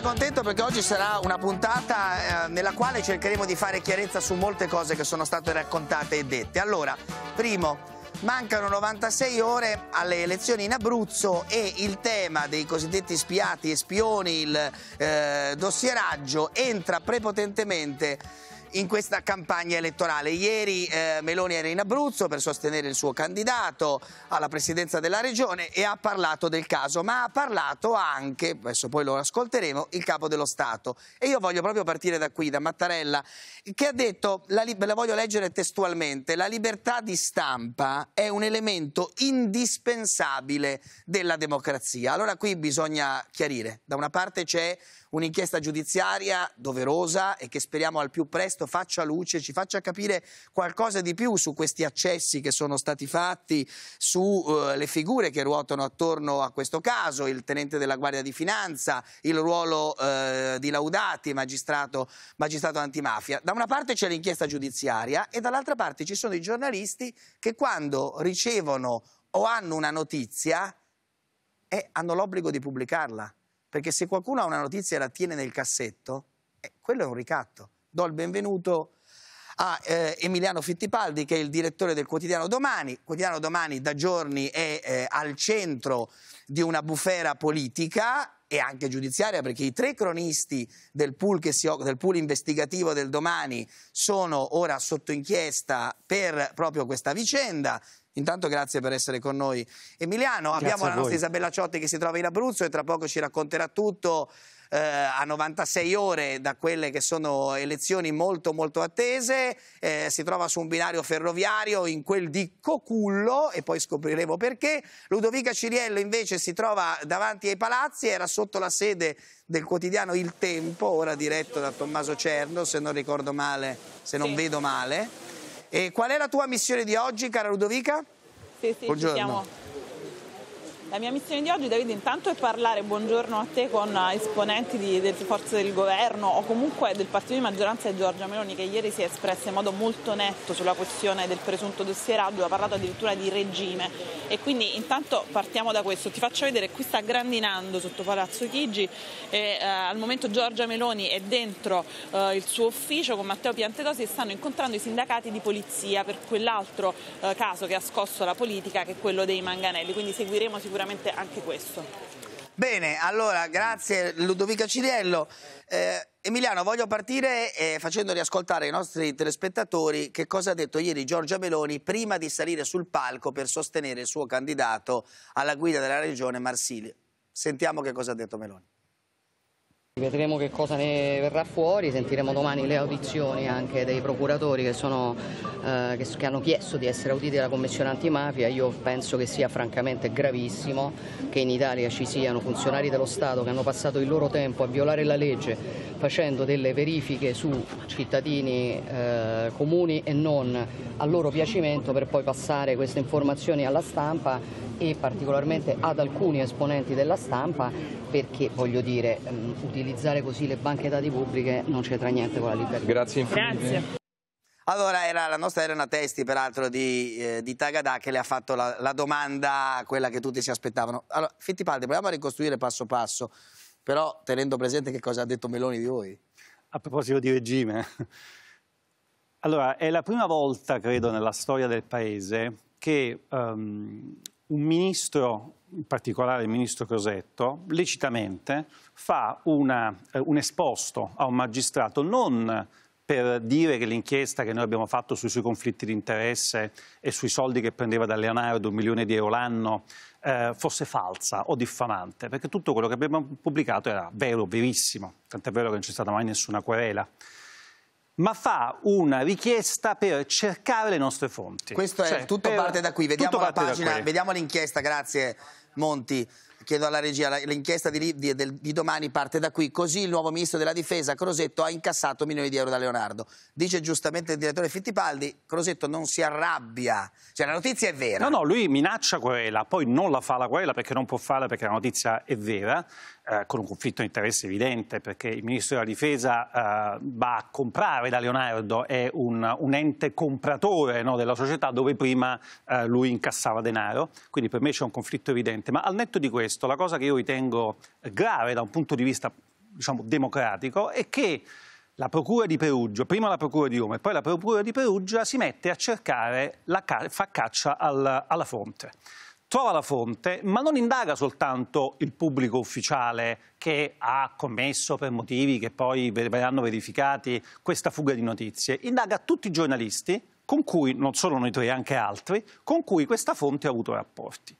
veramente contento perché oggi sarà una puntata eh, nella quale cercheremo di fare chiarezza su molte cose che sono state raccontate e dette. Allora, primo, mancano 96 ore alle elezioni in Abruzzo e il tema dei cosiddetti spiati e spioni, il eh, dossieraggio, entra prepotentemente in questa campagna elettorale. Ieri eh, Meloni era in Abruzzo per sostenere il suo candidato alla presidenza della regione e ha parlato del caso, ma ha parlato anche, adesso poi lo ascolteremo, il capo dello Stato. E io voglio proprio partire da qui, da Mattarella, che ha detto, la, la voglio leggere testualmente, la libertà di stampa è un elemento indispensabile della democrazia. Allora qui bisogna chiarire, da una parte c'è un'inchiesta giudiziaria doverosa e che speriamo al più presto faccia luce, ci faccia capire qualcosa di più su questi accessi che sono stati fatti, sulle eh, uh, figure che ruotano attorno a questo caso, il tenente della Guardia di Finanza, il ruolo uh, di Laudati, magistrato, magistrato antimafia. Da una parte c'è l'inchiesta giudiziaria e dall'altra parte ci sono i giornalisti che quando ricevono o hanno una notizia eh, hanno l'obbligo di pubblicarla. Perché se qualcuno ha una notizia e la tiene nel cassetto, eh, quello è un ricatto. Do il benvenuto a eh, Emiliano Fittipaldi che è il direttore del quotidiano Domani. Quotidiano Domani da giorni è eh, al centro di una bufera politica e anche giudiziaria perché i tre cronisti del pool, si, del pool, investigativo del domani sono ora sotto inchiesta per proprio questa vicenda, Intanto grazie per essere con noi. Emiliano, grazie abbiamo la nostra Isabella Ciotti che si trova in Abruzzo e tra poco ci racconterà tutto eh, a 96 ore da quelle che sono elezioni molto molto attese. Eh, si trova su un binario ferroviario in quel di Cocullo e poi scopriremo perché. Ludovica Ciriello invece si trova davanti ai palazzi, era sotto la sede del quotidiano Il Tempo, ora diretto da Tommaso Cerno, se non ricordo male, se non sì. vedo male. E qual è la tua missione di oggi, cara Ludovica? Sì, sì, Buongiorno. La mia missione di oggi, Davide, intanto è parlare buongiorno a te con eh, esponenti di, delle forze del governo o comunque del partito di maggioranza di Giorgia Meloni che ieri si è espressa in modo molto netto sulla questione del presunto dossieraggio, ha parlato addirittura di regime e quindi intanto partiamo da questo. Ti faccio vedere, qui sta grandinando sotto Palazzo Chigi e eh, al momento Giorgia Meloni è dentro eh, il suo ufficio con Matteo Piantedosi e stanno incontrando i sindacati di polizia per quell'altro eh, caso che ha scosso la politica che è quello dei manganelli, quindi seguiremo sicuramente sicuramente anche questo. Bene, allora grazie Ludovica Ciriello. Eh, Emiliano, voglio partire eh, facendo riascoltare i nostri telespettatori che cosa ha detto ieri Giorgia Meloni prima di salire sul palco per sostenere il suo candidato alla guida della regione Marsiglia. Sentiamo che cosa ha detto Meloni. Vedremo che cosa ne verrà fuori, sentiremo domani le audizioni anche dei procuratori che, sono, eh, che, che hanno chiesto di essere auditi dalla Commissione antimafia. Io penso che sia francamente gravissimo che in Italia ci siano funzionari dello Stato che hanno passato il loro tempo a violare la legge facendo delle verifiche su cittadini eh, comuni e non a loro piacimento per poi passare queste informazioni alla stampa e particolarmente ad alcuni esponenti della stampa perché voglio dire mm, utilizzare così le banche dati pubbliche non c'entra niente con la libertà. Grazie infinite. Grazie. Allora era la nostra Elena Testi peraltro di, eh, di Tagadà che le ha fatto la, la, domanda, quella che tutti si aspettavano. Allora Fittipaldi proviamo a ricostruire passo passo però tenendo presente che cosa ha detto Meloni di voi. A proposito di regime, allora è la prima volta credo nella storia del paese che um, un ministro, in particolare il ministro Crosetto, lecitamente fa una, eh, un esposto a un magistrato non per dire che l'inchiesta che noi abbiamo fatto sui suoi conflitti di interesse e sui soldi che prendeva da Leonardo, un milione di euro l'anno, eh, fosse falsa o diffamante, perché tutto quello che abbiamo pubblicato era vero, verissimo, tant'è vero che non c'è stata mai nessuna querela ma fa una richiesta per cercare le nostre fonti. Questo cioè, è tutto per... parte da qui. Vediamo la pagina, vediamo l'inchiesta, grazie Monti. Chiedo alla regia, l'inchiesta di, di, di, domani parte da qui. Così il nuovo ministro della difesa, Crosetto, ha incassato milioni di euro da Leonardo. Dice giustamente il direttore Fittipaldi, Crosetto non si arrabbia. Cioè la notizia è vera. No, no, lui minaccia querela, poi non la fa la querela perché non può farla perché la notizia è vera. Eh, con un conflitto di interesse evidente perché il ministro della difesa eh, va a comprare da Leonardo, è un, un ente compratore no, della società dove prima eh, lui incassava denaro, quindi per me c'è un conflitto evidente. Ma al netto di questo, la cosa che io ritengo grave da un punto di vista diciamo, democratico è che la Procura di Perugia, prima la Procura di Roma e poi la Procura di Perugia si mette a cercare, la fa caccia al, alla fonte trova la fonte, ma non indaga soltanto il pubblico ufficiale che ha commesso per motivi che poi verranno verificati questa fuga di notizie, indaga tutti i giornalisti con cui, non solo noi tre, anche altri, con cui questa fonte ha avuto rapporti.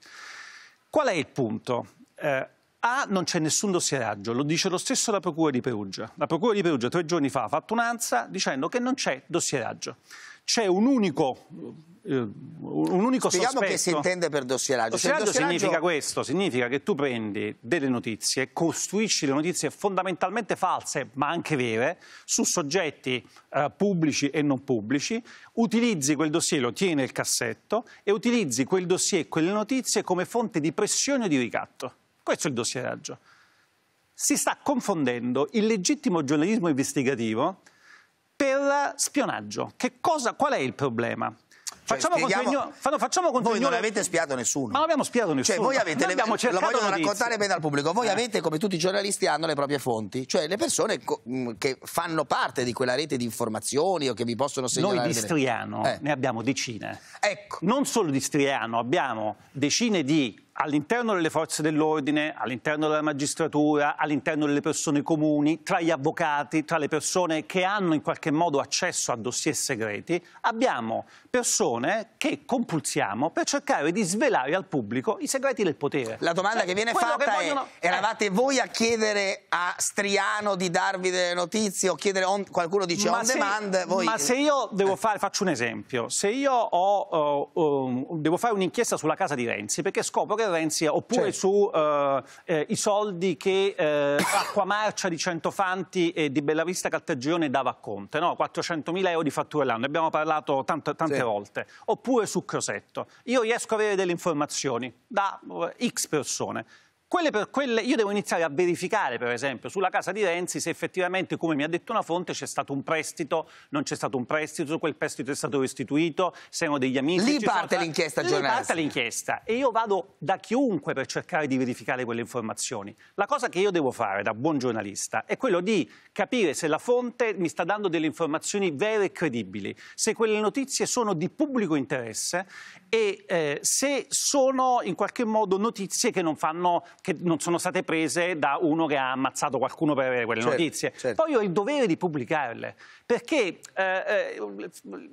Qual è il punto? Eh, a, non c'è nessun dossieraggio, lo dice lo stesso la Procura di Perugia. La Procura di Perugia tre giorni fa ha fatto un'ansa dicendo che non c'è dossieraggio c'è un unico eh, un unico Spieghiamo sospetto. che si intende per dossieraggio. Dossieraggio, dossieraggio significa questo, significa che tu prendi delle notizie, costruisci le notizie fondamentalmente false, ma anche vere, su soggetti eh, pubblici e non pubblici, utilizzi quel dossier, lo tieni nel cassetto e utilizzi quel dossier e quelle notizie come fonte di pressione o di ricatto. Questo è il dossieraggio. Si sta confondendo il legittimo giornalismo investigativo per spionaggio. Cosa, qual è il problema? Cioè, facciamo spieghiamo... Facciamo voi non avete spiato nessuno. Ma non abbiamo spiato cioè, nessuno. Cioè, voi avete le... Lo voglio raccontare bene al pubblico. Voi eh. avete, come tutti i giornalisti, hanno le proprie fonti. Cioè le persone mm, che fanno parte di quella rete di informazioni o che vi possono segnalare. Noi di Striano eh. ne abbiamo decine. Ecco. Non solo di Striano, abbiamo decine di all'interno delle forze dell'ordine, all'interno della magistratura, all'interno delle persone comuni, tra gli avvocati, tra le persone che hanno in qualche modo accesso a dossier segreti, abbiamo persone che compulsiamo per cercare di svelare al pubblico i segreti del potere. La domanda cioè, che viene fatta che vogliono... è, eravate eh. voi a chiedere a Striano di darvi delle notizie o chiedere, on... qualcuno dice ma on se, demand, voi... Ma se io devo eh. fare, faccio un esempio, se io ho, oh, oh, devo fare un'inchiesta sulla casa di Renzi perché scopro che deterrenza oppure certo. sui eh, eh, soldi che eh, marcia di Centofanti e di Bellavista Caltagirone dava a Conte, no? mila euro di fatture l'anno, ne abbiamo parlato tante, tante sì. volte, oppure su Crosetto. Io riesco a avere delle informazioni da eh, X persone. Quelle per quelle, io devo iniziare a verificare, per esempio, sulla casa di Renzi se effettivamente, come mi ha detto una fonte, c'è stato un prestito, non c'è stato un prestito, quel prestito è stato restituito, se erano degli amici. Lì parte sono... l'inchiesta giornalistica. Lì parte l'inchiesta e io vado da chiunque per cercare di verificare quelle informazioni. La cosa che io devo fare da buon giornalista è quello di capire se la fonte mi sta dando delle informazioni vere e credibili, se quelle notizie sono di pubblico interesse e eh, se sono in qualche modo notizie che non fanno che non sono state prese da uno che ha ammazzato qualcuno per avere quelle certo, notizie. Certo. Poi ho il dovere di pubblicarle, perché eh, eh,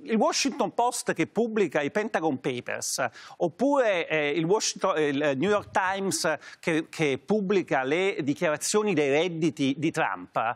il Washington Post che pubblica i Pentagon Papers, oppure eh, il, il, eh, New York Times che, che pubblica le dichiarazioni dei redditi di Trump,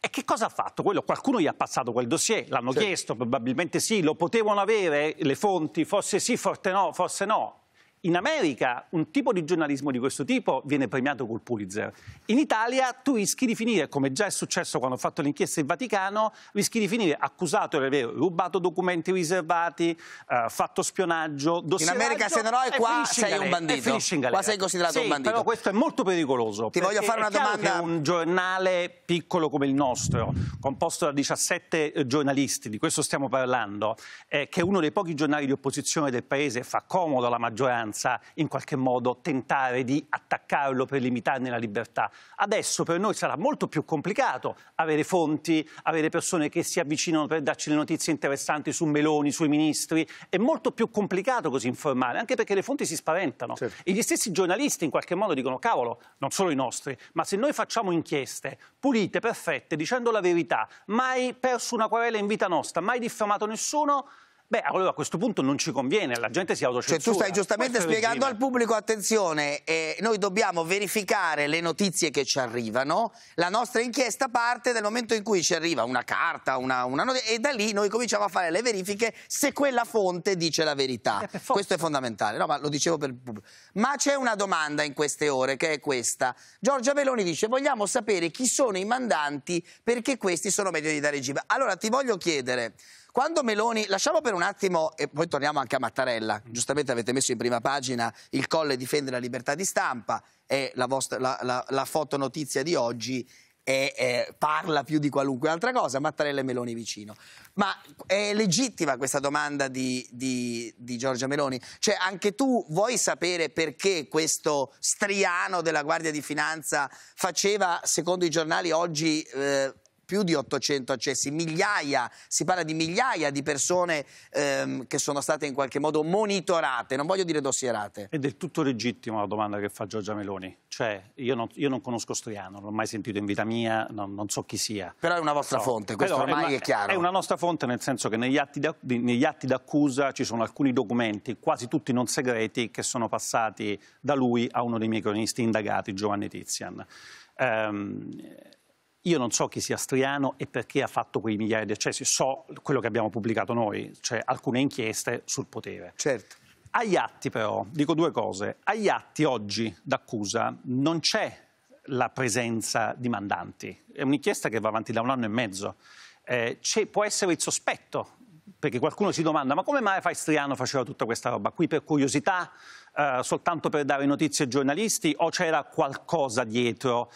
e che cosa ha fatto? Quello, qualcuno gli ha passato quel dossier, l'hanno certo. chiesto, probabilmente sì, lo potevano avere le fonti, forse sì, forse no, forse no in America un tipo di giornalismo di questo tipo viene premiato col Pulitzer. In Italia tu rischi di finire, come già è successo quando ho fatto l'inchiesta in Vaticano, rischi di finire accusato di aver rubato documenti riservati, eh, fatto spionaggio, dossieraggio. In America se no è qua sei un bandito. Qua sei considerato sì, un bandito. però questo è molto pericoloso. Ti voglio fare una domanda. un giornale piccolo come il nostro, composto da 17 eh, giornalisti, di questo stiamo parlando, eh, che è uno dei pochi giornali di opposizione del paese, fa comodo alla maggioranza maggioranza in qualche modo tentare di attaccarlo per limitarne la libertà. Adesso per noi sarà molto più complicato avere fonti, avere persone che si avvicinano per darci le notizie interessanti su Meloni, sui ministri, è molto più complicato così informare, anche perché le fonti si spaventano certo. e gli stessi giornalisti in qualche modo dicono cavolo, non solo i nostri, ma se noi facciamo inchieste pulite, perfette, dicendo la verità, mai perso una querela in vita nostra, mai diffamato nessuno, Beh, allora a questo punto non ci conviene, la gente si autocensura. Cioè, tu stai giustamente Questo spiegando al pubblico, attenzione, eh, noi dobbiamo verificare le notizie che ci arrivano, la nostra inchiesta parte dal momento in cui ci arriva una carta, una, una notizia, e da lì noi cominciamo a fare le verifiche se quella fonte dice la verità. Eh, Questo è fondamentale, no, ma lo dicevo per il pubblico. Ma c'è una domanda in queste ore, che è questa. Giorgia Meloni dice, vogliamo sapere chi sono i mandanti perché questi sono meglio di dare regime. Allora, ti voglio chiedere... Quando Meloni, lasciamo per un attimo e poi torniamo anche a Mattarella, giustamente avete messo in prima pagina il Colle difende la libertà di stampa, è la, vostra, la, la, la fotonotizia di oggi e, parla più di qualunque altra cosa, Mattarella e Meloni vicino. Ma è legittima questa domanda di, di, di, Giorgia Meloni? Cioè anche tu vuoi sapere perché questo striano della Guardia di Finanza faceva, secondo i giornali oggi, eh, più di 800 accessi, migliaia, si parla di migliaia di persone ehm, che sono state in qualche modo monitorate, non voglio dire dossierate. È del tutto legittima la domanda che fa Giorgia Meloni, cioè io non, io non conosco Striano, non l'ho mai sentito in vita mia, non, non, so chi sia. Però è una vostra so. fonte, questo Però ormai è, una, è, chiaro. È una nostra fonte nel senso che negli atti d'accusa ci sono alcuni documenti, quasi tutti non segreti, che sono passati da lui a uno dei miei cronisti indagati, Giovanni Tizian. Um, io non so chi sia Striano e perché ha fatto quei migliaia di accessi, cioè, so quello che abbiamo pubblicato noi, cioè alcune inchieste sul potere. Certo. Agli atti però, dico due cose, agli atti oggi d'accusa non c'è la presenza di mandanti, è un'inchiesta che va avanti da un anno e mezzo, eh, può essere il sospetto, perché qualcuno si domanda ma come mai Striano faceva tutta questa roba qui per curiosità, eh, soltanto per dare notizie ai giornalisti o c'era qualcosa dietro?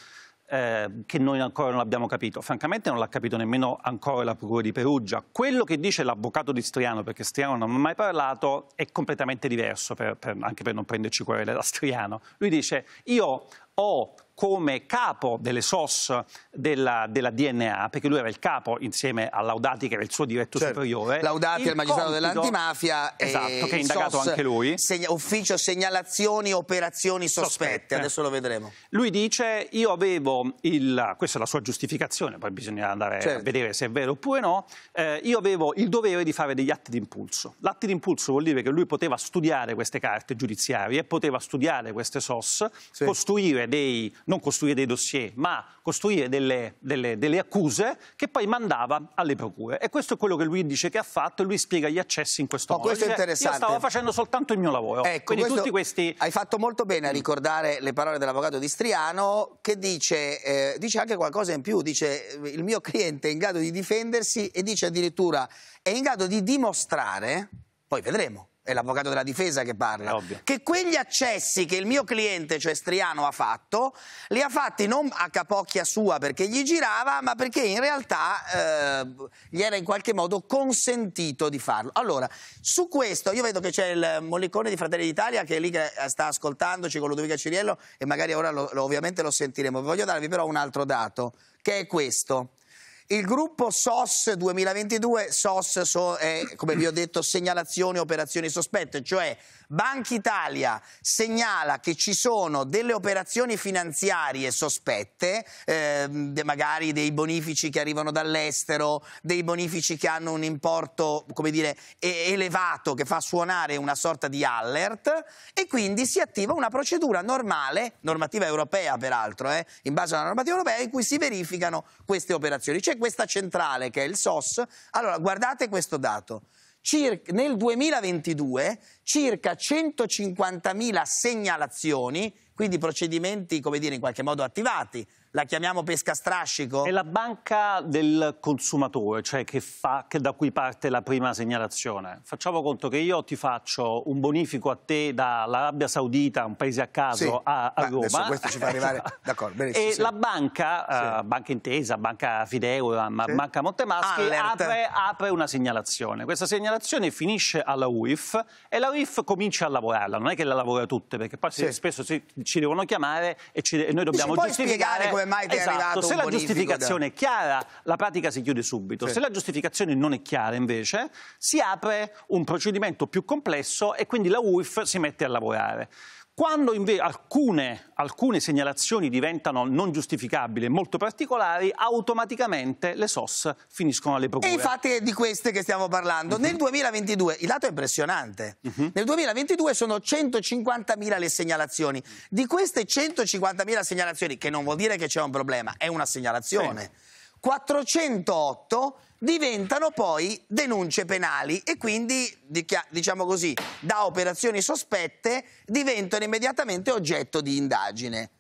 eh, che noi ancora non abbiamo capito. Francamente non l'ha capito nemmeno ancora la Procura di Perugia. Quello che dice l'avvocato di Striano, perché Striano non ha mai parlato, è completamente diverso, per, per, anche per non prenderci cuore da Striano. Lui dice, io ho come capo delle SOS della, della, DNA, perché lui era il capo insieme a Laudati che era il suo diretto certo. superiore. Laudati il è il magistrato compito... dell'antimafia. Esatto, che è indagato SOS, anche lui. Segna, ufficio segnalazioni operazioni sospette. sospette. adesso lo vedremo. Lui dice io avevo il, questa è la sua giustificazione, poi bisogna andare certo. a vedere se è vero oppure no, eh, io avevo il dovere di fare degli atti d'impulso. L'atti d'impulso vuol dire che lui poteva studiare queste carte giudiziarie, poteva studiare queste SOS, sì. costruire dei non costruire dei dossier, ma costruire delle, delle, delle accuse che poi mandava alle procure. E questo è quello che lui dice che ha fatto e lui spiega gli accessi in questo oh, modo. Questo è interessante. Io stavo facendo soltanto il mio lavoro. Ecco, Quindi tutti questi... Hai fatto molto bene a ricordare le parole dell'avvocato di Striano che dice, eh, dice anche qualcosa in più, dice eh, il mio cliente è in grado di difendersi e dice addirittura è in grado di dimostrare, poi vedremo, è l'avvocato della difesa che parla, che quegli accessi che il mio cliente, cioè Striano, ha fatto, li ha fatti non a capocchia sua perché gli girava, ma perché in realtà eh, gli era in qualche modo consentito di farlo. Allora, su questo io vedo che c'è il Mollicone di Fratelli d'Italia che è lì che sta ascoltandoci con Ludovica Ciriello e magari ora lo, lo, ovviamente lo sentiremo. Voglio darvi però un altro dato, che è questo. Il gruppo SOS 2022, SOS so, è, come vi ho detto, segnalazioni operazioni sospette, cioè Banca Italia segnala che ci sono delle operazioni finanziarie sospette, eh, magari dei bonifici che arrivano dall'estero, dei bonifici che hanno un importo come dire, elevato che fa suonare una sorta di alert e quindi si attiva una procedura normale, normativa europea peraltro, eh, in base alla normativa europea in cui si verificano queste operazioni. C'è questa centrale che è il SOS. Allora guardate questo dato circa, nel 2022 circa 150.000 segnalazioni, quindi procedimenti come dire in qualche modo attivati la chiamiamo pesca strascico? È la banca del consumatore, cioè che fa, che da cui parte la prima segnalazione. Facciamo conto che io ti faccio un bonifico a te dall'Arabia Saudita, un paese a caso, sì, a, a ah, Roma. Adesso questo ci fa arrivare, d'accordo, benissimo. E sì. la banca, sì. uh, Banca Intesa, Banca Fideuram, sì. Banca Montemaschi, apre, apre, una segnalazione. Questa segnalazione finisce alla UIF e la UIF comincia a lavorarla, non è che la lavora tutte, perché poi spesso ci, ci devono chiamare e, ci, e noi dobbiamo Dici, giustificare... Puoi spiegare come mai che esatto, è arrivato se la giustificazione da... è chiara, la pratica si chiude subito. Sì. Se la giustificazione non è chiara, invece, si apre un procedimento più complesso e quindi la UIF si mette a lavorare. Quando invece alcune, alcune segnalazioni diventano non giustificabili e molto particolari, automaticamente le SOS finiscono alle procure. E infatti è di queste che stiamo parlando. Uh mhm. -huh. Nel 2022, il dato è impressionante, uh mhm. -huh. nel 2022 sono 150.000 le segnalazioni. Di queste 150.000 segnalazioni, che non vuol dire che c'è un problema, è una segnalazione, sì. 408 diventano poi denunce penali e quindi, diciamo così, da operazioni sospette diventano immediatamente oggetto di indagine.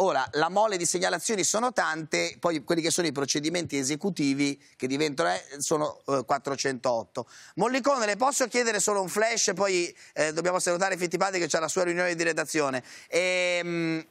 ora, la mole di segnalazioni sono tante, poi quelli che sono i procedimenti esecutivi che diventano eh, sono eh, 408. Mollicone, le posso chiedere solo un flash, poi eh, dobbiamo salutare Fittipaldi che ha la sua riunione di redazione. Ehm,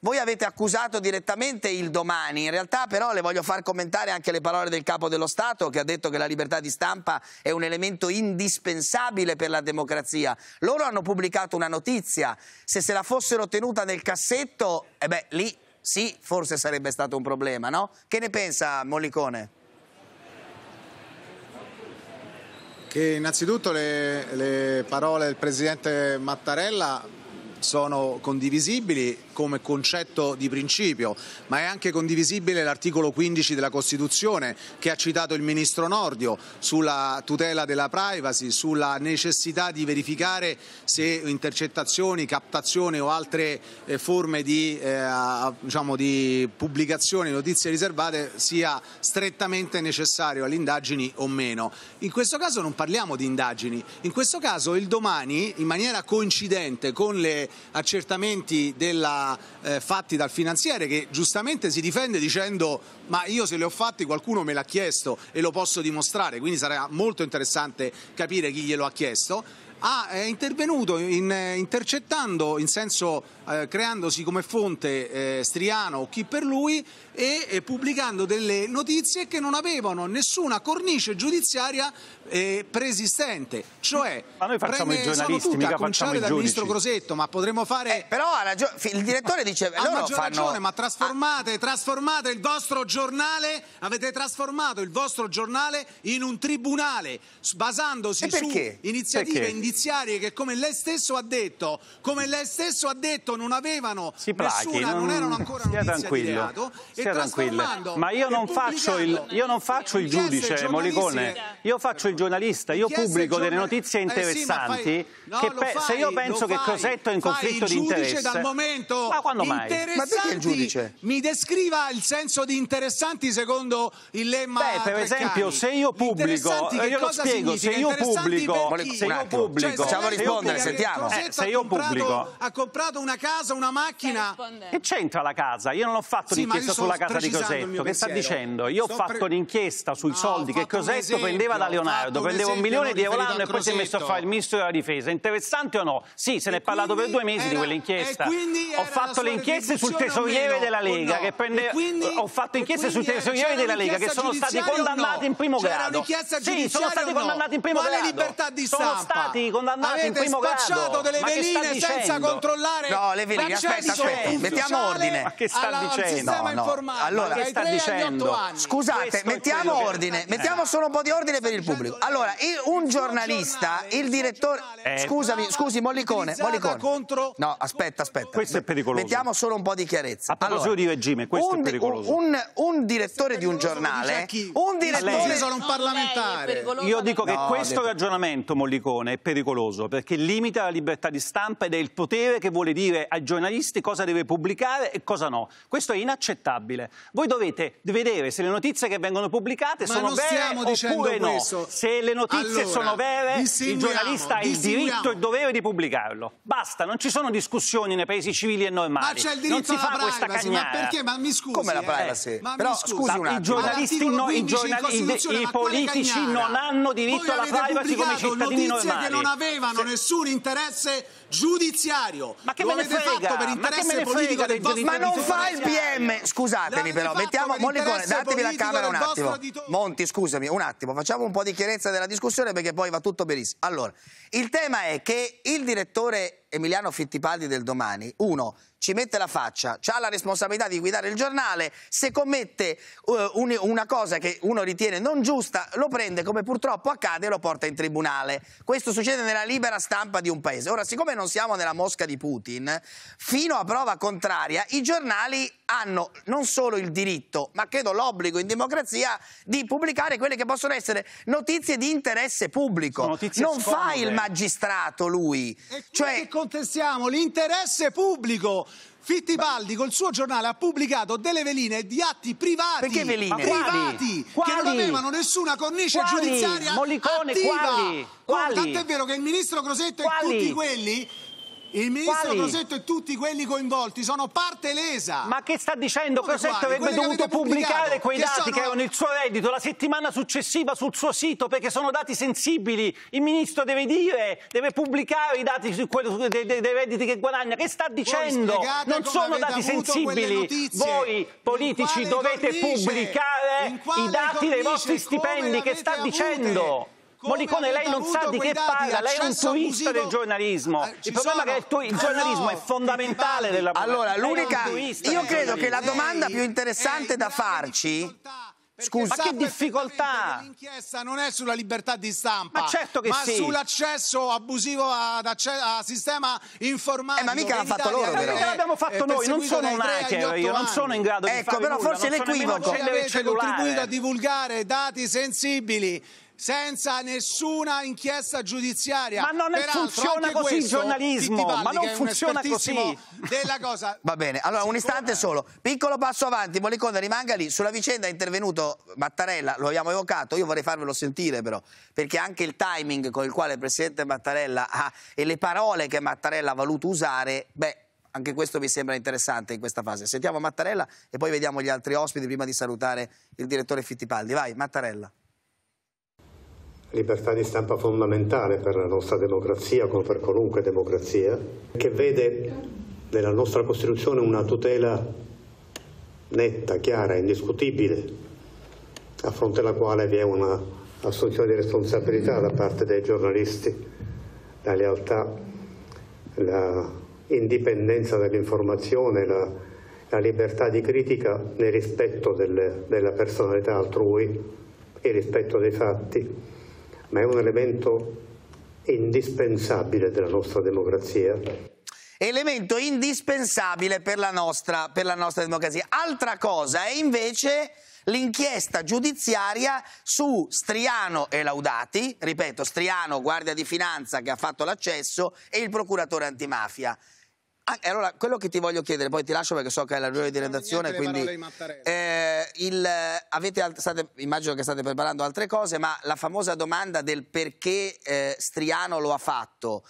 voi avete accusato direttamente il domani, in realtà però le voglio far commentare anche le parole del capo dello Stato che ha detto che la libertà di stampa è un elemento indispensabile per la democrazia. Loro hanno pubblicato una notizia, se se la fossero tenuta nel cassetto, eh beh, lì sì, forse sarebbe stato un problema, no? Che ne pensa Mollicone? Che innanzitutto le, le parole del presidente Mattarella sono condivisibili come concetto di principio, ma è anche condivisibile l'articolo 15 della Costituzione che ha citato il Ministro Nordio sulla tutela della privacy, sulla necessità di verificare se intercettazioni, captazioni o altre eh, forme di, eh, diciamo di pubblicazione di notizie riservate sia strettamente necessario alle indagini o meno. In questo caso non parliamo di indagini, in questo caso il domani, in maniera coincidente con le accertamenti della, eh, fatti dal finanziere che giustamente si difende dicendo ma io se li ho fatti qualcuno me l'ha chiesto e lo posso dimostrare, quindi sarà molto interessante capire chi glielo ha chiesto ha ah, intervenuto in, eh, intercettando, in senso eh, creandosi come fonte eh, Striano o chi per lui, e pubblicando delle notizie che non avevano nessuna cornice giudiziaria eh, preesistente. Cioè, ma noi facciamo i giornalisti, tutti, mica a cominciare dal ministro Grosetto, ma potremmo fare... Eh, però il direttore dice... Ha loro maggior fanno... ragione, ma ah. trasformate, trasformate il vostro giornale, avete trasformato il vostro giornale in un tribunale, basandosi su iniziative perché? indiziarie che, come lei stesso ha detto, come lei stesso ha detto, non avevano si nessuna, plachi, non, non erano ancora notizie di reato. E stia tranquilla. Ma io non, il, io non, faccio il, giudice, Molicone. Io faccio il giornalista, io pubblico delle notizie interessanti. Eh sì, fai... no, fai, se io penso che Crosetto è in conflitto di interesse. Dal momento ma quando mai? Ma perché il giudice? Mi descriva il senso di interessanti secondo il lemma. Beh, per esempio, se io pubblico, io lo spiego, se io pubblico, se io pubblico, facciamo rispondere, sentiamo. Se io eh, pubblico ha comprato una casa, una macchina. Che c'entra la casa? Io non ho fatto sì, richiesta sulla casa di Cosetto, che sta dicendo io ho fatto un'inchiesta sui no, soldi che Cosetto esempio, prendeva da Leonardo, prendeva un milione di euro l'anno e poi si è messo a fare il ministro della difesa. Interessante o no? Sì, se ne è parlato per due mesi era, di quell'inchiesta. Ho fatto le inchieste sul tesoriere della Lega, no? che prende, quindi, ho fatto inchieste sul tesoriere della Lega che sono stati condannati in primo grado. Sì, sono stati condannati in primo grado. libertà di stampa? Sono stati condannati in primo grado. Avete delle veline senza controllare. No, le veline, aspetta, aspetta, mettiamo ordine. Ma che sta dicendo? mamma. Allora, che sta dicendo? Scusate, Questo mettiamo ordine, che... mettiamo solo un po' di ordine per il pubblico. Allora, un giornalista, il direttore, scusami, scusi Mollicone, Mollicone. No, aspetta, aspetta. Questo è pericoloso. Mettiamo solo un po' di chiarezza. A proposito di regime, questo è pericoloso. Un, un, un direttore di un giornale, un direttore sono un parlamentare. Io dico che questo ragionamento Mollicone è pericoloso perché limita la libertà di stampa ed è il potere che vuole dire ai giornalisti cosa deve pubblicare e cosa no. Questo è inaccettabile stabile. Voi dovete vedere se le notizie che vengono pubblicate Ma sono vere oppure no. Questo. Se le notizie allora, sono vere, il giornalista ha il diritto e il dovere di pubblicarlo. Basta, non ci sono discussioni nei paesi civili e normali. Ma c'è il diritto non si fa privacy, questa cagnara. Ma perché? Ma mi scusi. Come la eh. privacy? Eh, Però, scusi un attimo. I giornalisti, no, i, giornali, i politici non hanno diritto alla privacy come i cittadini normali. che non avevano se... nessun interesse giudiziario. Ma che Lo me ne frega? fatto per interesse politico del Ma non fa il PM, scusa scusatemi però, mettiamo Monicone, datemi la camera un attimo. Monti, scusami, un attimo, facciamo un po' di chiarezza della discussione perché poi va tutto benissimo. Allora, il tema è che il direttore Emiliano Fittipaldi del domani, uno, ci mette la faccia, ha la responsabilità di guidare il giornale, se commette uh, un, una cosa che uno ritiene non giusta, lo prende come purtroppo accade e lo porta in tribunale. Questo succede nella libera stampa di un paese. Ora, siccome non siamo nella mosca di Putin, fino a prova contraria, i giornali hanno non solo il diritto, ma credo l'obbligo in democrazia di pubblicare quelle che possono essere notizie di interesse pubblico. Non scomode. fa il magistrato lui. E Cioè, contestiamo l'interesse pubblico. Fittibaldi col suo giornale ha pubblicato delle veline di atti privati, privati quali? Quali? che non avevano nessuna cornice quali? giudiziaria Mollicone, attiva. Quali? Oh, quali? è vero che il ministro Crosetto e tutti quelli il ministro Quali? Crosetto e tutti quelli coinvolti sono parte lesa. Ma che sta dicendo? Come Crosetto avrebbe dovuto pubblicare quei che dati sono... che erano il suo reddito la settimana successiva sul suo sito perché sono dati sensibili. Il ministro deve dire, deve pubblicare i dati quello, dei, dei, redditi che guadagna. Che sta dicendo? Non sono dati sensibili. Voi politici dovete cornice? pubblicare i dati dei vostri stipendi. Che sta avute? dicendo? Monicone, lei non sa di che parla, lei è un turista del giornalismo. Eh, il problema è che il, tu- il giornalismo no, è fondamentale della Allora, l'unica. Io credo che la domanda più interessante da farci. Scusa, ma che difficoltà! L'inchiesta non è sulla libertà di stampa, ma, certo ma sì. sull'accesso abusivo ad acce- a sistema informatico. Eh, ma mica l'ha fatto loro, però. Mica l'abbiamo fatto eh, noi, non sono un hacker, io non sono in grado ecco, di fare Ecco, però forse nulla, forse l'equivoco. Voi avete contribuito a divulgare dati sensibili senza nessuna inchiesta giudiziaria. Ma non Peraltro, funziona così il giornalismo, ma non funziona così. Della cosa. Va bene, allora un istante solo. Piccolo passo avanti, Moliconda rimanga lì. Sulla vicenda è intervenuto Mattarella, lo abbiamo evocato, io vorrei farvelo sentire però, perché anche il timing con il quale il Presidente Mattarella ha e le parole che Mattarella ha voluto usare, beh, anche questo mi sembra interessante in questa fase. Sentiamo Mattarella e poi vediamo gli altri ospiti prima di salutare il direttore Fittipaldi. Vai, Mattarella libertà di stampa fondamentale per la nostra democrazia, come per qualunque democrazia, che vede nella nostra Costituzione una tutela netta, chiara, indiscutibile, a fronte alla quale vi è un'assunzione di responsabilità da parte dei giornalisti, la lealtà, l'indipendenza dell'informazione, la, la, libertà di critica nel rispetto delle, della personalità altrui e rispetto dei fatti ma è un elemento indispensabile della nostra democrazia. Elemento indispensabile per la nostra, per la nostra democrazia. Altra cosa è invece l'inchiesta giudiziaria su Striano e Laudati, ripeto, Striano, guardia di finanza che ha fatto l'accesso, e il procuratore antimafia. Ah, allora, quello che ti voglio chiedere, poi ti lascio perché so che è la riunione di redazione, quindi eh, il, avete, state, immagino che state preparando altre cose, ma la famosa domanda del perché eh, Striano lo ha fatto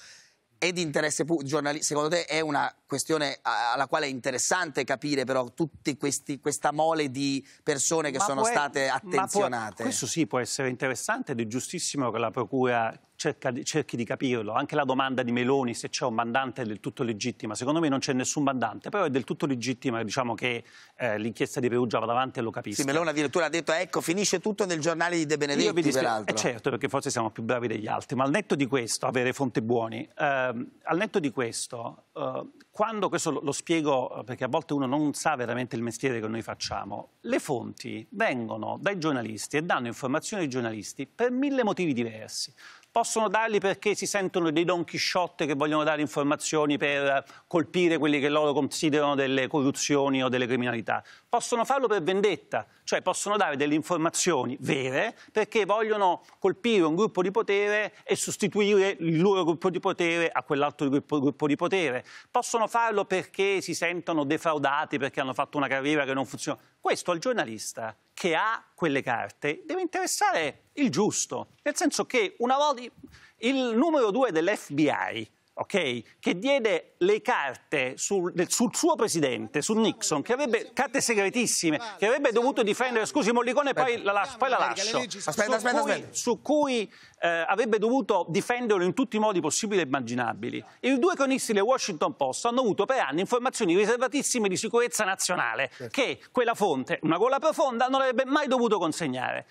è di interesse pubblico, secondo te è una questione alla quale è interessante capire però tutta questa mole di persone che ma sono può, state attenzionate. Può, questo sì può essere interessante ed è giustissimo che la Procura cerca, cerchi di capirlo. Anche la domanda di Meloni se c'è un mandante è del tutto legittima. Secondo me non c'è nessun mandante, però è del tutto legittima diciamo, che eh, l'inchiesta di Perugia vada avanti e lo capisca. Sì, Meloni addirittura ha detto ecco finisce tutto nel giornale di De Benedetti dispiace, peraltro. Eh, certo, perché forse siamo più bravi degli altri, ma al netto di questo, avere fonti buoni, ehm, al netto di questo eh, quando, questo lo, lo spiego eh, perché a volte uno non sa veramente il mestiere che noi facciamo, le fonti vengono dai giornalisti e danno informazioni ai giornalisti per mille motivi diversi possono darli perché si sentono dei Don Chisciotte che vogliono dare informazioni per colpire quelli che loro considerano delle corruzioni o delle criminalità possono farlo per vendetta, cioè possono dare delle informazioni vere perché vogliono colpire un gruppo di potere e sostituire il loro gruppo di potere a quell'altro gruppo, gruppo, di potere. Possono farlo perché si sentono defraudati, perché hanno fatto una carriera che non funziona. Questo al giornalista che ha quelle carte deve interessare il giusto, nel senso che una volta il numero due dell'FBI okay, che diede le carte sul, sul, suo presidente, su Nixon, che avrebbe carte segretissime, che avrebbe dovuto difendere, scusi Mollicone, poi la, las, poi la lascio, aspetta, aspetta, cui, aspetta. su cui eh, avrebbe dovuto difenderlo in tutti i modi possibili e immaginabili. I due cronisti del Washington Post hanno avuto per anni informazioni riservatissime di sicurezza nazionale, che quella fonte, una gola profonda, non avrebbe mai dovuto consegnare.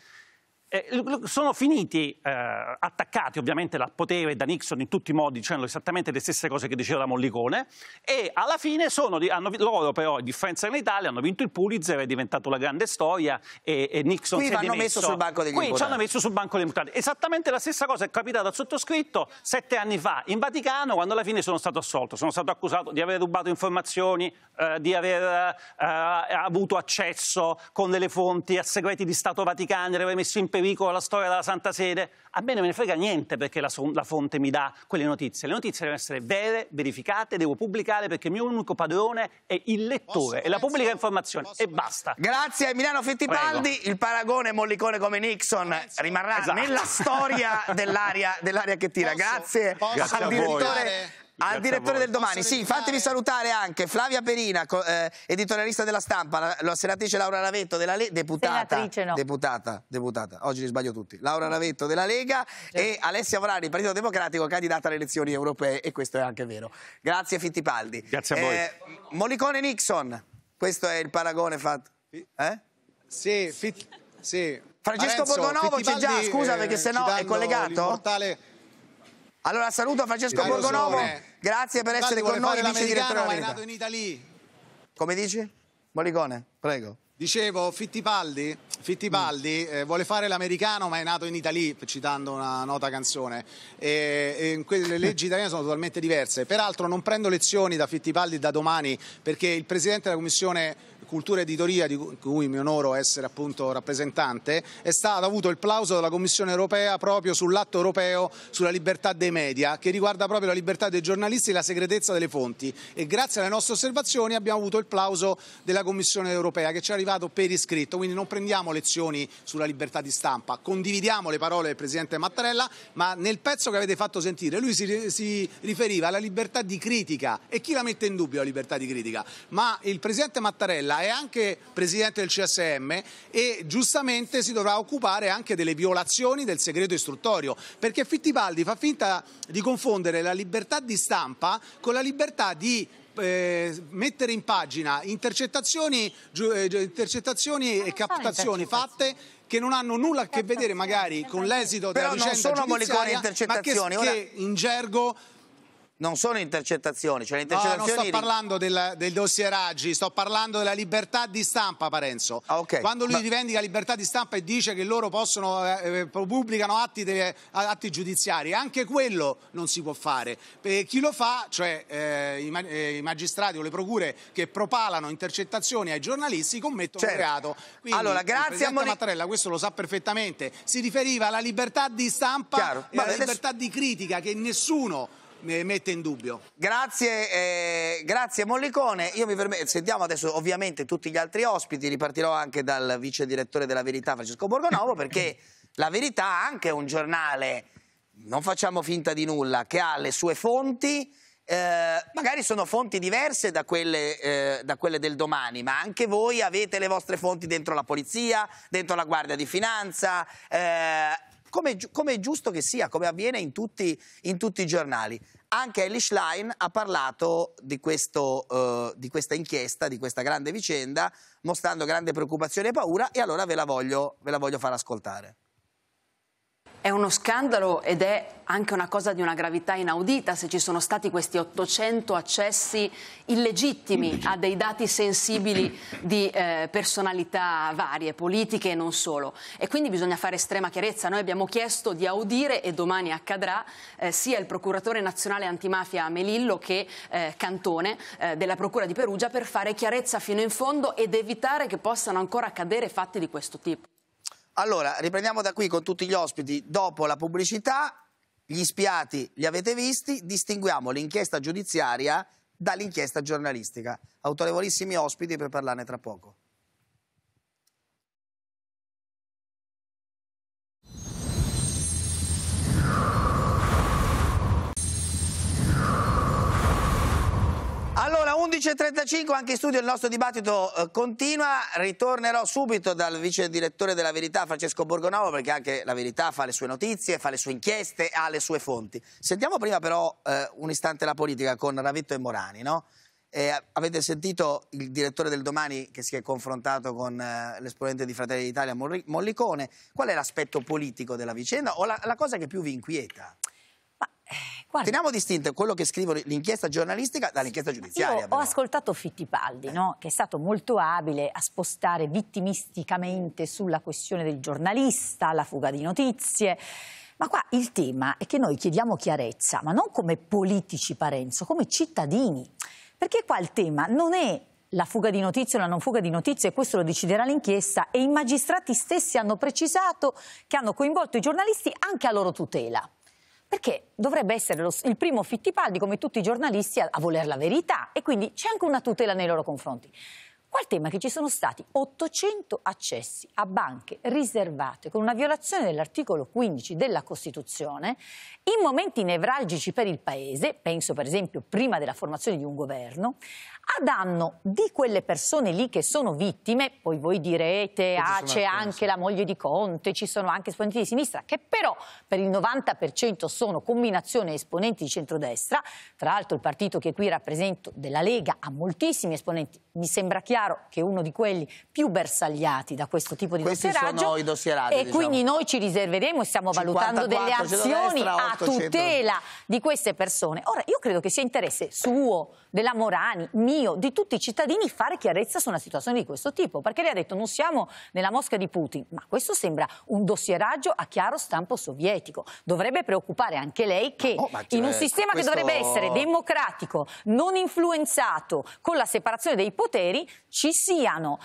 Eh, sono finiti eh, attaccati ovviamente dal potere da Nixon in tutti i modi dicendo esattamente le stesse cose che diceva Mollicone e alla fine sono, hanno, loro però a differenza dell'Italia hanno vinto il Pulitzer è diventato la grande storia e, e Nixon qui si è dimesso messo sul banco degli qui ci hanno messo sul banco degli imputati esattamente la stessa cosa è capitata al sottoscritto sette anni fa in Vaticano quando alla fine sono stato assolto sono stato accusato di aver rubato informazioni eh, di aver eh, eh, avuto accesso con delle fonti a segreti di Stato Vaticano di aver messo in pericolo la storia della Santa Sede, a me non me ne frega niente perché la, la fonte mi dà quelle notizie. Le notizie devono essere vere, verificate, devo pubblicare perché il mio unico padrone è il lettore, è la pubblica informazione e basta. Grazie Milano Fittipaldi, Prego. il paragone mollicone come Nixon penso. rimarrà esatto. nella storia dell'aria dell che tira. Posso? Grazie Posso? al direttore al direttore del domani, sì, fatemi salutare anche Flavia Perina, eh, editorialista della stampa, la, la, senatrice Laura Ravetto della Lega, deputata, no. deputata, deputata, oggi li sbaglio tutti, Laura Ravetto della Lega certo. e Alessia Morani, Partito Democratico, candidata alle elezioni europee e questo è anche vero. Grazie Fittipaldi. Grazie a voi. Eh, Molicone Nixon, questo è il paragone fatto. Eh? Sì, fit, sì. Francesco Lorenzo, c'è già, scusa eh, perché se no è collegato. Allora saluto Francesco Borgonovo, grazie per essere con noi, vice direttore ma è nato in Italia. Come dici? Molicone, prego. Dicevo, Fittipaldi, Fittipaldi mm. eh, vuole fare l'americano ma è nato in Italia, citando una nota canzone. E, e le leggi italiane sono totalmente diverse. Peraltro non prendo lezioni da Fittipaldi da domani perché il Presidente della Commissione cultura editoria, di cui mi onoro essere appunto rappresentante, è stato avuto il plauso della Commissione europea proprio sull'atto europeo sulla libertà dei media, che riguarda proprio la libertà dei giornalisti e la segretezza delle fonti. E grazie alle nostre osservazioni abbiamo avuto il plauso della Commissione europea, che ci è arrivato per iscritto. Quindi non prendiamo lezioni sulla libertà di stampa, condividiamo le parole del Presidente Mattarella, ma nel pezzo che avete fatto sentire lui si, si riferiva alla libertà di critica. E chi la mette in dubbio la libertà di critica? Ma il Presidente Mattarella è anche presidente del CSM e giustamente si dovrà occupare anche delle violazioni del segreto istruttorio, perché Fittipaldi fa finta di confondere la libertà di stampa con la libertà di eh, mettere in pagina intercettazioni, eh, intercettazioni e captazioni fatte che non hanno nulla a che vedere magari con l'esito della vicenda giudiziaria, ma che, che in gergo non sono intercettazioni, cioè intercettazioni... No, non sto parlando del, del dossieraggi, sto parlando della libertà di stampa, Parenzo. Ah, okay. Quando lui Ma... rivendica libertà di stampa e dice che loro possono, eh, eh pubblicano atti, de, atti, giudiziari, anche quello non si può fare. E chi lo fa, cioè eh, i, eh, i, magistrati o le procure che propalano intercettazioni ai giornalisti, commettono certo. un reato. Quindi, allora, grazie a Moni... Mattarella, questo lo sa perfettamente, si riferiva alla libertà di stampa Chiaro. e alla Vabbè, libertà di critica che nessuno mette in dubbio. Grazie, eh, grazie Mollicone. Io mi permetto, sentiamo adesso ovviamente tutti gli altri ospiti, ripartirò anche dal vice direttore della Verità Francesco Borgonovo perché la Verità anche è un giornale, non facciamo finta di nulla, che ha le sue fonti, eh, magari sono fonti diverse da quelle, eh, da quelle, del domani, ma anche voi avete le vostre fonti dentro la polizia, dentro la Guardia di Finanza. Eh, come, come, è giusto che sia, come avviene in tutti, in tutti i giornali. Anche Ellie Schlein ha parlato di, questo, eh, di, questa inchiesta, di questa grande vicenda, mostrando grande preoccupazione e paura e allora ve la voglio, ve la voglio far ascoltare. È uno scandalo ed è anche una cosa di una gravità inaudita se ci sono stati questi 800 accessi illegittimi a dei dati sensibili di eh, personalità varie, politiche e non solo. E quindi bisogna fare estrema chiarezza. Noi abbiamo chiesto di audire, e domani accadrà, eh, sia il procuratore nazionale antimafia Melillo che eh, Cantone eh, della Procura di Perugia per fare chiarezza fino in fondo ed evitare che possano ancora accadere fatti di questo tipo. Allora, riprendiamo da qui con tutti gli ospiti dopo la pubblicità. Gli spiati li avete visti, distinguiamo l'inchiesta giudiziaria dall'inchiesta giornalistica. Autorevolissimi ospiti per parlarne tra poco. 11.35 anche in studio il nostro dibattito eh, continua, ritornerò subito dal vice direttore della Verità Francesco Borgonovo perché anche la Verità fa le sue notizie, fa le sue inchieste, ha le sue fonti. Sentiamo prima però eh, un istante la politica con Ravetto e Morani, no? eh, avete sentito il direttore del Domani che si è confrontato con eh, l'esponente di Fratelli d'Italia Mollicone, qual è l'aspetto politico della vicenda o la, la cosa che più vi inquieta? Ma... Eh, Guarda, Teniamo distinto quello che scrivono l'inchiesta giornalistica dall'inchiesta giudiziaria. Io ho ascoltato Fittipaldi, eh. no? che è stato molto abile a spostare vittimisticamente sulla questione del giornalista, la fuga di notizie. Ma qua il tema è che noi chiediamo chiarezza, ma non come politici Parenzo, come cittadini. Perché qua il tema non è la fuga di notizie o la non fuga di notizie, questo lo deciderà l'inchiesta, e i magistrati stessi hanno precisato che hanno coinvolto i giornalisti anche a loro tutela perché dovrebbe essere lo, il primo Fittipaldi, come tutti i giornalisti, a, a voler la verità e quindi c'è anche una tutela nei loro confronti. Qual tema che ci sono stati 800 accessi a banche riservate con una violazione dell'articolo 15 della Costituzione in momenti nevralgici per il Paese, penso per esempio prima della formazione di un governo, a danno di quelle persone lì che sono vittime, poi voi direte ah, c'è anche la moglie di Conte, ci sono anche esponenti di sinistra, che però per il 90% sono combinazione esponenti di centrodestra, tra l'altro il partito che qui rappresento della Lega ha moltissimi esponenti, mi sembra chiaro chiaro che uno di quelli più bersagliati da questo tipo di Questi dossieraggio. dossieraggi. E diciamo. quindi noi ci riserveremo e stiamo valutando delle azioni a tutela di queste persone. Ora, io credo che sia interesse suo della Morani, mio, di tutti i cittadini fare chiarezza su una situazione di questo tipo, perché lei ha detto non siamo nella Mosca di Putin, ma questo sembra un dossieraggio a chiaro stampo sovietico. Dovrebbe preoccupare anche lei che oh, in un cioè, sistema questo... che dovrebbe essere democratico, non influenzato con la separazione dei poteri, ci siano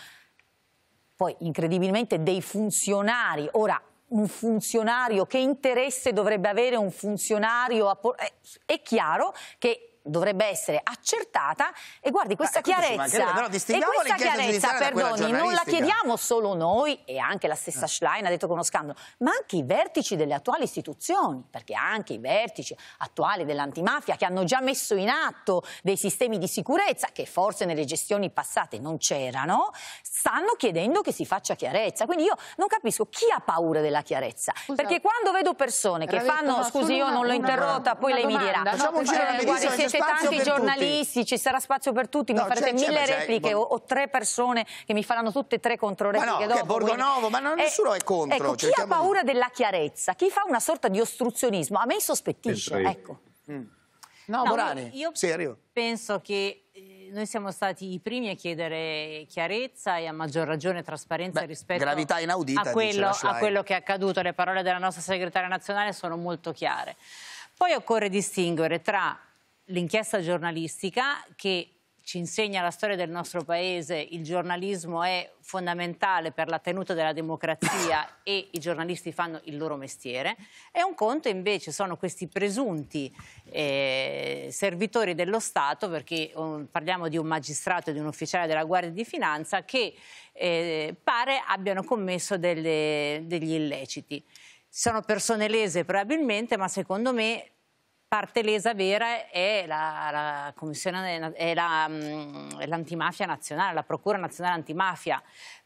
poi incredibilmente dei funzionari. Ora, un funzionario, che interesse dovrebbe avere un funzionario? Eh, è chiaro che dovrebbe essere accertata e guardi questa ah, chiarezza però questa chiarezza, perdoni, non la chiediamo solo noi e anche la stessa ah. Schlein ha detto che è uno scandalo, ma anche i vertici delle attuali istituzioni, perché anche i vertici attuali dell'antimafia che hanno già messo in atto dei sistemi di sicurezza che forse nelle gestioni passate non c'erano, stanno chiedendo che si faccia chiarezza. Quindi io non capisco chi ha paura della chiarezza, scusa. perché quando vedo persone che fanno, scusi io non l'ho interrotta, poi lei domanda. mi dirà, no, eh, guardi, se siete tanti giornalisti, tutti. ci sarà spazio per tutti, no, mi farete mille repliche ho tre persone che mi faranno tutte e tre controrepliche ma no, dopo. Che Borgonovo, quindi... ma non, nessuno è contro. Ecco, cioè, chi ha paura di... della chiarezza, chi fa una sorta di ostruzionismo, a me insospettisce, ecco. Mm. No, no, Morani, io serio. penso che eh, noi siamo stati i primi a chiedere chiarezza e a maggior ragione trasparenza Beh, rispetto a quello, a quello che è accaduto. Le parole della nostra segretaria nazionale sono molto chiare. Poi occorre distinguere tra l'inchiesta giornalistica che ci insegna la storia del nostro paese, il giornalismo è fondamentale per la tenuta della democrazia e i giornalisti fanno il loro mestiere, e un conto invece sono questi presunti eh, servitori dello Stato, perché um, parliamo di un magistrato e di un ufficiale della Guardia di Finanza, che eh, pare abbiano commesso delle, degli illeciti sono persone lese probabilmente, ma secondo me parte lesa vera è, la, la è la, mm, l'antimafia nazionale, la Procura nazionale antimafia,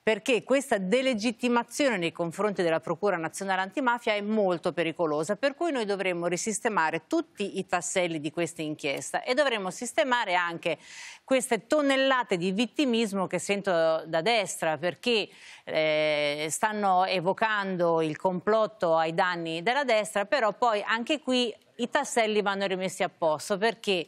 perché questa delegittimazione nei confronti della Procura Nazionale Antimafia è molto pericolosa, per cui noi dovremmo risistemare tutti i tasselli di questa inchiesta e dovremmo sistemare anche queste tonnellate di vittimismo che sento da destra, perché eh, stanno evocando il complotto ai danni della destra, però poi anche qui i tasselli vanno rimessi a posto perché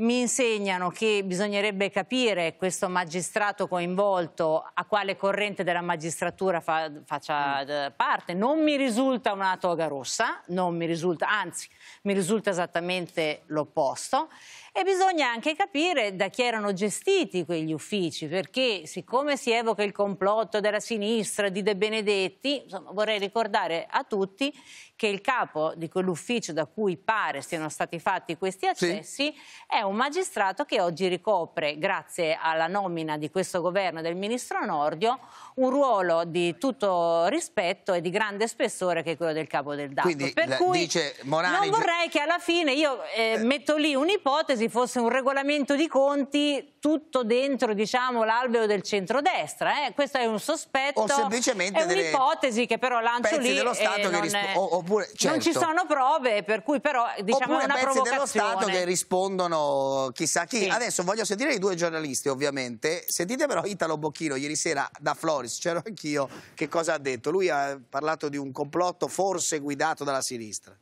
mi insegnano che bisognerebbe capire questo magistrato coinvolto a quale corrente della magistratura fa, faccia mm. parte. Non mi risulta una toga rossa, risulta, anzi mi risulta esattamente l'opposto. E bisogna anche capire da chi erano gestiti quegli uffici, perché siccome si evoca il complotto della sinistra di De Benedetti, insomma, vorrei ricordare a tutti che il capo di quell'ufficio da cui pare siano stati fatti questi accessi sì. è un magistrato che oggi ricopre, grazie alla nomina di questo governo del ministro Nordio, un ruolo di tutto rispetto e di grande spessore che è quello del capo del DAP. Quindi, per cui dice Morani, non vorrei che alla fine io eh, eh, metto lì un'ipotesi, fosse un regolamento di conti tutto dentro diciamo, l'albero del centrodestra. Eh? Questo è un sospetto, o semplicemente è un'ipotesi che però lancio lì dello Stato che non, o, o Oppure, certo. Non ci sono prove, per cui però diciamo Oppure è una pezzi dello Stato che rispondono chissà chi. Sì. Adesso voglio sentire i due giornalisti, ovviamente. Sentite però Italo Bocchino, ieri sera da Floris, c'ero anch'io, che cosa ha detto? Lui ha parlato di un complotto forse guidato dalla sinistra.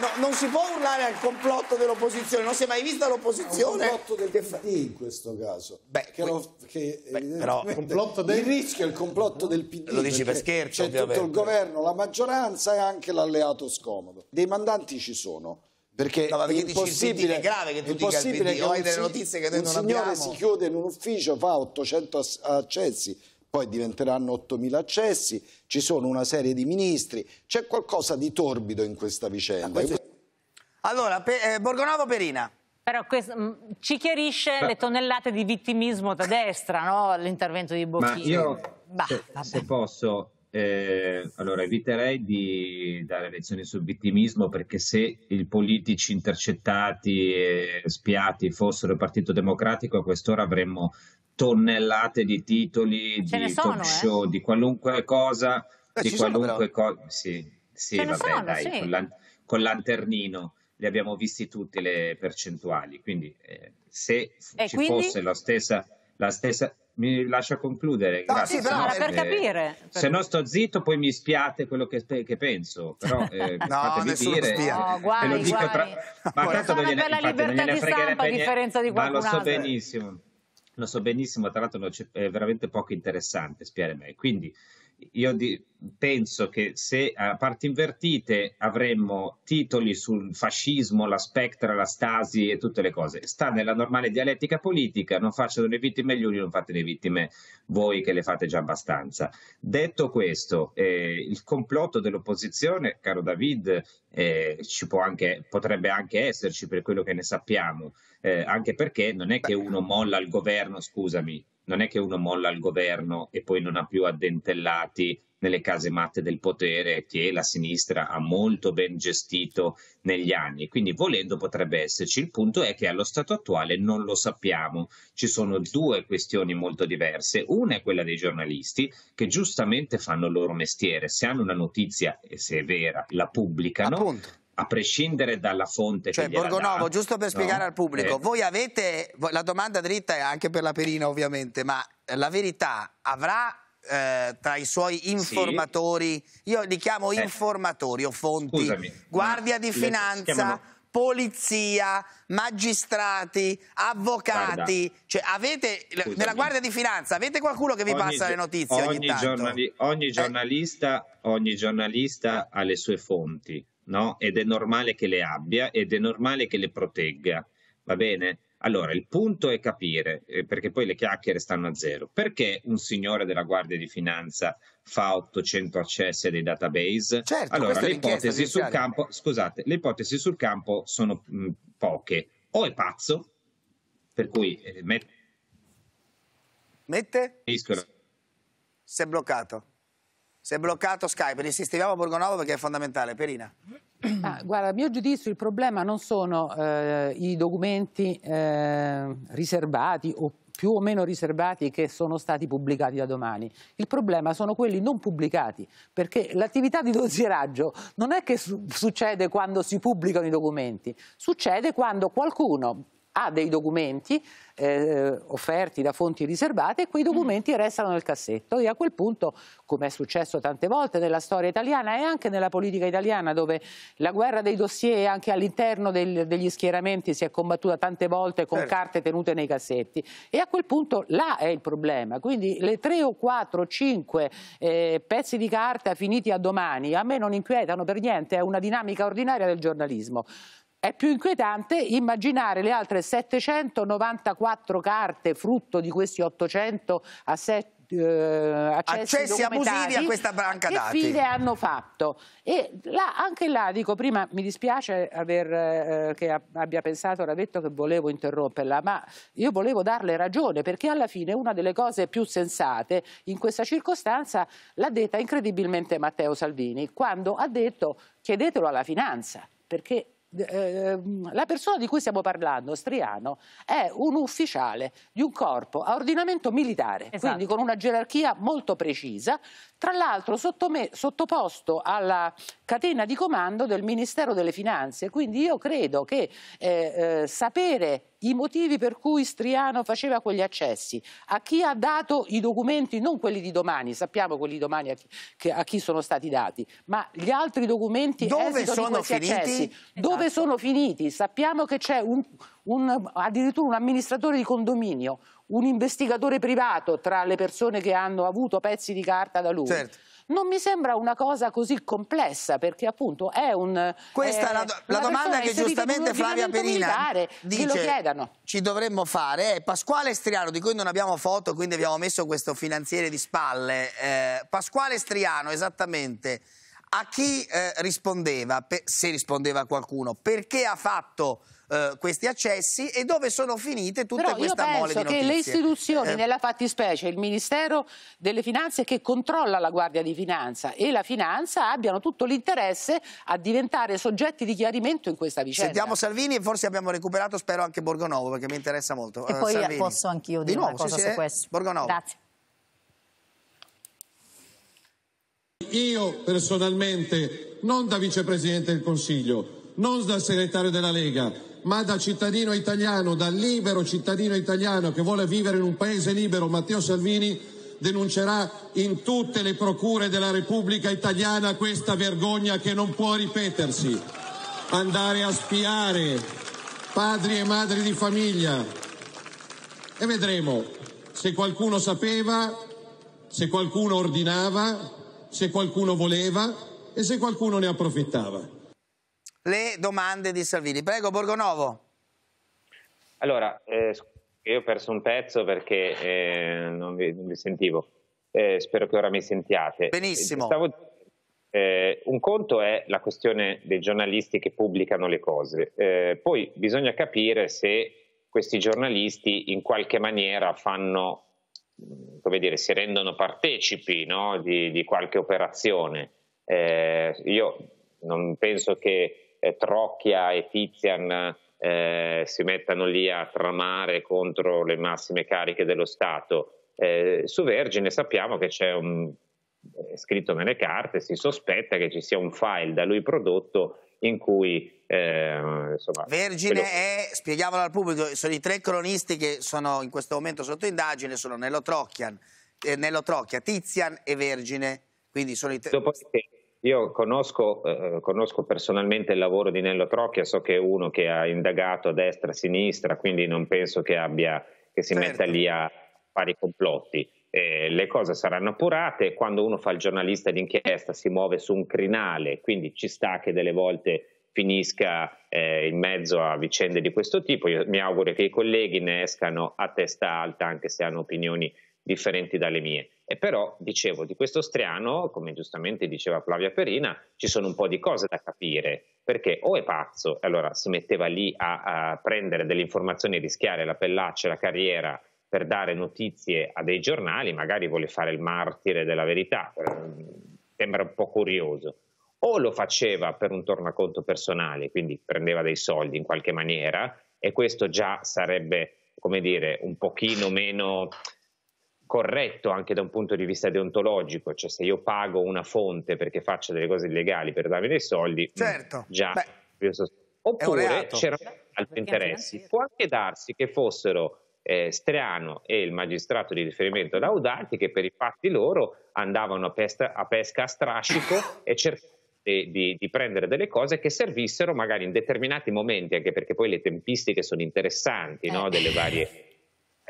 No, non si può urlare al complotto dell'opposizione, non si è mai vista l'opposizione. Il complotto del PD in questo caso. Beh, che, lo, che beh, però, complotto del... il rischio è il complotto del PD. Lo dici per scherzo, C'è ovviamente. tutto il governo, la maggioranza e anche l'alleato scomodo. Dei mandanti ci sono. Perché, no, perché è impossibile, dici, è grave che tu dica il PD, che hai delle notizie che noi non abbiamo. Un signore si chiude in un ufficio, fa 800 accessi, poi diventeranno 8.000 accessi, ci sono una serie di ministri, c'è qualcosa di torbido in questa vicenda. Ah, allora, pe eh, Borgonovo Perina. Però questo, mh, mm, ci chiarisce Beh. le tonnellate di vittimismo da destra, no? L'intervento di Bocchini. io, bah, se, se, posso, eh, allora eviterei di dare lezioni sul vittimismo perché se i politici intercettati e spiati fossero il Partito Democratico a quest'ora avremmo tonnellate di titoli, Ce di sono, talk eh? show, eh? di qualunque cosa, eh, di qualunque cosa. Sì, sì vabbè, sono, dai, sì. Con, la, con, l'anternino li abbiamo visti tutte le percentuali. Quindi eh, se e ci quindi? fosse la stessa, la stessa, mi lascia concludere. No, grazie. Sì, no, per eh, capire. Eh, se no sto zitto, poi mi spiate quello che, che penso. Però eh, no, fatevi dire. No, guai, lo dico guai. Tra... Ma tanto non gliene, libertà infatti, non gliene fregherebbe niente. A differenza di qualcun Ma lo so altro. benissimo lo so benissimo, tra l'altro è veramente poco interessante, spiegare me. Quindi io di, penso che se a parti invertite avremmo titoli sul fascismo, la Spectra, la Stasi e tutte le cose, sta nella normale dialettica politica, non facciano le vittime gli uni, non fate le vittime voi che le fate già abbastanza. Detto questo, eh, il complotto dell'opposizione, caro David, eh, anche, potrebbe anche esserci per quello che ne sappiamo, eh, anche perché non è che uno molla il governo, scusami, non è che uno molla il governo e poi non ha più addentellati nelle case matte del potere che la sinistra ha molto ben gestito negli anni. Quindi volendo potrebbe esserci. Il punto è che allo stato attuale non lo sappiamo. Ci sono due questioni molto diverse. Una è quella dei giornalisti che giustamente fanno il loro mestiere. Se hanno una notizia e se è vera la pubblicano. Appunto a prescindere dalla fonte. Cioè, Borgonovo, dà, giusto per spiegare al pubblico, eh. voi avete, la domanda dritta è anche per la Perina ovviamente, ma eh, la verità avrà eh, tra i suoi informatori, sì. io li chiamo eh. informatori o fonti, Scusami, guardia di finanza, polizia, magistrati, avvocati, Guarda, cioè avete scusami. nella Guardia di Finanza avete qualcuno che vi ogni passa le notizie ogni, ogni, giornali ogni eh. giornalista, eh. ogni giornalista ha le sue fonti no? Ed è normale che le abbia ed è normale che le protegga, va bene? Allora, il punto è capire, eh, perché poi le chiacchiere stanno a zero, perché un signore della Guardia di Finanza fa 800 accessi ai database? Certo, allora, le ipotesi, sul campo, scusate, le ipotesi sul campo sono mh, mm, poche. O è pazzo, per cui eh, met- mette... Mette? Si è bloccato. Si è bloccato Skype, insistiamo a Borgonovo perché è fondamentale. Perina. Ah, guarda, a mio giudizio il problema non sono eh, i documenti eh, riservati o più o meno riservati che sono stati pubblicati da domani. Il problema sono quelli non pubblicati, perché l'attività di dossieraggio non è che su succede quando si pubblicano i documenti, succede quando qualcuno ha dei documenti eh, eh, offerti da fonti riservate e quei mm. documenti restano nel cassetto e a quel punto, come è successo tante volte nella storia italiana e anche nella politica italiana dove la guerra dei dossier anche all'interno del, degli schieramenti si è combattuta tante volte con certo. carte tenute nei cassetti e a quel punto là è il problema, quindi le tre o quattro o cinque eh, pezzi di carta finiti a domani a me non inquietano per niente, è una dinamica ordinaria del giornalismo è più inquietante immaginare le altre 794 carte frutto di questi 800 assetti eh, accessi, accessi abusivi a questa banca che dati. Che fine hanno fatto? E là, anche là, dico prima, mi dispiace aver, eh, che abbia pensato detto che volevo interromperla, ma io volevo darle ragione perché alla fine una delle cose più sensate in questa circostanza l'ha detta incredibilmente Matteo Salvini quando ha detto chiedetelo alla finanza perché eh, ehm, la persona di cui stiamo parlando, Striano, è un ufficiale di un corpo a ordinamento militare, esatto. quindi con una gerarchia molto precisa, tra l'altro sottoposto alla catena di comando del Ministero delle Finanze. Quindi io credo che eh, eh sapere i motivi per cui Striano faceva quegli accessi, a chi ha dato i documenti, non quelli di domani, sappiamo quelli di domani a chi, a chi sono stati dati, ma gli altri documenti dove sono finiti? Accessi, esatto. dove sono finiti? Sappiamo che c'è un, un, addirittura un amministratore di condominio, un investigatore privato tra le persone che hanno avuto pezzi di carta da lui. Certo non mi sembra una cosa così complessa perché appunto è un... Questa è la, eh, do la domanda che giustamente Flavia Perina militare, dice, lo chiedano. ci dovremmo fare. Eh, Pasquale Striano, di cui non abbiamo foto, quindi abbiamo messo questo finanziere di spalle. Eh, Pasquale Striano, esattamente, a chi eh, rispondeva, se rispondeva a qualcuno, perché ha fatto eh, questi accessi e dove sono finite tutte Però queste mole di notizie. Però io penso che le istituzioni, eh. nella fattispecie il Ministero delle Finanze che controlla la Guardia di Finanza e la Finanza abbiano tutto l'interesse a diventare soggetti di chiarimento in questa vicenda. Sentiamo Salvini e forse abbiamo recuperato, spero, anche Borgonovo perché mi interessa molto. E uh, poi Salvini. posso anch'io dire di nuovo, una cosa sì, su eh, questo. Borgonovo. Grazie. Io personalmente, non da vicepresidente del Consiglio, non da segretario della Lega, ma da cittadino italiano, da libero cittadino italiano che vuole vivere in un paese libero, Matteo Salvini denuncerà in tutte le procure della Repubblica italiana questa vergogna che non può ripetersi. Andare a spiare padri e madri di famiglia e vedremo se qualcuno sapeva, se qualcuno ordinava, se qualcuno voleva e se qualcuno ne approfittava le domande di Salvini. Prego, Borgonovo. Allora, eh, io ho perso un pezzo perché eh, non, vi, non, vi, sentivo. Eh, spero che ora mi sentiate. Benissimo. Stavo... Eh, un conto è la questione dei giornalisti che pubblicano le cose, eh, poi bisogna capire se questi giornalisti in qualche maniera fanno, come dire, si rendono partecipi no, di, di, qualche operazione. Eh, io non penso che eh, Trocchia e Tizian eh, si mettano lì a tramare contro le massime cariche dello Stato. Eh, su Vergine sappiamo che c'è un, è eh, scritto nelle carte, si sospetta che ci sia un file da lui prodotto in cui eh, insomma, Vergine quello... è, spieghiamolo al pubblico, sono i tre cronisti che sono in questo momento sotto indagine, sono Nello Trocchian, eh, Nello Trocchia, Tizian e Vergine, quindi sono i tre... Dopodiché io conosco, eh, conosco, personalmente il lavoro di Nello Trocchia, so che è uno che ha indagato a destra e a sinistra, quindi non penso che, abbia, che si certo. metta lì a fare i complotti. Eh, le cose saranno appurate, quando uno fa il giornalista d'inchiesta si muove su un crinale, quindi ci sta che delle volte finisca eh, in mezzo a vicende di questo tipo. Io mi auguro che i colleghi ne escano a testa alta, anche se hanno opinioni differenti dalle mie. E però, dicevo, di questo striano, come giustamente diceva Flavia Perina, ci sono un po' di cose da capire, perché o è pazzo, e allora si metteva lì a, a prendere delle informazioni rischiare la pellaccia, la carriera, per dare notizie a dei giornali, magari vuole fare il martire della verità, eh, sembra un po' curioso. O lo faceva per un tornaconto personale, quindi prendeva dei soldi in qualche maniera, e questo già sarebbe, come dire, un pochino meno corretto anche da un punto di vista deontologico, cioè se io pago una fonte perché faccio delle cose illegali per darmi dei soldi, mm, certo. già, Beh, oppure c'erano altri interessi. Può anche darsi che fossero eh, Streano e il magistrato di riferimento Laudati che per i fatti loro andavano a, pesta, a pesca a strascico e cercavano di, di, prendere delle cose che servissero magari in determinati momenti, anche perché poi le tempistiche sono interessanti no, eh. delle varie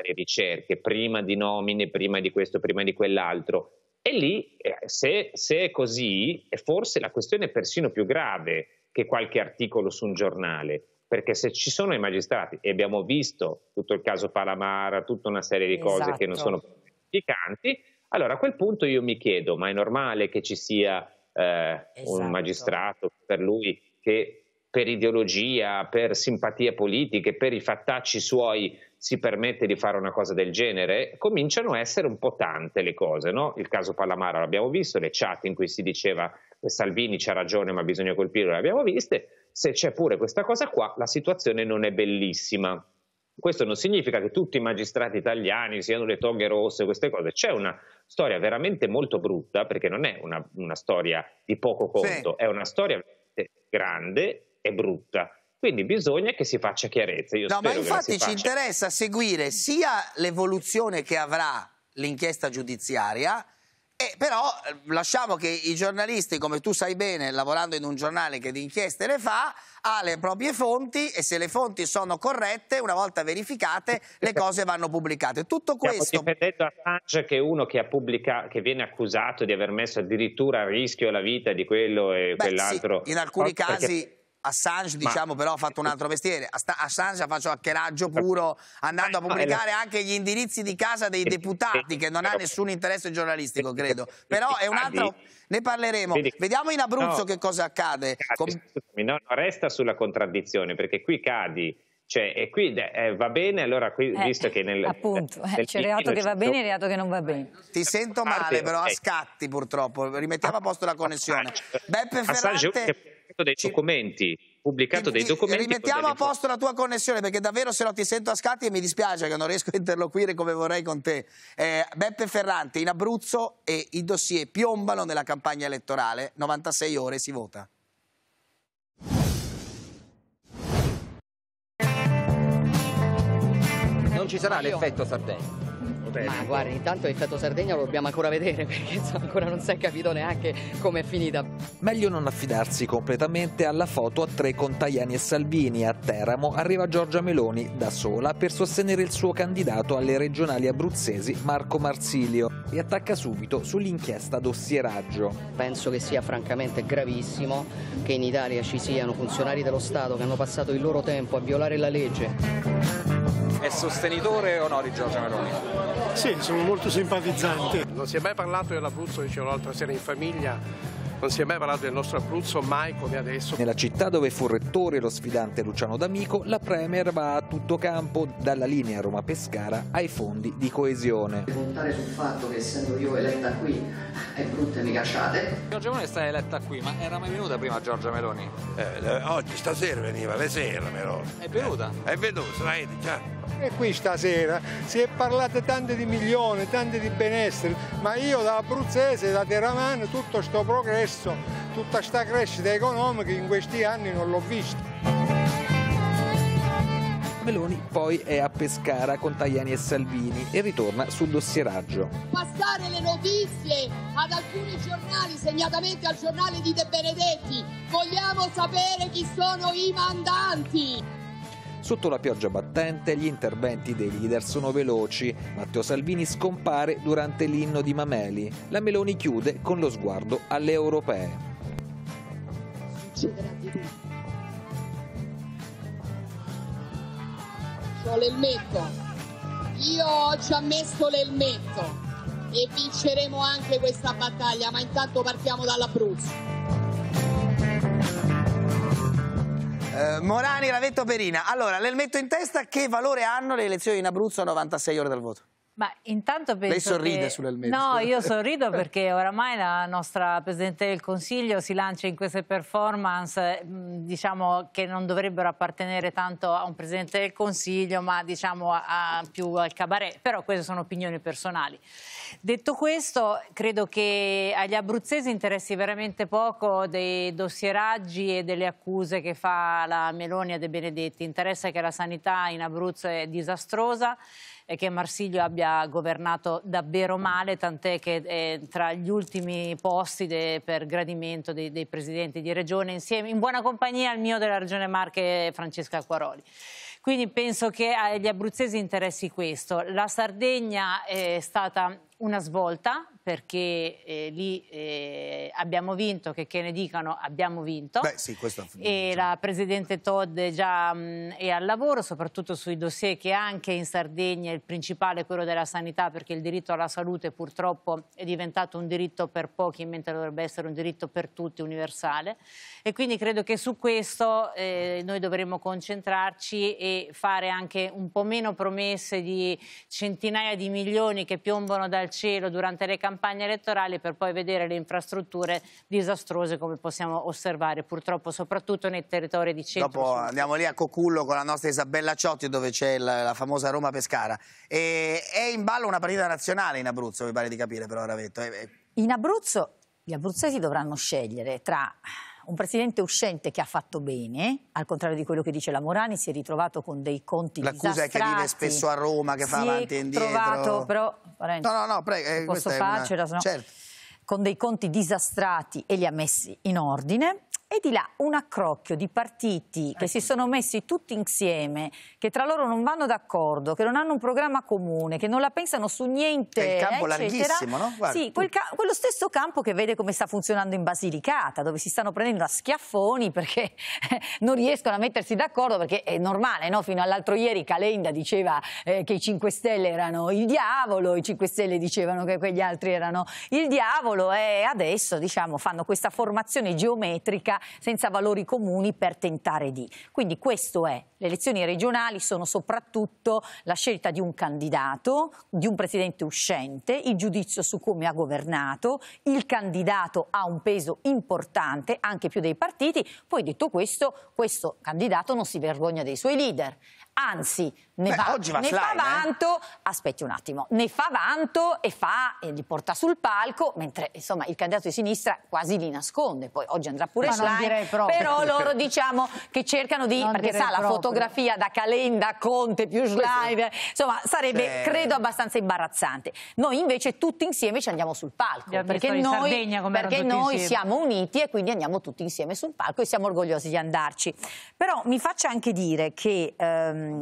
fare ricerche prima di nomine, prima di questo, prima di quell'altro. E lì, eh, se, se è così, forse la questione è persino più grave che qualche articolo su un giornale, perché se ci sono i magistrati, e abbiamo visto tutto il caso Palamara, tutta una serie di cose esatto. che non esatto. sono significanti, allora a quel punto io mi chiedo, ma è normale che ci sia eh, esatto. un magistrato per lui che per ideologia, per simpatie politiche, per i fattacci suoi si permette di fare una cosa del genere, cominciano a essere un po' tante le cose, no? Il caso Palamara l'abbiamo visto, le chat in cui si diceva che Salvini c'ha ragione ma bisogna colpirlo le abbiamo viste, se c'è pure questa cosa qua la situazione non è bellissima. Questo non significa che tutti i magistrati italiani siano le toghe rosse, queste cose. C'è una storia veramente molto brutta, perché non è una, una storia di poco conto, sì. è una storia grande e brutta quindi bisogna che si faccia chiarezza. Io no, ma infatti ci interessa seguire sia l'evoluzione che avrà l'inchiesta giudiziaria, e però eh, lasciamo che i giornalisti, come tu sai bene, lavorando in un giornale che di inchieste le fa, ha le proprie fonti e se le fonti sono corrette, una volta verificate, le cose vanno pubblicate. Tutto questo... Stiamo difendendo Assange che è uno che, pubblica... che, viene accusato di aver messo addirittura a rischio la vita di quello e quell'altro. Sì, in alcuni no, casi... Perché Assange diciamo Ma... però ha fatto un altro mestiere, Assange ha fatto hackeraggio puro andando a pubblicare anche gli indirizzi di casa dei deputati che non ha nessun interesse giornalistico credo, però è un altro, ne parleremo, vediamo in Abruzzo no, che cosa accade. Cadi, scusami, no, resta sulla contraddizione perché qui cadi cioè, e qui eh, va bene, allora qui, eh, visto che nel... Appunto, eh, nel c'è il reato che va bene e il reato che non va bene. Ti sento male però, a scatti purtroppo, rimettiamo a posto la connessione. Beppe Ferrante pubblicato dei documenti. Pubblicato dei documenti. Rimettiamo a posto la tua connessione perché davvero se no ti sento a scatti e mi dispiace che non riesco a interloquire come vorrei con te. Eh, Beppe Ferrante, in Abruzzo e i dossier piombano nella campagna elettorale, 96 ore si vota. Non ci sarà l'effetto Sardegna bene. Ma guarda, intanto l'effetto Sardegna lo dobbiamo ancora vedere perché ancora non si è capito neanche come è finita. Meglio non affidarsi completamente alla foto a tre con Tajani e Salvini. A Teramo arriva Giorgia Meloni da sola per sostenere il suo candidato alle regionali abruzzesi Marco Marsilio e attacca subito sull'inchiesta dossieraggio. Penso che sia francamente gravissimo che in Italia ci siano funzionari dello Stato che hanno passato il loro tempo a violare la legge è sostenitore o no di Giorgia Meloni? Sì, sono molto simpatizzante. Non si è mai parlato dell'Abruzzo, dicevo l'altra sera in famiglia, non si è mai parlato del nostro Abruzzo, mai come adesso. Nella città dove fu rettore lo sfidante Luciano D'Amico, la Premier va a tutto campo, dalla linea Roma-Pescara ai fondi di coesione. Puntare sul fatto che essendo io eletta qui è brutta e mi cacciate. Giorgia Meloni sta eletta qui, ma era mai venuta prima Giorgia Meloni? Eh, eh oggi, stasera veniva, le sera Meloni. È venuta? Eh, è venuta, sai, già. Diciamo. E qui stasera si è parlato tanto di milioni, tanto di benessere, ma io da abruzzese, da terramano, tutto questo progresso, tutta questa crescita economica in questi anni non l'ho vista. Meloni poi è a Pescara con Tajani e Salvini e ritorna sul dossieraggio. Passare le notizie ad alcuni giornali, segnatamente al giornale di De Benedetti. Vogliamo sapere chi sono i mandanti. Sotto la pioggia battente gli interventi dei leader sono veloci. Matteo Salvini scompare durante l'inno di Mameli. La Meloni chiude con lo sguardo alle europee. Ho L'elmetto. Io ho già messo l'elmetto e vinceremo anche questa battaglia, ma intanto partiamo dall'Abruzzo. Eh, Morani, Ravetto, Perina. Allora, l'elmetto in testa, che valore hanno le elezioni in Abruzzo a 96 ore dal voto? Ma intanto penso Lei sorride che... sull'elmetto. No, io sorrido perché oramai la nostra Presidente del Consiglio si lancia in queste performance diciamo, che non dovrebbero appartenere tanto a un Presidente del Consiglio ma diciamo, a, a più al cabaret, però queste sono opinioni personali. Detto questo, credo che agli abruzzesi interessi veramente poco dei dossieraggi e delle accuse che fa la Melonia De Benedetti. Interessa che la sanità in Abruzzo è disastrosa e che Marsiglio abbia governato davvero male, tant'è che è tra gli ultimi posti de, per gradimento dei, dei, presidenti di regione, insieme in buona compagnia al mio della regione Marche Francesca Acquaroli. Quindi penso che agli abruzzesi interessi questo. La Sardegna è stata una svolta perché eh, lì eh, abbiamo vinto, che, che ne dicano abbiamo vinto. Beh, sì, e la Presidente Todd è già mh, mm, è al lavoro, soprattutto sui dossier che anche in Sardegna il principale è quello della sanità, perché il diritto alla salute purtroppo è diventato un diritto per pochi, mentre dovrebbe essere un diritto per tutti, universale. E quindi credo che su questo eh, noi dovremmo concentrarci e fare anche un po' meno promesse di centinaia di milioni che piombano dal cielo durante le campagne campagna elettorale per poi vedere le infrastrutture disastrose come possiamo osservare purtroppo soprattutto nei territori di centro. Dopo andiamo lì a Cocullo con la nostra Isabella Ciotti dove c'è la, la, famosa Roma-Pescara. è in ballo una partita nazionale in Abruzzo mi pare di capire però Ravetto. In Abruzzo gli abruzzesi dovranno scegliere tra un presidente uscente che ha fatto bene, al contrario di quello che dice la Morani, si è ritrovato con dei conti L'accusa è che vive spesso a Roma, che si fa avanti e indietro. Trovato, però, parenti, no, no, no, prego, eh, posso farcela, una... no? certo. con dei conti disastrati e li ha messi in ordine e di là un accrocchio di partiti eh che si sono messi tutti insieme, che tra loro non vanno d'accordo, che non hanno un programma comune, che non la pensano su niente. È il campo eccetera. larghissimo, no? Guarda, sì, quel ca- quello stesso campo che vede come sta funzionando in Basilicata, dove si stanno prendendo a schiaffoni perché non riescono a mettersi d'accordo, perché è normale, no? Fino all'altro ieri Calenda diceva eh, che i 5 Stelle erano il diavolo, i 5 Stelle dicevano che quegli altri erano il diavolo e adesso diciamo, fanno questa formazione geometrica senza valori comuni per tentare di. Quindi questo è, le elezioni regionali sono soprattutto la scelta di un candidato, di un presidente uscente, il giudizio su come ha governato, il candidato ha un peso importante, anche più dei partiti, poi detto questo, questo candidato non si vergogna dei suoi leader, anzi ne, Beh, va, ne slime, fa eh. vanto, eh? aspetti un attimo, ne fa vanto e, fa, e li porta sul palco, mentre insomma il candidato di sinistra quasi li nasconde, poi oggi andrà pure Ma slime, però loro diciamo che cercano di, non perché sa proprio. la fotografia da Calenda, Conte più slime, insomma sarebbe sì. credo abbastanza imbarazzante. Noi invece tutti insieme ci andiamo sul palco, perché noi, Sardegna, perché noi siamo uniti e quindi andiamo tutti insieme sul palco e siamo orgogliosi di andarci. Però mi faccia anche dire che... Ehm,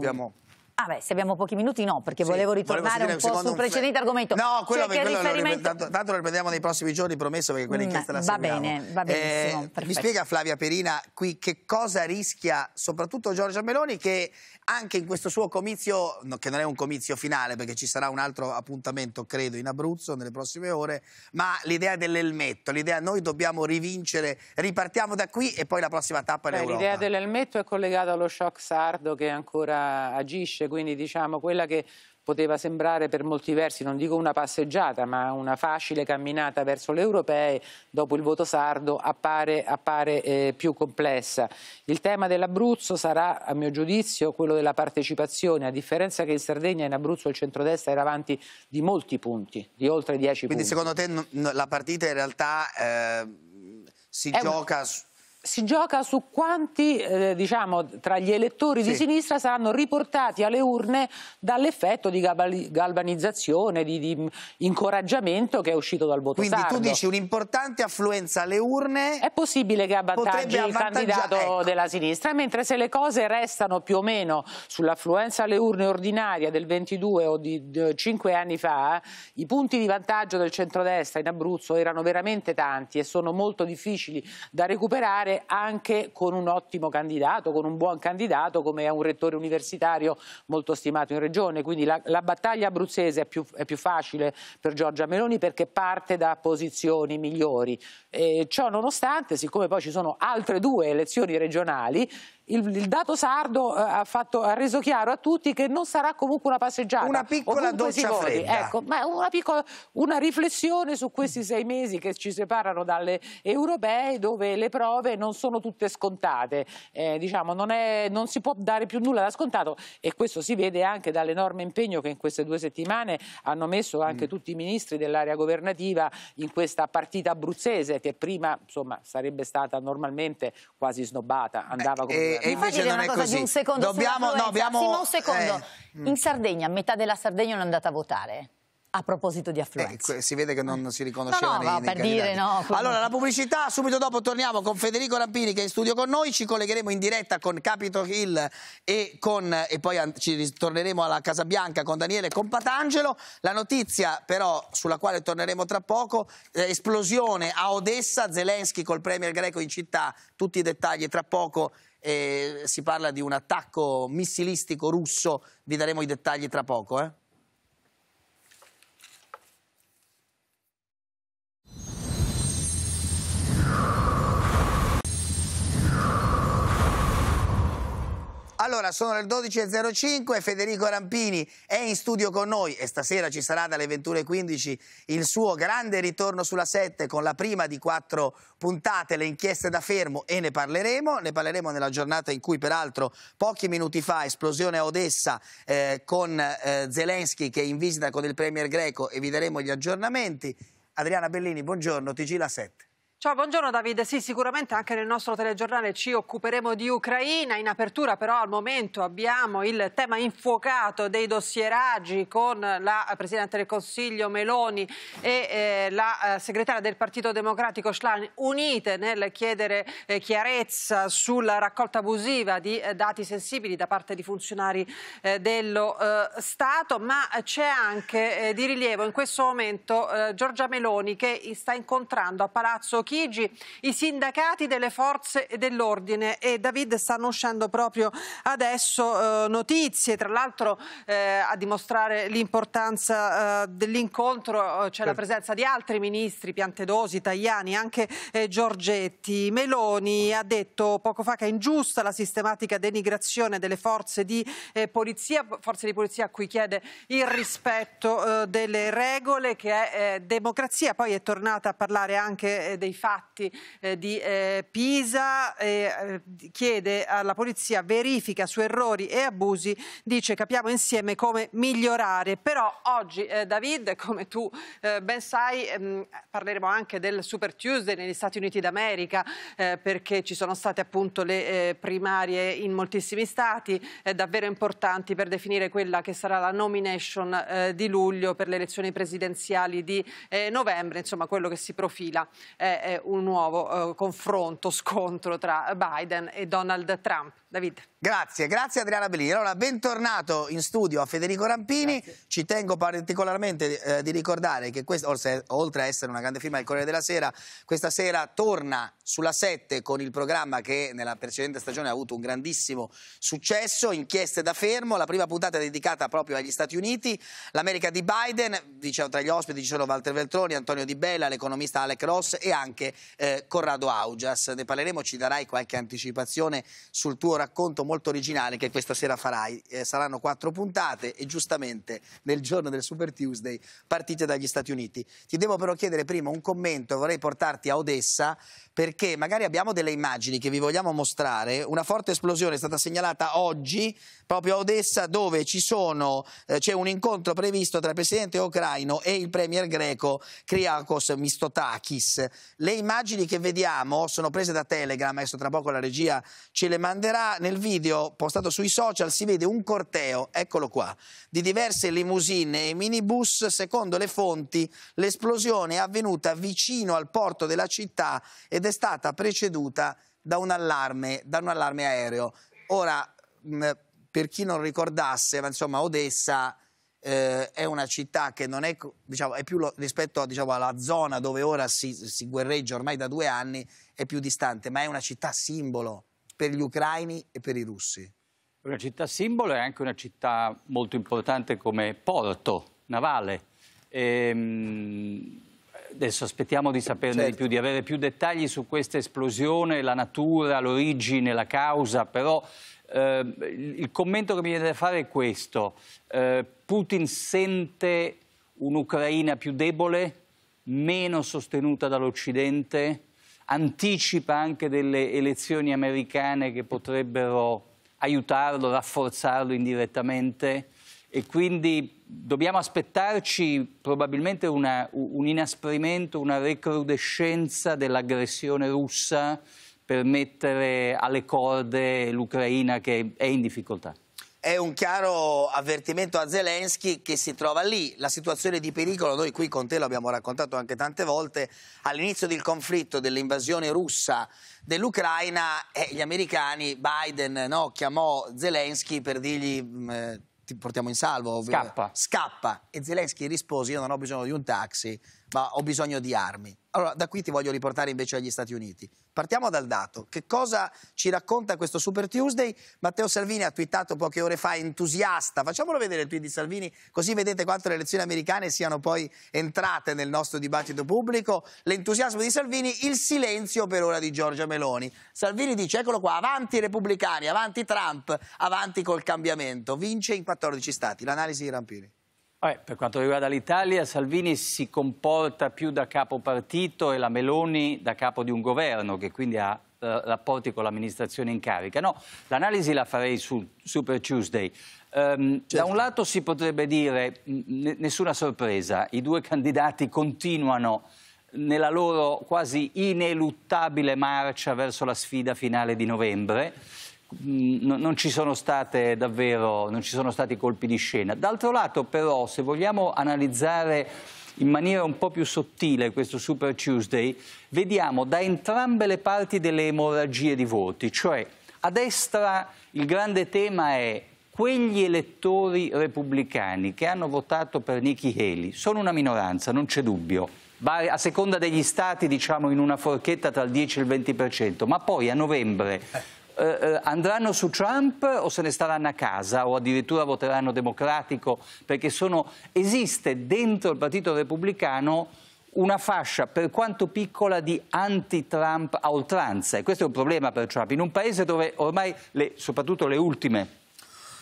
Ah beh, se abbiamo pochi minuti no, perché sì, volevo ritornare volevo un po' sul precedente argomento. No, quello, cioè, quello riferimento... tanto, tanto, lo riprendiamo nei prossimi giorni, promesso, perché quella inchiesta mm, la seguiamo. Va bene, va eh, benissimo. Eh, mi spiega Flavia Perina qui che cosa rischia soprattutto Giorgia Meloni che anche in questo suo comizio, che non è un comizio finale perché ci sarà un altro appuntamento credo in Abruzzo nelle prossime ore, ma l'idea dell'elmetto, l'idea noi dobbiamo rivincere, ripartiamo da qui e poi la prossima tappa è l'Europa. L'idea dell'elmetto è collegata allo shock sardo che ancora agisce quindi diciamo quella che poteva sembrare per molti versi, non dico una passeggiata, ma una facile camminata verso le europee, dopo il voto sardo appare, appare eh, più complessa. Il tema dell'Abruzzo sarà, a mio giudizio, quello della partecipazione, a differenza che in Sardegna e in Abruzzo il centrodestra era avanti di molti punti, di oltre 10 Quindi punti. Quindi secondo te la partita in realtà eh, si È gioca... Un si gioca su quanti eh, diciamo, tra gli elettori sì. di sinistra saranno riportati alle urne dall'effetto di galvanizzazione, di, di, incoraggiamento che è uscito dal voto Quindi sardo. tu dici un'importante affluenza alle urne... È possibile che avvantaggi il candidato ecco. della sinistra, mentre se le cose restano più o meno sull'affluenza alle urne ordinaria del 22 o di, di 5 anni fa, i punti di vantaggio del centrodestra in Abruzzo erano veramente tanti e sono molto difficili da recuperare fare anche con un ottimo candidato, con un buon candidato come è un rettore universitario molto stimato in regione. Quindi la, la battaglia abruzzese è più, è più, facile per Giorgia Meloni perché parte da posizioni migliori. E ciò nonostante, siccome poi ci sono altre due elezioni regionali, il, il, dato sardo eh, ha, fatto, ha, reso chiaro a tutti che non sarà comunque una passeggiata. Una piccola doccia fredda. Ecco, ma una, piccola, una, riflessione su questi sei mesi che ci separano dalle europee dove le prove non sono tutte scontate. Eh, diciamo, non, è, non, si può dare più nulla da scontato e questo si vede anche dall'enorme impegno che in queste due settimane hanno messo anche mm. tutti i ministri dell'area governativa in questa partita abruzzese che prima insomma, sarebbe stata normalmente quasi snobbata, andava come e, eh, invece non è così. un secondo dobbiamo, no, abbiamo... Simo, un secondo. Eh. In Sardegna, metà della Sardegna non è andata a votare. A proposito di eh, affluenza. Eh, si vede che non eh. si riconosceva no, no, nei, nei per dire no. Quindi... Allora, la pubblicità, subito dopo torniamo con Federico Rampini che è in studio con noi, ci collegheremo in diretta con Capitol Hill e, con, e poi ci ritorneremo alla Casa Bianca con Daniele e con Patangelo. La notizia però, sulla quale torneremo tra poco, eh, esplosione a Odessa, Zelensky col premier greco in città, tutti i dettagli tra poco eh, si parla di un attacco missilistico russo, vi daremo i dettagli tra poco. Eh. Allora, sono le 12.05, Federico Rampini è in studio con noi e stasera ci sarà dalle 21.15 il suo grande ritorno sulla 7 con la prima di quattro puntate, le inchieste da fermo e ne parleremo, ne parleremo nella giornata in cui peraltro pochi minuti fa esplosione a Odessa eh, con eh, Zelensky che è in visita con il Premier greco e vi daremo gli aggiornamenti. Adriana Bellini, buongiorno, TG La 7. Ciao, buongiorno Davide. Sì, sicuramente anche nel nostro telegiornale ci occuperemo di Ucraina. In apertura però al momento abbiamo il tema infuocato dei dossieraggi con la Presidente del Consiglio Meloni e eh, la eh, segretaria del Partito Democratico Schlein unite nel chiedere eh, chiarezza sulla raccolta abusiva di eh, dati sensibili da parte di funzionari eh, dello eh, Stato, ma c'è anche di rilievo in questo momento Giorgia Meloni che sta incontrando a Palazzo Chigi i sindacati delle forze dell'ordine e David stanno uscendo proprio adesso eh, notizie, tra l'altro eh, a dimostrare l'importanza eh, dell'incontro eh, c'è la presenza di altri ministri, Piantedosi, Tajani, anche eh, Giorgetti. Meloni ha detto poco fa che è ingiusta la sistematica denigrazione delle forze di eh, polizia, forze di polizia a cui chiede il rispetto delle regole che è democrazia, poi è tornata a parlare anche dei fatti eh, di eh, Pisa, eh, chiede alla polizia verifica su errori e abusi, dice capiamo insieme come migliorare. Però oggi eh, David, come tu eh, ben sai, ehm, parleremo anche del Super Tuesday negli Stati Uniti d'America eh, perché ci sono state appunto le primarie in moltissimi stati davvero importanti per definire quella che sarà la nomination di luglio per le elezioni presidenziali di novembre, insomma quello che si profila è un nuovo eh, confronto, scontro tra Biden e Donald Trump. David. Grazie, grazie Adriana Bellini. Allora, bentornato in studio a Federico Rampini. Grazie. Ci tengo particolarmente eh, di ricordare che questa, oltre a essere una grande firma del Corriere della Sera, questa sera torna sulla 7 con il programma che nella precedente stagione ha avuto un grandissimo successo, Inchieste da fermo. La prima puntata è dedicata proprio agli Stati Uniti, l'America di Biden. Diciamo, tra gli ospiti ci sono Walter Veltroni, Antonio Di Bella, l'economista Alec Ross e anche eh, Corrado Augias. Ne parleremo, ci darai qualche anticipazione sul tuo racconto molto originale che questa sera farai. Eh, saranno quattro puntate e giustamente nel giorno del Super Tuesday partite dagli Stati Uniti. Ti devo però chiedere prima un commento, vorrei portarti a Odessa perché magari abbiamo delle immagini che vi vogliamo mostrare. Una forte esplosione è stata segnalata oggi proprio a Odessa dove sono, eh, c'è un incontro previsto tra il presidente ucraino e il premier greco Kriakos Mistotakis. Le immagini che vediamo sono prese da Telegram, adesso tra poco la regia ce le manderà. Nel video postato sui social si vede un corteo, eccolo qua, di diverse limousine e minibus. Secondo le fonti l'esplosione è avvenuta vicino al porto della città e ed è stata preceduta da un allarme, da un allarme aereo. Ora, mh, per chi non ricordasse, ma insomma Odessa eh, è una città che non è, diciamo, è più lo, rispetto diciamo, alla zona dove ora si, si guerreggia ormai da due anni, è più distante, ma è una città simbolo per gli ucraini e per i russi. Una città simbolo è anche una città molto importante come porto navale. Ehm, Adesso aspettiamo di saperne certo. di più, di avere più dettagli su questa esplosione, la natura, l'origine, la causa, però eh, il commento che mi viene da fare è questo. Eh, Putin sente un'Ucraina più debole, meno sostenuta dall'Occidente, anticipa anche delle elezioni americane che potrebbero aiutarlo, rafforzarlo indirettamente e quindi dobbiamo aspettarci probabilmente una, un inasprimento, una recrudescenza dell'aggressione russa per mettere alle corde l'Ucraina che è in difficoltà? È un chiaro avvertimento a Zelensky che si trova lì. La situazione di pericolo, noi qui con te l'abbiamo raccontato anche tante volte, all'inizio del conflitto, dell'invasione russa dell'Ucraina, eh, gli americani, Biden no, chiamò Zelensky per dirgli... Mm, eh, ti portiamo in salvo. Scappa. Scappa. E Zelensky rispose, io non ho bisogno di un taxi, ma ho bisogno di armi. Allora, da qui ti voglio riportare invece agli Stati Uniti. Partiamo dal dato. Che cosa ci racconta questo Super Tuesday? Matteo Salvini ha twittato poche ore fa, entusiasta. Facciamolo vedere il tweet di Salvini, così vedete quanto le elezioni americane siano poi entrate nel nostro dibattito pubblico. L'entusiasmo di Salvini, il silenzio per ora di Giorgia Meloni. Salvini dice, eccolo qua, avanti i repubblicani, avanti Trump, avanti col cambiamento. Vince in 14 stati. L'analisi di Rampini. Eh, per quanto riguarda l'Italia, Salvini si comporta più da capo partito e la Meloni da capo di un governo che quindi ha eh, rapporti con l'amministrazione in carica. No, l'analisi la farei sul Super Tuesday. Um, certo. Da un lato si potrebbe dire nessuna sorpresa, i due candidati continuano nella loro quasi ineluttabile marcia verso la sfida finale di novembre non ci sono state davvero, non ci sono stati colpi di scena. D'altro lato però, se vogliamo analizzare in maniera un po' più sottile questo Super Tuesday, vediamo da entrambe le parti delle emorragie di voti, cioè a destra il grande tema è quegli elettori repubblicani che hanno votato per Nikki Haley sono una minoranza, non c'è dubbio. A seconda degli stati, diciamo in una forchetta tra il 10 e il 20%, ma poi a novembre eh, eh, andranno su Trump o se ne staranno a casa o addirittura voteranno democratico perché sono, esiste dentro il Partito Repubblicano una fascia, per quanto piccola, di anti-Trump a oltranza. E questo è un problema per Trump. In un paese dove ormai, le, soprattutto le ultime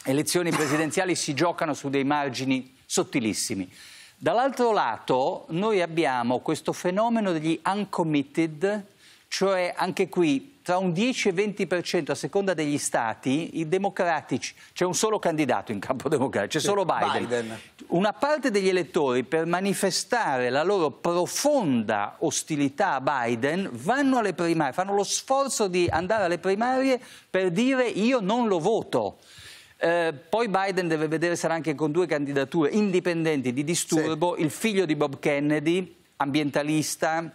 elezioni presidenziali, si giocano su dei margini sottilissimi. Dall'altro lato, noi abbiamo questo fenomeno degli uncommitted, cioè anche qui tra un 10 e 20% a seconda degli stati, i democratici, c'è un solo candidato in campo democratico, c'è solo Biden. Biden. Una parte degli elettori per manifestare la loro profonda ostilità a Biden vanno alle primarie, fanno lo sforzo di andare alle primarie per dire io non lo voto. Eh, poi Biden deve vedere sarà anche con due candidature indipendenti di disturbo, sì. il figlio di Bob Kennedy, ambientalista,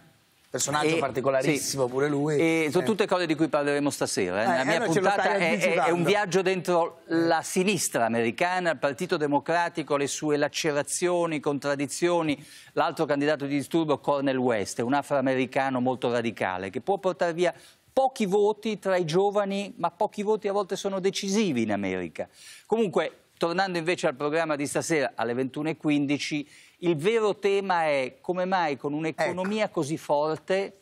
personaggio e, particolarissimo sì. pure lui. E sono eh. tutte cose di cui parleremo stasera. Eh. eh la eh, mia puntata è, è, è, un viaggio dentro la sinistra americana, il Partito Democratico, le sue lacerazioni, contraddizioni. L'altro candidato di disturbo, Cornel West, un afroamericano molto radicale che può portare via pochi voti tra i giovani, ma pochi voti a volte sono decisivi in America. Comunque, tornando invece al programma di stasera alle 21.15, il vero tema è come mai con un'economia ecco. così forte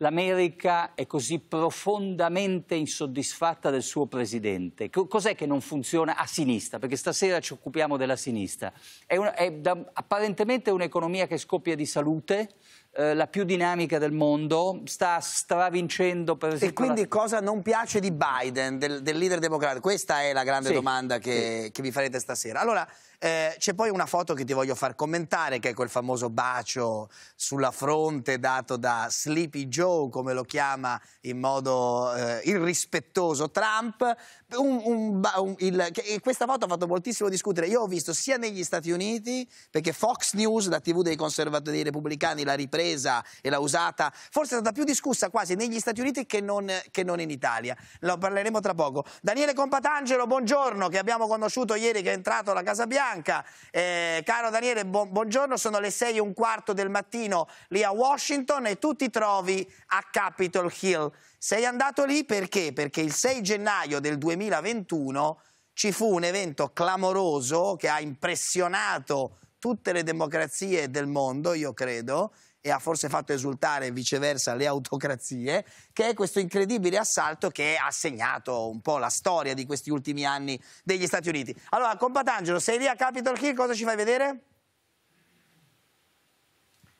l'America è così profondamente insoddisfatta del suo presidente. Cos'è che non funziona a sinistra? Perché stasera ci occupiamo della sinistra. È, un, è da, apparentemente un'economia che scoppia di salute, eh, la più dinamica del mondo, sta stravincendo per esempio... E quindi la... cosa non piace di Biden, del, del leader democratico? Questa è la grande sì. domanda che, sì. che vi farete stasera. Allora, eh, c'è poi una foto che ti voglio far commentare, che è quel famoso bacio sulla fronte dato da Sleepy Joe, come lo chiama in modo eh, irrispettoso Trump. Un, un, un, il, che, questa foto ha fatto moltissimo discutere. Io ho visto sia negli Stati Uniti, perché Fox News, la TV dei conservatori dei repubblicani, l'ha ripresa e l'ha usata, forse è stata più discussa quasi negli Stati Uniti che non, che non in Italia. Lo parleremo tra poco. Daniele Compatangelo, buongiorno, che abbiamo conosciuto ieri, che è entrato alla Casa Bianca. Bianca. Eh, caro Daniele, bu buongiorno, sono le 6 e un quarto del mattino lì a Washington e tu ti trovi a Capitol Hill. Sei andato lì perché? Perché il 6 gennaio del 2021 ci fu un evento clamoroso che ha impressionato tutte le democrazie del mondo, io credo, e ha forse fatto esultare viceversa le autocrazie, che è questo incredibile assalto che ha segnato un po' la storia di questi ultimi anni degli Stati Uniti. Allora, Compatangelo, sei lì a Capitol Hill, cosa ci fai vedere?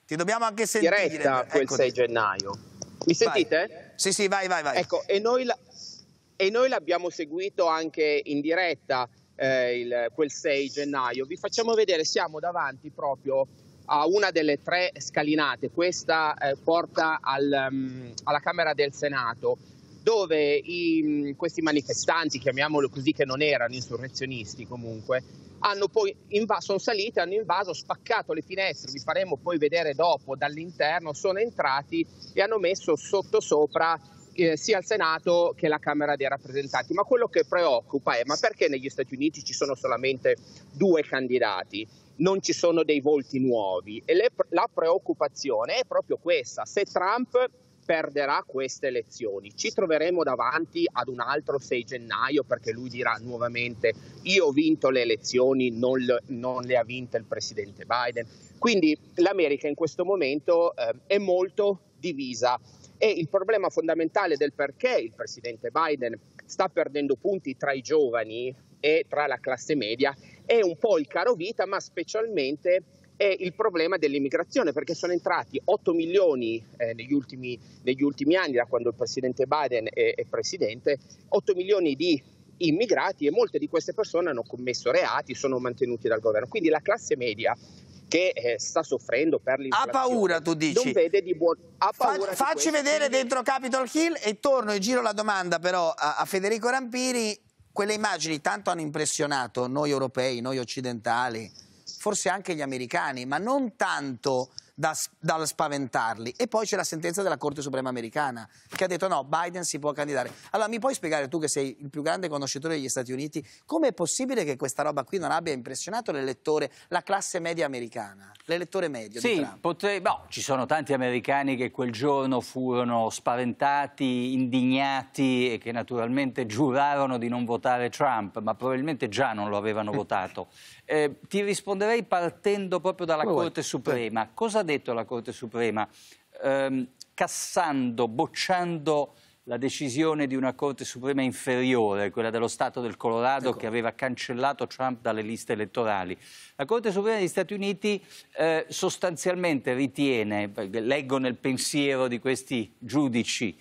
Ti dobbiamo anche sentire. Diretta ecco quel Eccoti. 6 gennaio. Mi sentite? Vai. Sì, sì, vai, vai, vai. Ecco, e noi, la... e noi l'abbiamo seguito anche in diretta eh, il... quel 6 gennaio. Vi facciamo vedere, siamo davanti proprio a una delle tre scalinate, questa eh, porta al, um, alla Camera del Senato, dove i, mm, questi manifestanti, chiamiamolo così, che non erano insurrezionisti comunque, inv- sono saliti, hanno invaso, spaccato le finestre, vi faremo poi vedere dopo dall'interno, sono entrati e hanno messo sotto sopra eh, sia al Senato che alla Camera dei rappresentanti. Ma quello che preoccupa è ma perché negli Stati Uniti ci sono solamente due candidati? non ci sono dei volti nuovi e le, la preoccupazione è proprio questa, se Trump perderà queste elezioni ci troveremo davanti ad un altro 6 gennaio perché lui dirà nuovamente io ho vinto le elezioni, non le, non le ha vinte il presidente Biden. Quindi l'America in questo momento eh, è molto divisa e il problema fondamentale del perché il presidente Biden sta perdendo punti tra i giovani e tra la classe media è un po' il caro vita, ma specialmente è il problema dell'immigrazione, perché sono entrati 8 milioni eh, negli, ultimi, negli, ultimi, anni, da quando il presidente Biden è, è presidente, 8 milioni di immigrati e molte di queste persone hanno commesso reati, sono mantenuti dal governo. Quindi la classe media che eh, sta soffrendo per l'inflazione. Ha paura, tu dici. Buon... Ha paura Fa, facci vedere dentro Capitol Hill e torno e giro la domanda però a, a Federico Rampiri. Quelle immagini tanto hanno impressionato noi europei, noi occidentali, forse anche gli americani, ma non tanto da, da, spaventarli. E poi c'è la sentenza della Corte Suprema americana che ha detto no, Biden si può candidare. Allora mi puoi spiegare tu che sei il più grande conoscitore degli Stati Uniti, come è possibile che questa roba qui non abbia impressionato l'elettore, la classe media americana, l'elettore medio? Sì, potrei, no, boh, ci sono tanti americani che quel giorno furono spaventati, indignati e che naturalmente giurarono di non votare Trump, ma probabilmente già non lo avevano votato. Eh, ti risponderei partendo proprio dalla Come Corte vuoi? Suprema. Sì. Cosa ha detto la Corte Suprema? Eh, cassando, bocciando la decisione di una Corte Suprema inferiore, quella dello Stato del Colorado ecco. che aveva cancellato Trump dalle liste elettorali. La Corte Suprema degli Stati Uniti eh, sostanzialmente ritiene, leggo nel pensiero di questi giudici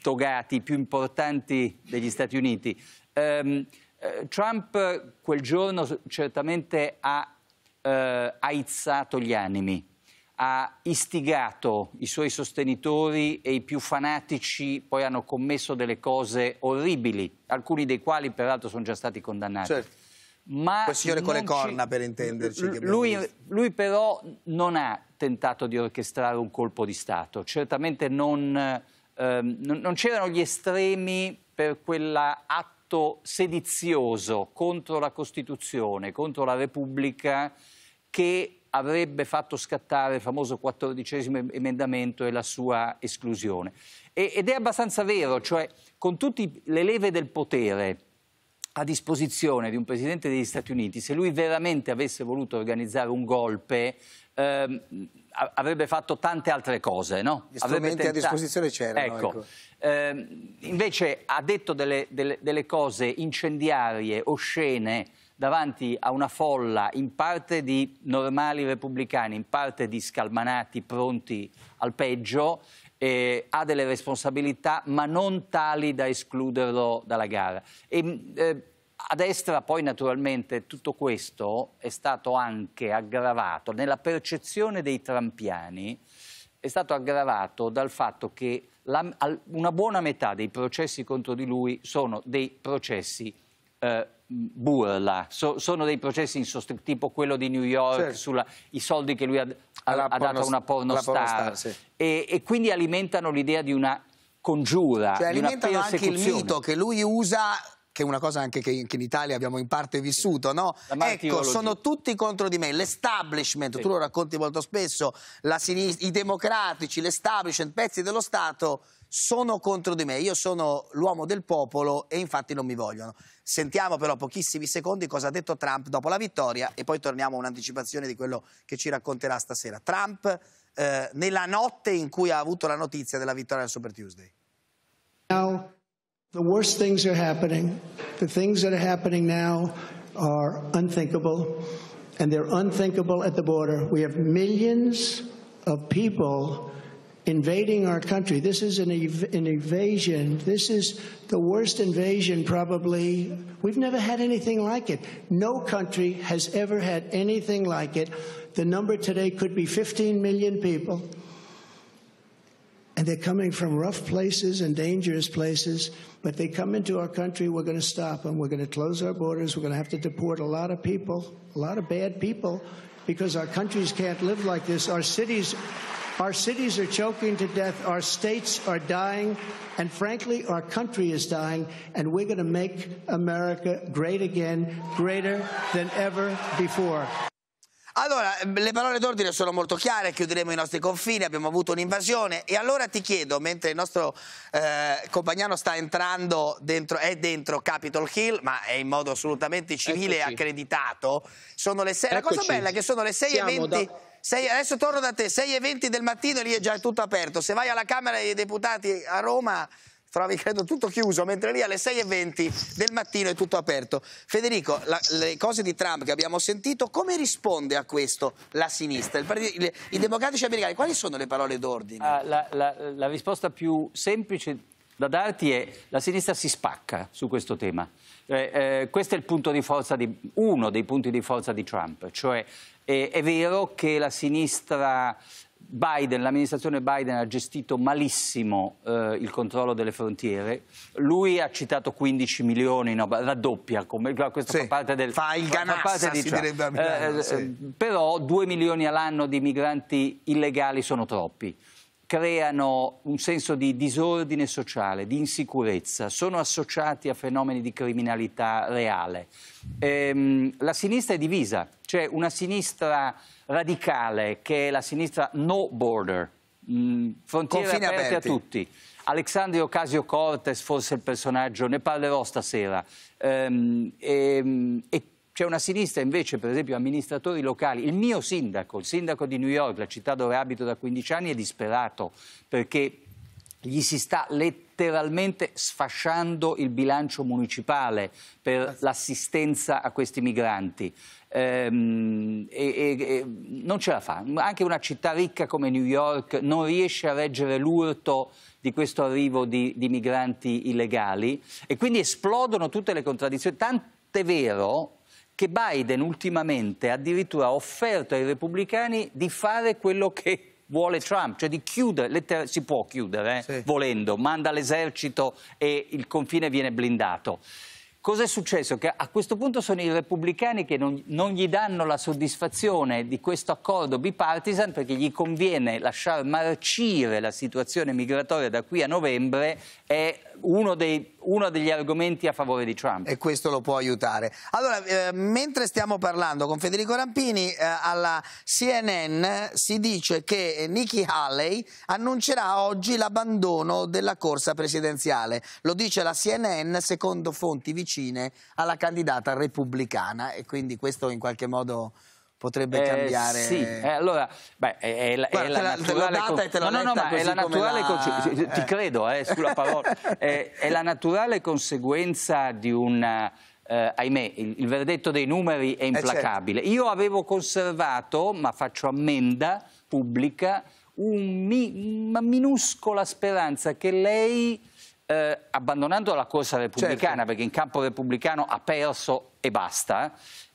togati più importanti degli Stati Uniti, ehm, eh, Trump eh, quel giorno certamente ha eh, aizzato gli animi, ha istigato i suoi sostenitori e i più fanatici poi hanno commesso delle cose orribili, alcuni dei quali peraltro sono già stati condannati. Certo. Ma signore con le corna ci... per intenderci. Lui, lui, però non ha tentato di orchestrare un colpo di Stato, certamente non, ehm, non c'erano gli estremi per quell'atto atto sedizioso contro la Costituzione, contro la Repubblica, che avrebbe fatto scattare il famoso quattordicesimo emendamento e la sua esclusione. E, ed è abbastanza vero, cioè con tutte le leve del potere a disposizione di un Presidente degli Stati Uniti, se lui veramente avesse voluto organizzare un golpe, ehm, avrebbe fatto tante altre cose, no? Gli strumenti a disposizione c'erano. Ecco. ecco. Eh, invece ha detto delle, delle, delle cose incendiarie, oscene, davanti a una folla in parte di normali repubblicani, in parte di scalmanati pronti al peggio, eh, ha delle responsabilità ma non tali da escluderlo dalla gara. E, eh, a destra poi naturalmente tutto questo è stato anche aggravato, nella percezione dei trampiani è stato aggravato dal fatto che la, una buona metà dei processi contro di lui sono dei processi eh, burla, so, sono dei processi in insostenibili, tipo quello di New York, certo. sulla, i soldi che lui ha, ha, ha dato a una pornostar, pornostar sì. e, e quindi alimentano l'idea di una congiura, cioè, di una persecuzione. alimentano anche il mito che lui usa che è una cosa anche che, che in Italia abbiamo in parte vissuto, no? Ecco, sono tutti contro di me, l'establishment, sì. tu lo racconti molto spesso, la sinistra, i democratici, l'establishment, pezzi dello Stato sono contro di me, io sono l'uomo del popolo e infatti non mi vogliono. Sentiamo però pochissimi secondi cosa ha detto Trump dopo la vittoria e poi torniamo a un'anticipazione di quello che ci racconterà stasera. Trump eh, nella notte in cui ha avuto la notizia della vittoria del Super Tuesday. No. The worst things are happening. The things that are happening now are unthinkable, and they're unthinkable at the border. We have millions of people invading our country. This is an, ev an invasion. This is the worst invasion, probably. We've never had anything like it. No country has ever had anything like it. The number today could be 15 million people and they're coming from rough places and dangerous places, but they come into our country, we're going to stop them. We're going to close our borders. We're going to have to deport a lot of people, a lot of bad people, because our countries can't live like this. Our cities, our cities are choking to death. Our states are dying. And frankly, our country is dying. And we're going to make America great again, greater than ever before. Allora, ehm, le parole d'ordine sono molto chiare, chiuderemo i nostri confini, abbiamo avuto un'invasione e allora ti chiedo, mentre il nostro eh, compagnano sta entrando, dentro, è dentro Capitol Hill, ma è in modo assolutamente civile e accreditato, sono le 6, la cosa bella è che sono le 6.20... Da... adesso torno da te, 6.20 del mattino e lì è già tutto aperto. Se vai alla Camera dei Deputati a Roma trovi credo tutto chiuso, mentre lì alle 6.20 del mattino è tutto aperto. Federico, la, le cose di Trump che abbiamo sentito, come risponde a questo la sinistra? Il, il, I democratici americani, quali sono le parole d'ordine? Ah, la, la, la risposta più semplice da darti è la sinistra si spacca su questo tema. Eh, eh, questo è di, uno dei punti di forza di Trump, cioè eh, è vero che la sinistra Biden, l'amministrazione Biden ha gestito malissimo eh, il controllo delle frontiere. Lui ha citato 15 milioni, no, raddoppia, come, questo sì, fa parte del... Fa il ganassa, fa si direbbe a Milano, eh, eh sì. Però 2 milioni all'anno di migranti illegali sono troppi creano un senso di disordine sociale, di insicurezza, sono associati a fenomeni di criminalità reale. Ehm, la sinistra è divisa, c'è una sinistra radicale che è la sinistra no border, mh, mm, frontiere Confine aperte a tutti. Alexandria Ocasio cortez forse il personaggio, ne parlerò stasera, ehm, ehm e, e c'è una sinistra invece, per esempio, amministratori locali. Il mio sindaco, il sindaco di New York, la città dove abito da 15 anni, è disperato perché gli si sta letteralmente sfasciando il bilancio municipale per l'assistenza a questi migranti. Ehm, e, e, e non ce la fa. Anche una città ricca come New York non riesce a reggere l'urto di questo arrivo di, di migranti illegali e quindi esplodono tutte le contraddizioni. Tant'è vero che Biden ultimamente addirittura ha offerto ai repubblicani di fare quello che vuole Trump, cioè di chiudere, si può chiudere eh, sì. volendo, manda l'esercito e il confine viene blindato. Cos'è successo? Che a questo punto sono i repubblicani che non, non, gli danno la soddisfazione di questo accordo bipartisan perché gli conviene lasciar marcire la situazione migratoria da qui a novembre e uno, dei, uno, degli argomenti a favore di Trump. E questo lo può aiutare. Allora, eh, mentre stiamo parlando con Federico Rampini, eh, alla CNN si dice che Nikki Haley annuncerà oggi l'abbandono della corsa presidenziale. Lo dice la CNN secondo fonti vicine alla candidata repubblicana e quindi questo in qualche modo potrebbe eh, cambiare. Sì, eh, allora, beh, è, è, è la, naturale... Con... No, no, no, ma è la naturale... La... Con... Ti credo, eh, sulla parola. è, è, la naturale conseguenza di una... Eh, ahimè, il, il, verdetto dei numeri è eh, certo. implacabile. Certo. Io avevo conservato, ma faccio ammenda pubblica, un mi... una minuscola speranza che lei abbandonando la corsa repubblicana, certo. perché in campo repubblicano ha perso e basta,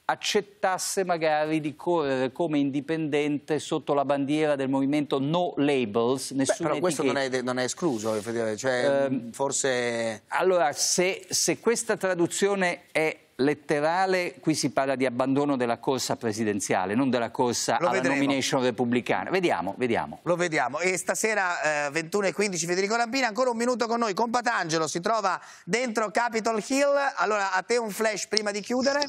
accettasse magari di correre come indipendente sotto la bandiera del movimento no labels, Beh, Però questo non è, non è, escluso, cioè, uh, forse... Allora, se, se questa traduzione è letterale, qui si parla di abbandono della corsa presidenziale, non della corsa Lo alla vedremo. nomination repubblicana. Vediamo, vediamo. Lo vediamo. E stasera eh, 21.15 Federico Lampina, ancora un minuto con noi. Compatangelo si trova dentro Capitol Hill. Allora, a te un flash prima di chiudere.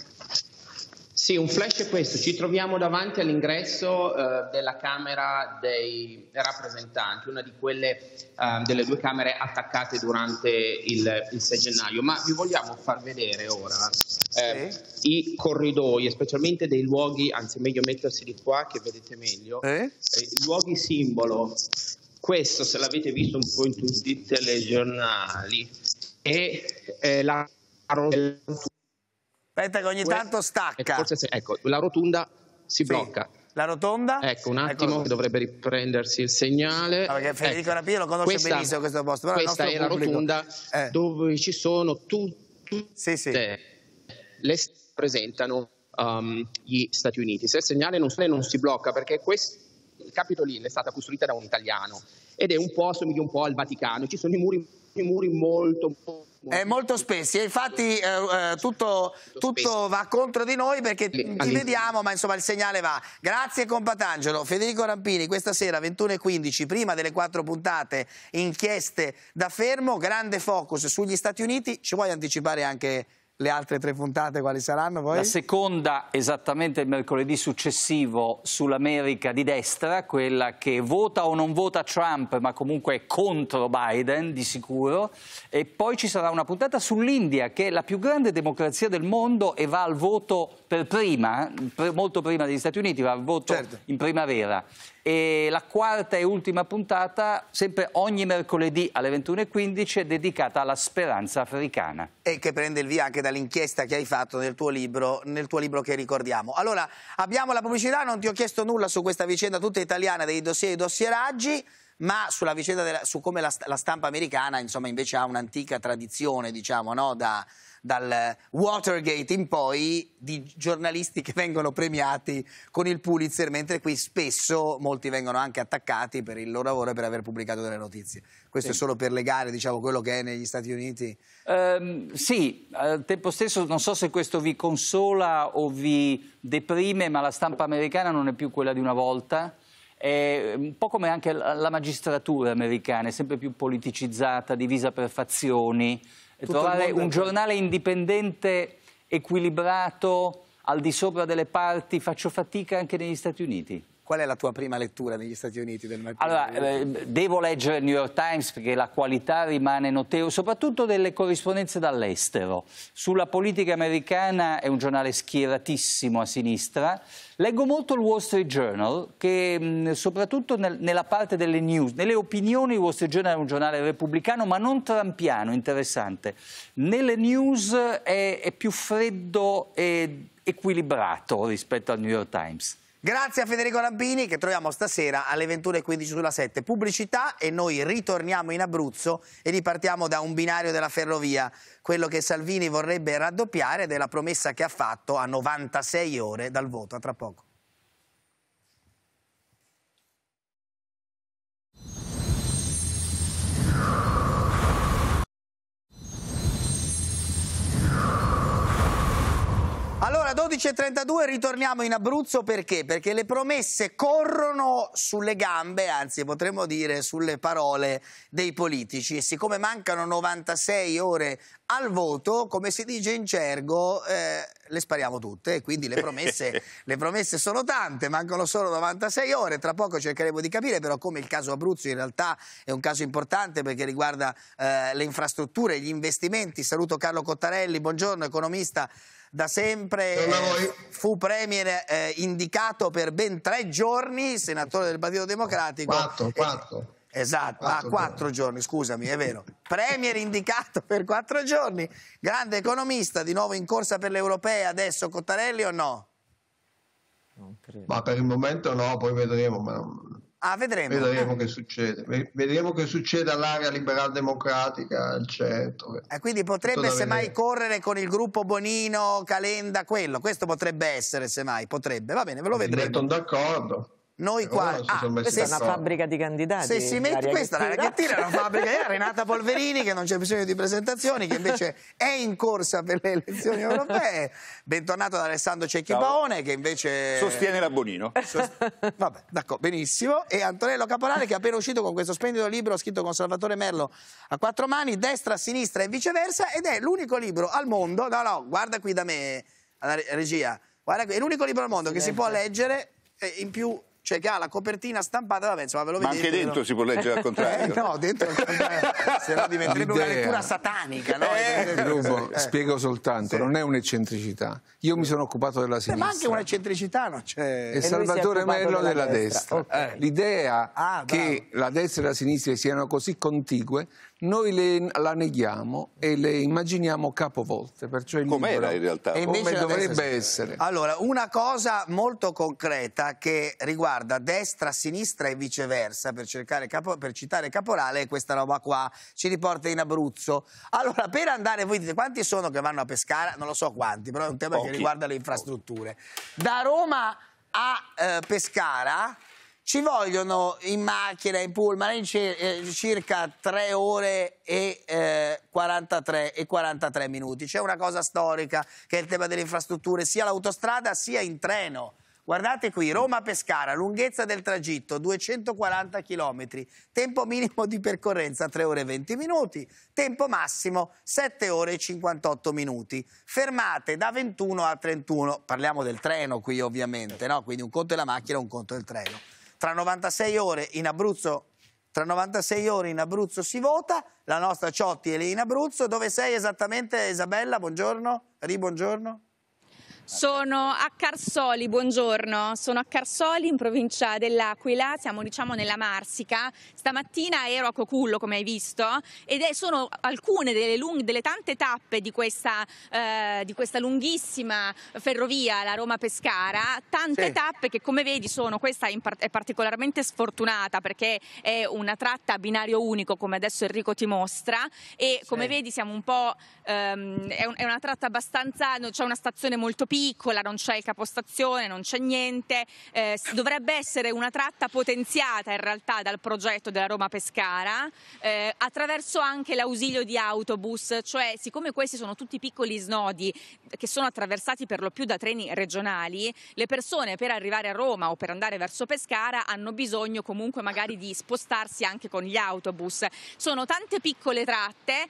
Sì, un flash è questo. Ci troviamo davanti all'ingresso eh, della Camera dei rappresentanti, una di quelle eh, delle due Camere attaccate durante il, il, 6 gennaio. Ma vi vogliamo far vedere ora eh, sì. i corridoi, specialmente dei luoghi, anzi meglio mettersi di qua che vedete meglio, eh? eh luoghi simbolo. Questo, se l'avete visto un po' in tutti i telegiornali, è la Aspetta che ogni tanto stacca. Ecco, forse se, ecco, la rotonda si sì. blocca. La rotonda? Ecco, un ecco. attimo, ecco. dovrebbe riprendersi il segnale. No, ah, perché Federico ecco. Rapino lo conosce questa, benissimo questo posto. Però questa è la rotonda eh. dove ci sono tutte sì, sì. le presentano um, gli Stati Uniti. Se il segnale non, non si blocca, perché questo, il Capitolino è stata costruita da un italiano ed è un po', assomiglia un po' al Vaticano. Ci sono i muri, i muri molto, molto eh, molto spessi, e infatti eh, eh tutto, tutto, va contro di noi perché ci vediamo, ma insomma il segnale va. Grazie Compatangelo, Federico Rampini, questa sera 21.15, prima delle quattro puntate inchieste da fermo, grande focus sugli Stati Uniti, ci vuoi anticipare anche le altre tre puntate quali saranno poi? La seconda esattamente il mercoledì successivo sull'America di destra, quella che vota o non vota Trump ma comunque è contro Biden di sicuro e poi ci sarà una puntata sull'India che è la più grande democrazia del mondo e va al voto per prima, per molto prima degli Stati Uniti, va al voto certo. in primavera. E la quarta e ultima puntata, sempre ogni mercoledì alle 21.15, è dedicata alla speranza africana. E che prende il via anche dall'inchiesta che hai fatto nel tuo, libro, nel tuo libro che ricordiamo. Allora, abbiamo la pubblicità, non ti ho chiesto nulla su questa vicenda tutta italiana dei dossier e dossieraggi ma sulla vicenda della, su come la, la, stampa americana insomma invece ha un'antica tradizione diciamo no? da, dal Watergate in poi di giornalisti che vengono premiati con il Pulitzer, mentre qui spesso molti vengono anche attaccati per il loro lavoro e per aver pubblicato delle notizie. Questo sì. è solo per legare diciamo, quello che è negli Stati Uniti? Um, sì, al tempo stesso non so se questo vi consola o vi deprime, ma la stampa americana non è più quella di una volta. È un po' come anche la magistratura americana, è sempre più politicizzata, divisa per fazioni trovare un giornale indipendente, equilibrato, al di sopra delle parti, faccio fatica anche negli Stati Uniti. Qual è la tua prima lettura negli Stati Uniti del mattino? Allora, eh, devo leggere il New York Times perché la qualità rimane notevole, soprattutto delle corrispondenze dall'estero. Sulla politica americana è un giornale schieratissimo a sinistra. Leggo molto il Wall Street Journal, che soprattutto nel, nella parte delle news, nelle opinioni il Wall Street Journal è un giornale repubblicano, ma non trampiano, interessante. Nelle news è, è più freddo e equilibrato rispetto al New York Times. Grazie a Federico Rabbini che troviamo stasera alle 21.15 sulla 7. Pubblicità e noi ritorniamo in Abruzzo e ripartiamo da un binario della ferrovia, quello che Salvini vorrebbe raddoppiare ed è la promessa che ha fatto a 96 ore dal voto. A tra poco. Allora, 12.32, ritorniamo in Abruzzo perché? Perché le promesse corrono sulle gambe, anzi potremmo dire sulle parole dei politici e siccome mancano 96 ore al voto, come si dice in cergo, eh, le spariamo tutte e quindi le promesse, le promesse, sono tante, mancano solo 96 ore, tra poco cercheremo di capire però come il caso Abruzzo in realtà è un caso importante perché riguarda eh, le infrastrutture, gli investimenti. Saluto Carlo Cottarelli, buongiorno economista da sempre eh, fu premier eh, indicato per ben tre giorni, senatore del Partito Democratico. Quattro, eh, quattro. Esatto, quattro, ah, quattro giorni. giorni, scusami, è vero. Premier indicato per quattro giorni, grande economista, di nuovo in corsa per l'Europea adesso Cottarelli o no? Ma per il momento no, poi vedremo. Ma Ah, vedremo. Vedremo che succede. Vedremo che succede all'area liberal democratica, al centro. E eh, quindi potrebbe semmai correre con il gruppo Bonino, Calenda, quello. Questo potrebbe essere semmai, potrebbe. Va bene, ve lo vedremo. Mettono d'accordo. Noi ecco, qua... Ah, questa è una fabbrica di candidati. Se si mette questa, la ragazzina è una fabbrica di Renata Polverini, che non c'è bisogno di presentazioni, che invece è in corsa per le elezioni europee. Bentornato ad Alessandro Cecchi Paone, che invece... Sostiene la Bonino. Sost... Vabbè, d'accordo, benissimo. E Antonello Caporale, che è appena uscito con questo splendido libro scritto con Salvatore Merlo a quattro mani, destra, sinistra e viceversa, ed è l'unico libro al mondo... No, no, guarda qui da me, alla regia. Guarda, è l'unico libro al mondo che si può leggere eh, in più cioè che ha la copertina stampata, vabbè, insomma ve lo vedete. Ma anche dentro lo... si può leggere al contrario. Eh, no, dentro se no diventerebbe una lettura satanica, no? Eh, Rubo, eh. spiego soltanto, sì. non è un'eccentricità. Io mi sono occupato della sinistra. Eh, ma anche un'eccentricità non c'è. E, e Salvatore Mello della, della destra. destra. Okay. Eh, l'idea ah, che la destra e la sinistra siano così contigue noi le, la neghiamo e le immaginiamo capovolte. Perciò Com'era in realtà? E Come dovrebbe destra... essere? Allora, una cosa molto concreta che riguarda destra, sinistra e viceversa, per, capo... per citare Caporale, è questa roba qua. Ci riporta in Abruzzo. Allora, per andare, voi dite quanti sono che vanno a Pescara? Non lo so quanti, però è un tema Pochi. che riguarda le infrastrutture. Da Roma a eh, Pescara ci vogliono in macchina, in pullman, in eh, circa 3 ore e, eh, 43, e 43 minuti. C'è una cosa storica che è il tema delle infrastrutture, sia l'autostrada sia in treno. Guardate qui, Roma-Pescara, lunghezza del tragitto 240 km, tempo minimo di percorrenza 3 ore e 20 minuti, tempo massimo 7 ore e 58 minuti, fermate da 21 a 31, parliamo del treno qui ovviamente, no? quindi un conto è la macchina, un conto è il treno. Tra 96 ore in Abruzzo tra 96 ore in Abruzzo si vota, la nostra Ciotti è lì in Abruzzo. Dove sei esattamente Isabella? Buongiorno, ribongiorno. Sono a Carsoli, buongiorno, sono a Carsoli in provincia dell'Aquila, siamo diciamo nella Marsica, stamattina ero a Cocullo come hai visto ed è, sono alcune delle, lunghe, delle, tante tappe di questa, eh, di questa lunghissima ferrovia, la Roma-Pescara, tante sì. tappe che come vedi sono, questa è particolarmente sfortunata perché è una tratta a binario unico come adesso Enrico ti mostra e come sì. vedi siamo un po', ehm, è, un, è, una tratta abbastanza, c'è una stazione molto piccola piccola, non c'è il capostazione, non c'è niente, eh, dovrebbe essere una tratta potenziata in realtà dal progetto della Roma Pescara eh, attraverso anche l'ausilio di autobus, cioè siccome questi sono tutti piccoli snodi che sono attraversati per lo più da treni regionali, le persone per arrivare a Roma o per andare verso Pescara hanno bisogno comunque magari di spostarsi anche con gli autobus. Sono tante piccole tratte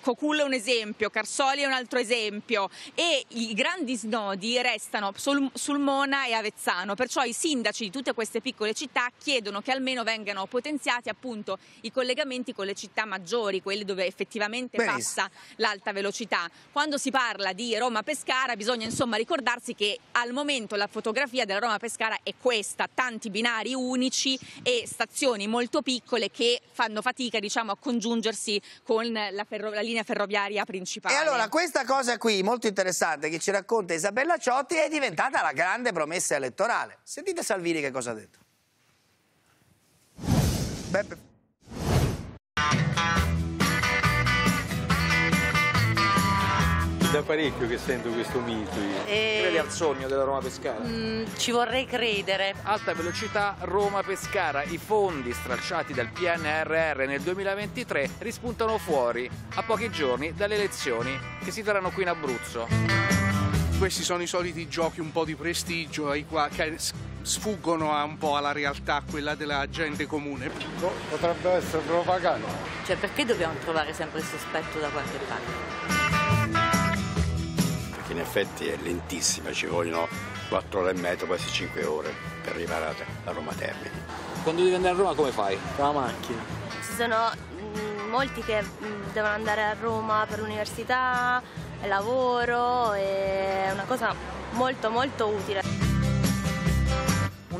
Cocullo è un esempio, Carsoli è un altro esempio e i grandi snodi restano sul, Sulmona e Avezzano, perciò i sindaci di tutte queste piccole città chiedono che almeno vengano potenziati appunto i collegamenti con le città maggiori, quelle dove effettivamente Benissimo. passa l'alta velocità. Quando si parla di Roma-Pescara bisogna insomma ricordarsi che al momento la fotografia della Roma-Pescara è questa, tanti binari unici e stazioni molto piccole che fanno fatica diciamo, a congiungersi con la, ferro- linea ferroviaria principale. E allora questa cosa qui, molto interessante, che ci racconta Isabella Ciotti, è diventata la grande promessa elettorale. Sentite Salvini che cosa ha detto. Beppe. da parecchio che sento questo mito. Io. E... Eh, Credi al sogno della Roma Pescara? Mm, ci vorrei credere. Alta velocità Roma Pescara, i fondi stracciati dal PNRR nel 2023 rispuntano fuori a pochi giorni dalle elezioni che si terranno qui in Abruzzo. Questi sono i soliti giochi un po' di prestigio ai quali sfuggono un po' alla realtà, quella della gente comune. Boh, potrebbe essere propaganda. Cioè perché dobbiamo trovare sempre il sospetto da qualche parte? che in effetti è lentissima, ci vogliono 4 ore e mezzo, quasi 5 ore per arrivare a Roma Termini. Quando devi andare a Roma come fai? Con la macchina. Ci sono mm, molti che mm, devono andare a Roma per l'università, lavoro, è una cosa molto molto utile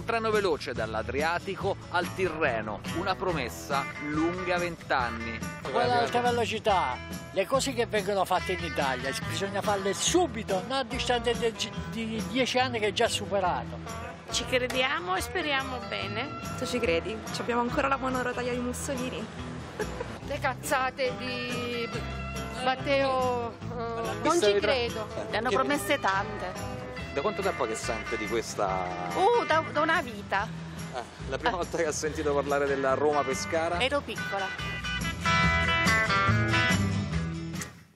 un treno veloce dall'Adriatico al Tirreno, una promessa lunga vent'anni. Quella dell'alta velocità, le cose che vengono fatte in Italia eh, bisogna farle subito, non a distanza di dieci anni che è già superato. Ci crediamo e speriamo bene. Tu ci credi? Ci abbiamo ancora la monorotaglia di Mussolini. Le cazzate di Matteo... Uh, non ci credo. Eh, le hanno promesse tante. Da quanto tempo che sente di questa... Uh, da, da una vita. Ah, la prima ah. volta che ha sentito parlare della Roma Pescara? Ero piccola.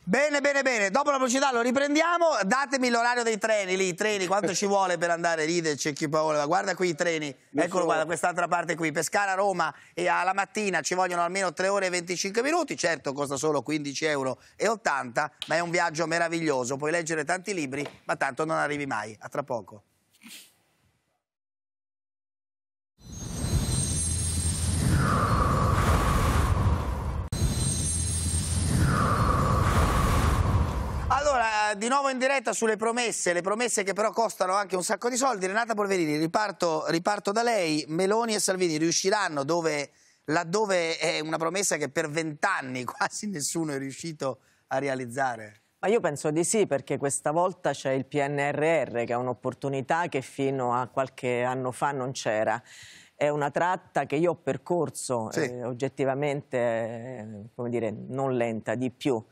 Bene, bene, bene. Dopo la velocità lo riprendiamo. Datemi l'orario dei treni lì, i treni, quanto ci vuole per andare lì C'è chi Paolo. Ma guarda qui i treni. Eccolo qua, da quest'altra parte qui. Pescara, Roma e alla mattina ci vogliono almeno 3 ore e 25 minuti. Certo, costa solo 15,80 euro, ma è un viaggio meraviglioso. Puoi leggere tanti libri, ma tanto non arrivi mai. A tra poco. Allora, di nuovo in diretta sulle promesse, le promesse che però costano anche un sacco di soldi. Renata Polverini, riparto, riparto da lei. Meloni e Salvini riusciranno dove, laddove è una promessa che per vent'anni quasi nessuno è riuscito a realizzare? Ma io penso di sì, perché questa volta c'è il PNRR, che è un'opportunità che fino a qualche anno fa non c'era è una tratta che io ho percorso sì. eh, oggettivamente, eh, come dire, non lenta di più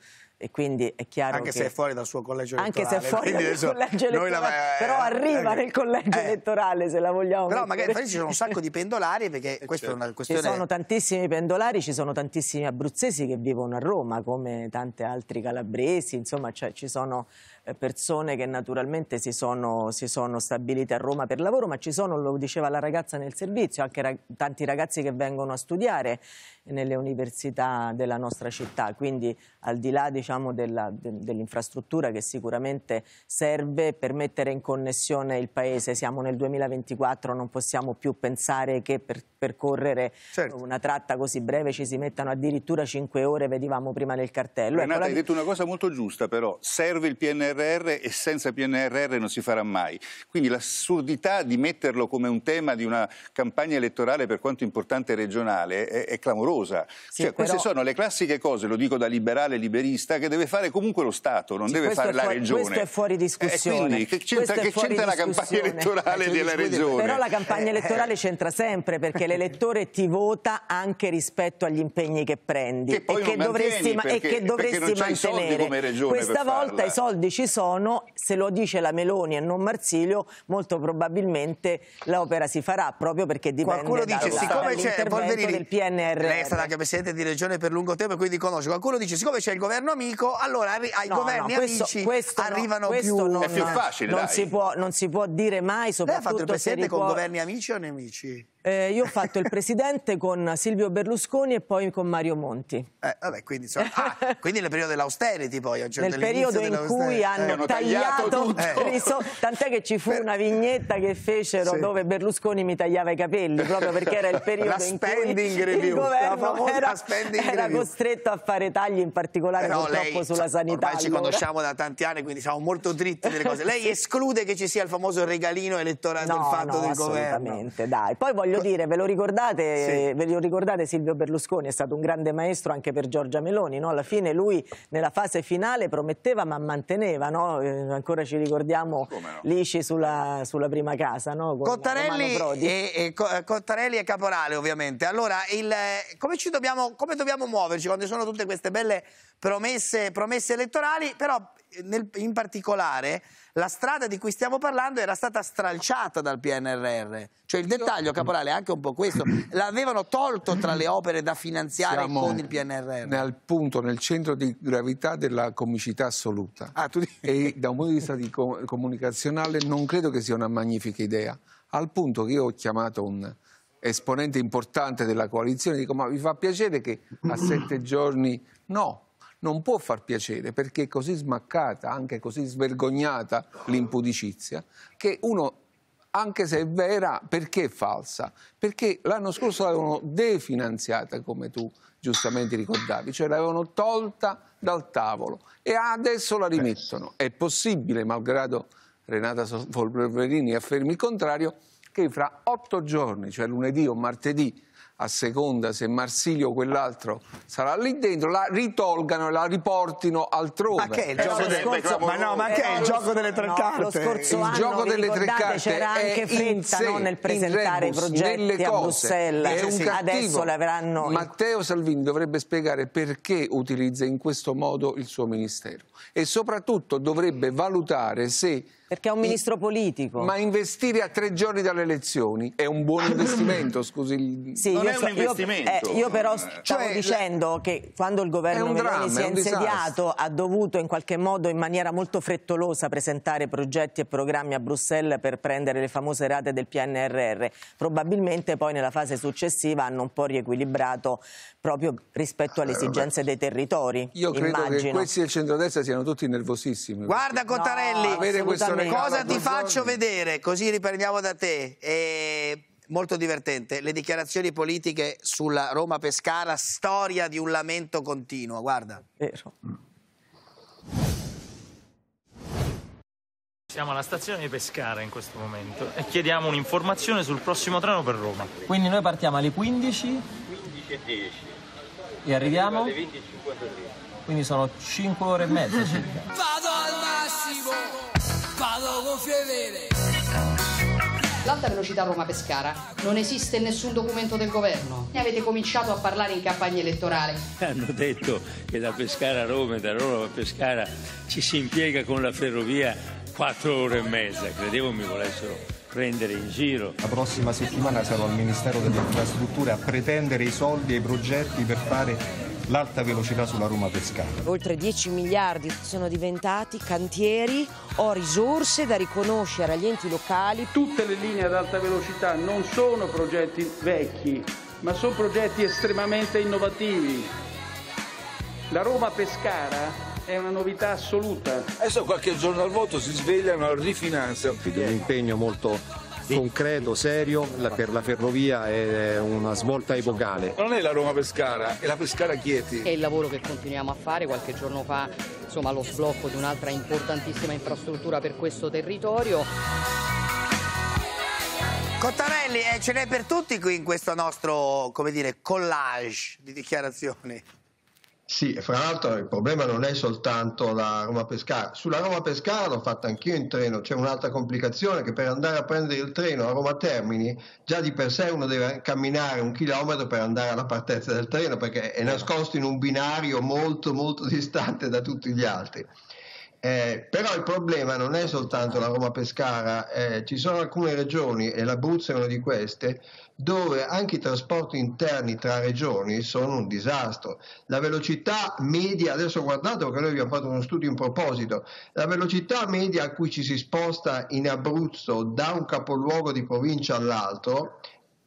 e quindi è chiaro anche che... se è fuori dal suo collegio elettorale anche se è fuori dal collegio elettorale la... Eh, però arriva eh, nel collegio eh. elettorale se la vogliamo però mettere. magari ci sono un sacco di pendolari perché eh, questa certo. è una questione ci sono tantissimi pendolari ci sono tantissimi abruzzesi che vivono a Roma come tanti altri calabresi insomma cioè, ci sono eh, persone che naturalmente si sono, si sono stabilite a Roma per lavoro, ma ci sono, lo diceva la ragazza nel servizio, anche rag tanti ragazzi che vengono a studiare nelle università della nostra città, quindi al di là diciamo, dell'infrastruttura dell che sicuramente serve per mettere in connessione il Paese, siamo nel 2024, non possiamo più pensare che per percorrere certo. una tratta così breve ci si mettano addirittura 5 ore, vedevamo prima nel cartello. Renata, ecco, la... hai detto una cosa molto giusta però, serve il PNR PNRR e senza PNRR non si farà mai. Quindi l'assurdità di metterlo come un tema di una campagna elettorale per quanto importante regionale è, è clamorosa. Sì, cioè, però... Queste sono le classiche cose, lo dico da liberale liberista, che deve fare comunque lo Stato, non sì, deve fare la fuori, regione. Questo è fuori eh, discussione. Eh, quindi, che c'entra, che c'entra la campagna elettorale della regione? Però la campagna eh, eh. elettorale c'entra sempre perché l'elettore ti vota anche rispetto agli impegni che prendi che e, che dovresti, perché, e che dovresti mantenere. Questa volta farla. i soldi ci ci sono, se lo dice la Meloni e non Marsilio, molto probabilmente l'opera si farà proprio perché dipende Qualcuno dice, dalla, siccome c'è Polverini, del PNR. Lei è stata anche presidente di regione per lungo tempo e quindi conosce. Qualcuno dice, siccome c'è il governo amico, allora ai no, governi no, questo, amici questo arrivano no, più... Non, è più facile, non si, può, non si può dire mai, soprattutto Lei ha fatto il presidente con governi amici o nemici? Eh, io ho fatto il presidente con Silvio Berlusconi e poi con Mario Monti. Eh, vabbè, quindi, so, ah, quindi nel periodo dell'austerity poi. Cioè nel periodo in cui eh, hanno eh, tagliato, tagliato eh, tant'è che ci fu per... una vignetta che fecero sì. dove Berlusconi mi tagliava i capelli, proprio perché era il periodo la in cui review, il governo era, era costretto a fare tagli, in particolare Però purtroppo lei, sulla sanità. Ormai allora. ci conosciamo da tanti anni, quindi siamo molto dritti delle cose. Lei esclude che ci sia il famoso regalino elettorale no, del fatto no, del governo? assolutamente, dai. Poi voglio voglio ecco. dire, ve lo ricordate, sì. ve lo ricordate Silvio Berlusconi è stato un grande maestro anche per Giorgia Meloni, no? alla fine lui nella fase finale prometteva ma manteneva, no? eh, ancora ci ricordiamo no? Lisci sulla, sulla, prima casa. No? Cottarelli, e, e, eh, Cottarelli, e, Caporale ovviamente, allora il, eh, come, dobbiamo, come, dobbiamo, muoverci quando ci sono tutte queste belle promesse, promesse elettorali, però nel, in particolare la strada di cui stiamo parlando era stata stralciata dal PNRR. Cioè il dettaglio, caporale, è anche un po' questo. L'avevano tolto tra le opere da finanziare Siamo con il PNRR. Nel punto, nel centro di gravità della comicità assoluta. Ah, e da un punto di vista di com comunicazionale non credo che sia una magnifica idea. Al punto che io ho chiamato un esponente importante della coalizione, dico ma vi fa piacere che a sette giorni... No, non può far piacere perché è così smaccata, anche così svergognata l'impudicizia, che uno anche se è vera, perché è falsa? Perché l'anno scorso l'avevano definanziata, come tu giustamente ricordavi, cioè l'avevano tolta dal tavolo e adesso la rimettono. È possibile, malgrado Renata Folverini affermi il contrario, che fra otto giorni, cioè lunedì o martedì a seconda se Marsilio o quell'altro sarà lì dentro, la ritolgano e la riportino altrove. Ma che è il eh, gioco, eh, del... scorso... ma no, ma che è il gioco delle tre no, carte? Lo scorso il anno, gioco delle tre carte c'era anche fretta sé, no, nel presentare rebus, i progetti a Bruxelles. È un sì, Adesso l'avranno... Matteo Salvini dovrebbe spiegare perché utilizza in questo modo il suo ministero e soprattutto dovrebbe valutare se perché è un ministro politico. Ma investire a tre giorni dalle elezioni è un buon investimento, scusi. Sì, non io è so, un investimento. Io, eh, io però cioè, stavo cioè, dicendo che quando il governo Meloni si è, è insediato ha dovuto in qualche modo in maniera molto frettolosa presentare progetti e programmi a Bruxelles per prendere le famose rate del PNRR. Probabilmente poi nella fase successiva hanno un po' riequilibrato proprio rispetto alle eh, esigenze dei territori. Io credo che questi del centrodestra siano tutti nervosissimi. Guarda Cottarelli! No, avere questo Cosa ti faccio giorni. vedere? Così riprendiamo da te. E molto divertente. Le dichiarazioni politiche sulla Roma Pescara, storia di un lamento continuo. Guarda. Vero. Siamo alla stazione di Pescara in questo momento e chiediamo un'informazione sul prossimo treno per Roma. Quindi noi partiamo alle 15. 15 e 10. E arriviamo? Alle 20.53. Quindi sono 5 ore e mezza circa. Vado al massimo! Vado con fedele. L'alta velocità Roma-Pescara non esiste in nessun documento del governo. Ne avete cominciato a parlare in campagna elettorale. Eh, hanno detto che da Pescara a Roma e da Roma a Pescara ci si impiega con la ferrovia quattro ore e mezza. Credevo mi volessero prendere in giro. La prossima settimana sarò al Ministero delle Infrastrutture a pretendere i soldi e i progetti per fare l'alta velocità sulla Roma Pescara. Oltre 10 miliardi sono diventati cantieri, o risorse da riconoscere agli enti locali. Tutte le linee ad alta velocità non sono progetti vecchi, ma sono progetti estremamente innovativi. La Roma Pescara è una novità assoluta. Adesso qualche giorno al voto si svegliano, rifinanziano. un impegno molto concreto, serio per la ferrovia è una svolta epocale. Non è la Roma Pescara, è la Pescara Chieti. È il lavoro che continuiamo a fare, qualche giorno fa insomma, lo sblocco di un'altra importantissima infrastruttura per questo territorio. Cottarelli, eh, ce n'è per tutti qui in questo nostro, dire, collage di dichiarazioni. Sì, fra l'altro il problema non è soltanto la Roma Pescara. Sulla Roma Pescara l'ho fatta anch'io in treno, c'è un'altra complicazione che per andare a prendere il treno a Roma Termini già di per sé uno deve camminare un chilometro per andare alla partenza del treno perché è nascosto in un binario molto molto distante da tutti gli altri. Eh, però il problema non è soltanto la Roma Pescara, eh, ci sono alcune regioni, e l'Abruzzo è una di queste, dove anche i trasporti interni tra regioni sono un disastro. La velocità media, adesso guardate perché noi abbiamo fatto uno studio in proposito, la velocità media a cui ci si sposta in Abruzzo da un capoluogo di provincia all'altro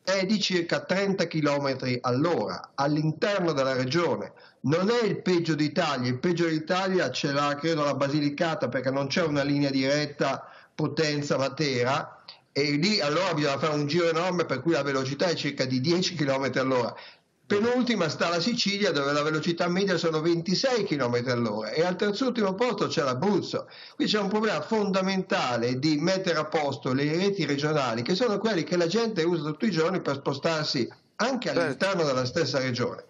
è di circa 30 km all'ora all'interno della regione non è il peggio d'Italia, il peggio d'Italia ce l'ha credo la Basilicata perché non c'è una linea diretta Potenza-Matera e lì allora bisogna fare un giro enorme per cui la velocità è circa di 10 km all'ora. Penultima sta la Sicilia dove la velocità media sono 26 km all'ora e al terzultimo posto c'è l'Abruzzo. Qui c'è un problema fondamentale di mettere a posto le reti regionali che sono quelle che la gente usa tutti i giorni per spostarsi anche certo. all'interno della stessa regione.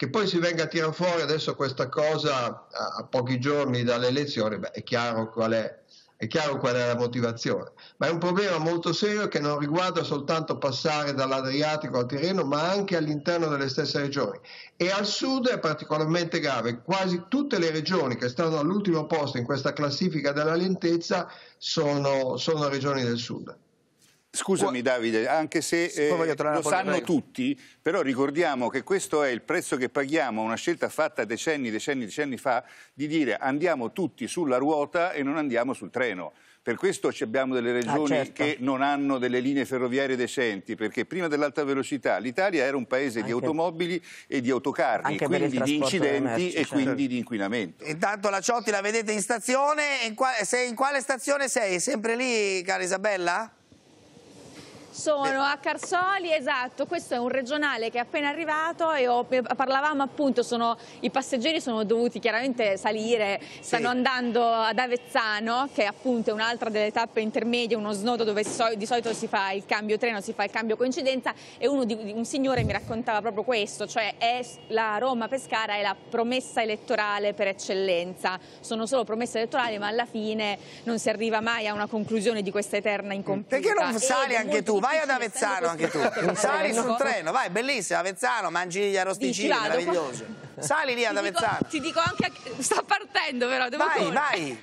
Che poi si venga a tirare fuori adesso questa cosa a, a pochi giorni dalle elezioni, beh, è chiaro qual è è chiaro qual è la motivazione, ma è un problema molto serio che non riguarda soltanto passare dall'Adriatico al Tirreno, ma anche all'interno delle stesse regioni. E al sud è particolarmente grave, quasi tutte le regioni che stanno all'ultimo posto in questa classifica della lentezza sono, sono regioni del sud. Scusami Davide, anche se eh, lo sanno prego. tutti, però ricordiamo che questo è il prezzo che paghiamo, una scelta fatta decenni, decenni, decenni fa, di dire andiamo tutti sulla ruota e non andiamo sul treno. Per questo abbiamo delle ah, regioni ah, certo. che non hanno delle linee ferroviarie decenti, perché prima dell'alta velocità l'Italia era un paese anche, di automobili e di autocarri, quindi di incidenti merci, e certo. quindi di inquinamento. Intanto la Ciotti la vedete in stazione, in quale, se, in quale stazione sei? Sempre lì, cara Isabella? Sono a Carsoli, esatto, questo è un regionale che è appena arrivato e ho, parlavamo appunto, sono, i passeggeri sono dovuti chiaramente salire, stanno sì. andando ad Avezzano che è appunto un'altra delle tappe intermedie, uno snodo dove so, di solito si fa il cambio treno, si fa il cambio coincidenza e di, un signore mi raccontava proprio questo, cioè la Roma-Pescara è la promessa elettorale per eccellenza, sono solo promesse elettorali ma alla fine non si arriva mai a una conclusione di questa eterna incompiuta. Perché non sali anche tu? Vai vai ad Avezzano anche tu. Sali sul treno, vai, bellissimo, Avezzano, mangi gli arrosticini, Dici, meraviglioso. Sali lì ad Avezzano. ti dico anche, sta partendo però, dove Vai, corre? vai.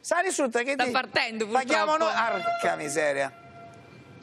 Sali sul treno. Sta partendo purtroppo. Paghiamo noi, arca miseria.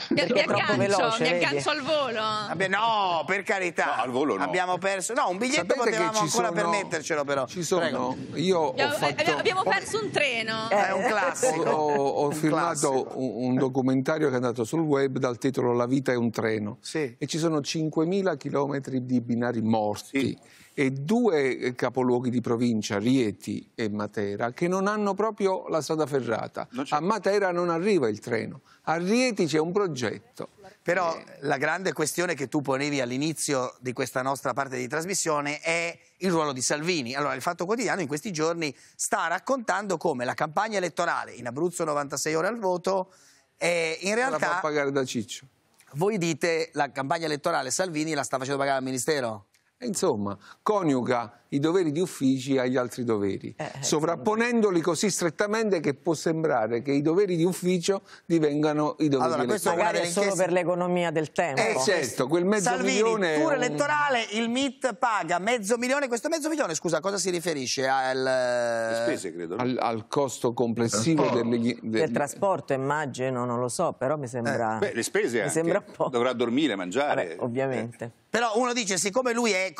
Perché mi aggancio, veloce, mi aggancio al volo. Vabbè, no, per carità. No, al volo no. Abbiamo perso. No, un biglietto Sapete potevamo ancora sono... permettercelo, però. Ci sono. Prego. Io ho fatto... Abbiamo perso un treno. Eh, un classico. Ho, ho un firmato classico. un documentario che è andato sul web dal titolo La vita è un treno. Sì. E ci sono 5.000 chilometri di binari morti. Sì e due eh, capoluoghi di provincia, Rieti e Matera, che non hanno proprio la strada ferrata. A Matera non arriva il treno, a Rieti c'è un progetto. Però eh. la grande questione che tu ponevi all'inizio di questa nostra parte di trasmissione è il ruolo di Salvini. Allora, il Fatto Quotidiano in questi giorni sta raccontando come la campagna elettorale in Abruzzo 96 ore al voto è in realtà... La fa pagare da Ciccio. Voi dite la campagna elettorale Salvini la sta facendo pagare al Ministero? Insomma, coniuga i doveri di uffici agli altri doveri, eh, eh sovrapponendoli così strettamente che può sembrare che i doveri di ufficio divengano i doveri allora, elettorali. Magari è solo per l'economia del tempo. Eh, certo, quel mezzo Salvini, milione... Salvini, un... elettorale, il MIT paga mezzo milione. Questo mezzo milione, scusa, a cosa si riferisce? Al... Eh, le spese, credo. Al, al costo complessivo oh. Eh, degli, del... del... trasporto, immagino, non lo so, però mi sembra... Eh. Beh, le spese mi anche. Sembra un po'. Dovrà dormire, mangiare. Vabbè, ovviamente. Però uno dice, siccome lui è,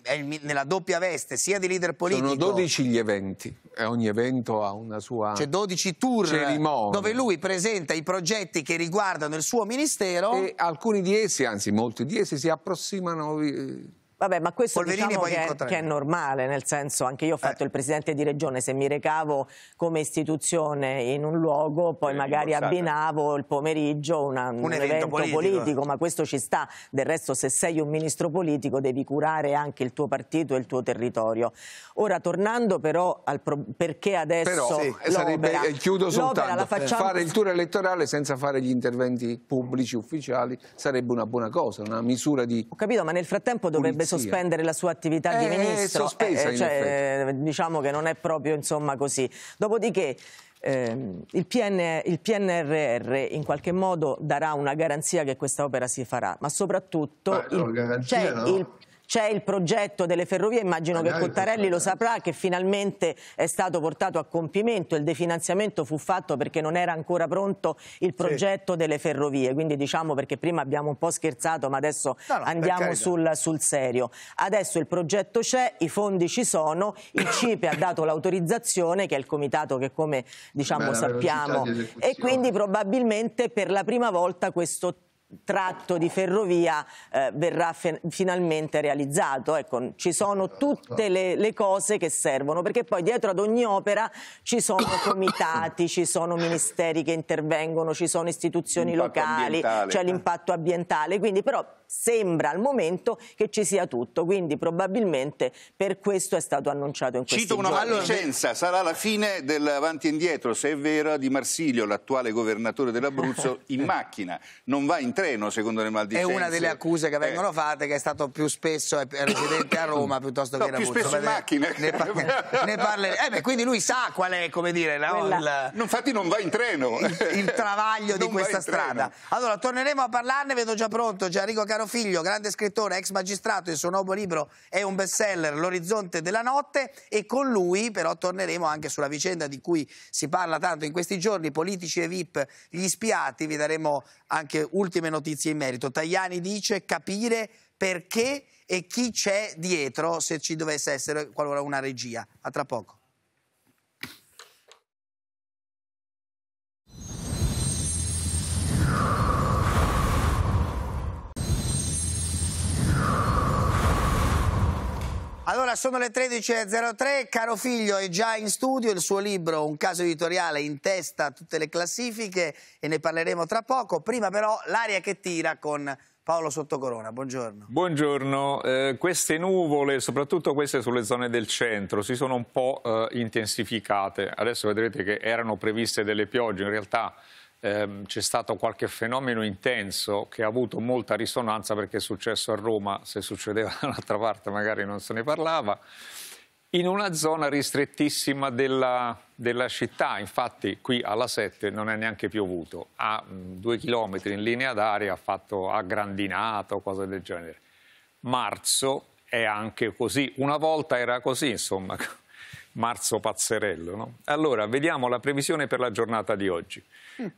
è, nella doppia veste, sia di leader politico... Sono 12 gli eventi, e ogni evento ha una sua Cioè 12 tour cerimonia. dove lui presenta i progetti che riguardano il suo ministero... E alcuni di essi, anzi molti di essi, si approssimano eh, Vabbè, ma questo diciamo che è, che, è normale, nel senso anche io ho fatto eh. il presidente di regione, se mi recavo come istituzione in un luogo, poi eh, magari abbinavo il pomeriggio una, un, un, evento, evento politico. politico. ma questo ci sta. Del resto se sei un ministro politico devi curare anche il tuo partito e il tuo territorio. Ora, tornando però al perché adesso però, sì, eh, sarebbe, eh, chiudo soltanto, facciamo... fare il tour elettorale senza fare gli interventi pubblici ufficiali sarebbe una buona cosa, una misura di... Ho capito, ma nel frattempo dovrebbe sospendere la sua attività di eh, ministro. Sospesa, eh, cioè, diciamo che non è proprio insomma, così. Dopodiché eh, il, PN, il, PNRR in qualche modo darà una garanzia che questa opera si farà, ma soprattutto Beh, il, no, c'è no. il c'è il progetto delle ferrovie, immagino che Cottarelli lo saprà, che finalmente è stato portato a compimento, il definanziamento fu fatto perché non era ancora pronto il progetto sì. delle ferrovie, quindi diciamo perché prima abbiamo un po' scherzato ma adesso no, no, andiamo sul, sul, serio. Adesso il progetto c'è, i fondi ci sono, il CIPE ha dato l'autorizzazione che è il comitato che come diciamo Beh, sappiamo e quindi probabilmente per la prima volta questo tratto di ferrovia eh, verrà finalmente realizzato. Ecco, ci sono tutte le, le, cose che servono, perché poi dietro ad ogni opera ci sono comitati, ci sono ministeri che intervengono, ci sono istituzioni locali, c'è cioè l'impatto ambientale. Quindi però sembra al momento che ci sia tutto, quindi probabilmente per questo è stato annunciato in questi Cito una mallicenza, sarà la fine dell'avanti e indietro, se è vero, di Marsilio, l'attuale governatore dell'Abruzzo, in macchina, non va in treno secondo le maldicenze. È una delle accuse che vengono eh. fatte che è stato più spesso residente a Roma piuttosto no, che in Abruzzo. più spesso in macchina. Ne, par ne parleremo. Eh beh, quindi lui sa qual è, come dire, no? Quella... infatti non va in treno. Il, il travaglio non di questa strada. Allora, torneremo a parlarne, vedo già pronto Gianrico Castellano caro figlio, grande scrittore, ex magistrato, il suo nuovo libro è un best seller, L'orizzonte della notte, e con lui però torneremo anche sulla vicenda di cui si parla tanto in questi giorni, politici e VIP, gli spiati, vi daremo anche ultime notizie in merito. Tajani dice capire perché e chi c'è dietro se ci dovesse essere qualora una regia. A tra poco. Allora, sono le 13.03, caro figlio è già in studio il suo libro Un caso editoriale in testa a tutte le classifiche e ne parleremo tra poco. Prima però l'aria che tira con Paolo Sottocorona, buongiorno. Buongiorno, eh, queste nuvole, soprattutto queste sulle zone del centro, si sono un po' eh, intensificate. Adesso vedrete che erano previste delle piogge, in realtà ehm, c'è stato qualche fenomeno intenso che ha avuto molta risonanza perché è successo a Roma, se succedeva da un'altra parte magari non se ne parlava, in una zona ristrettissima della, della città, infatti qui alla 7 non è neanche piovuto, a mh, mm, due chilometri in linea d'aria ha fatto aggrandinato, cose del genere. Marzo è anche così, una volta era così insomma, marzo pazzerello. No? Allora, vediamo la previsione per la giornata di oggi.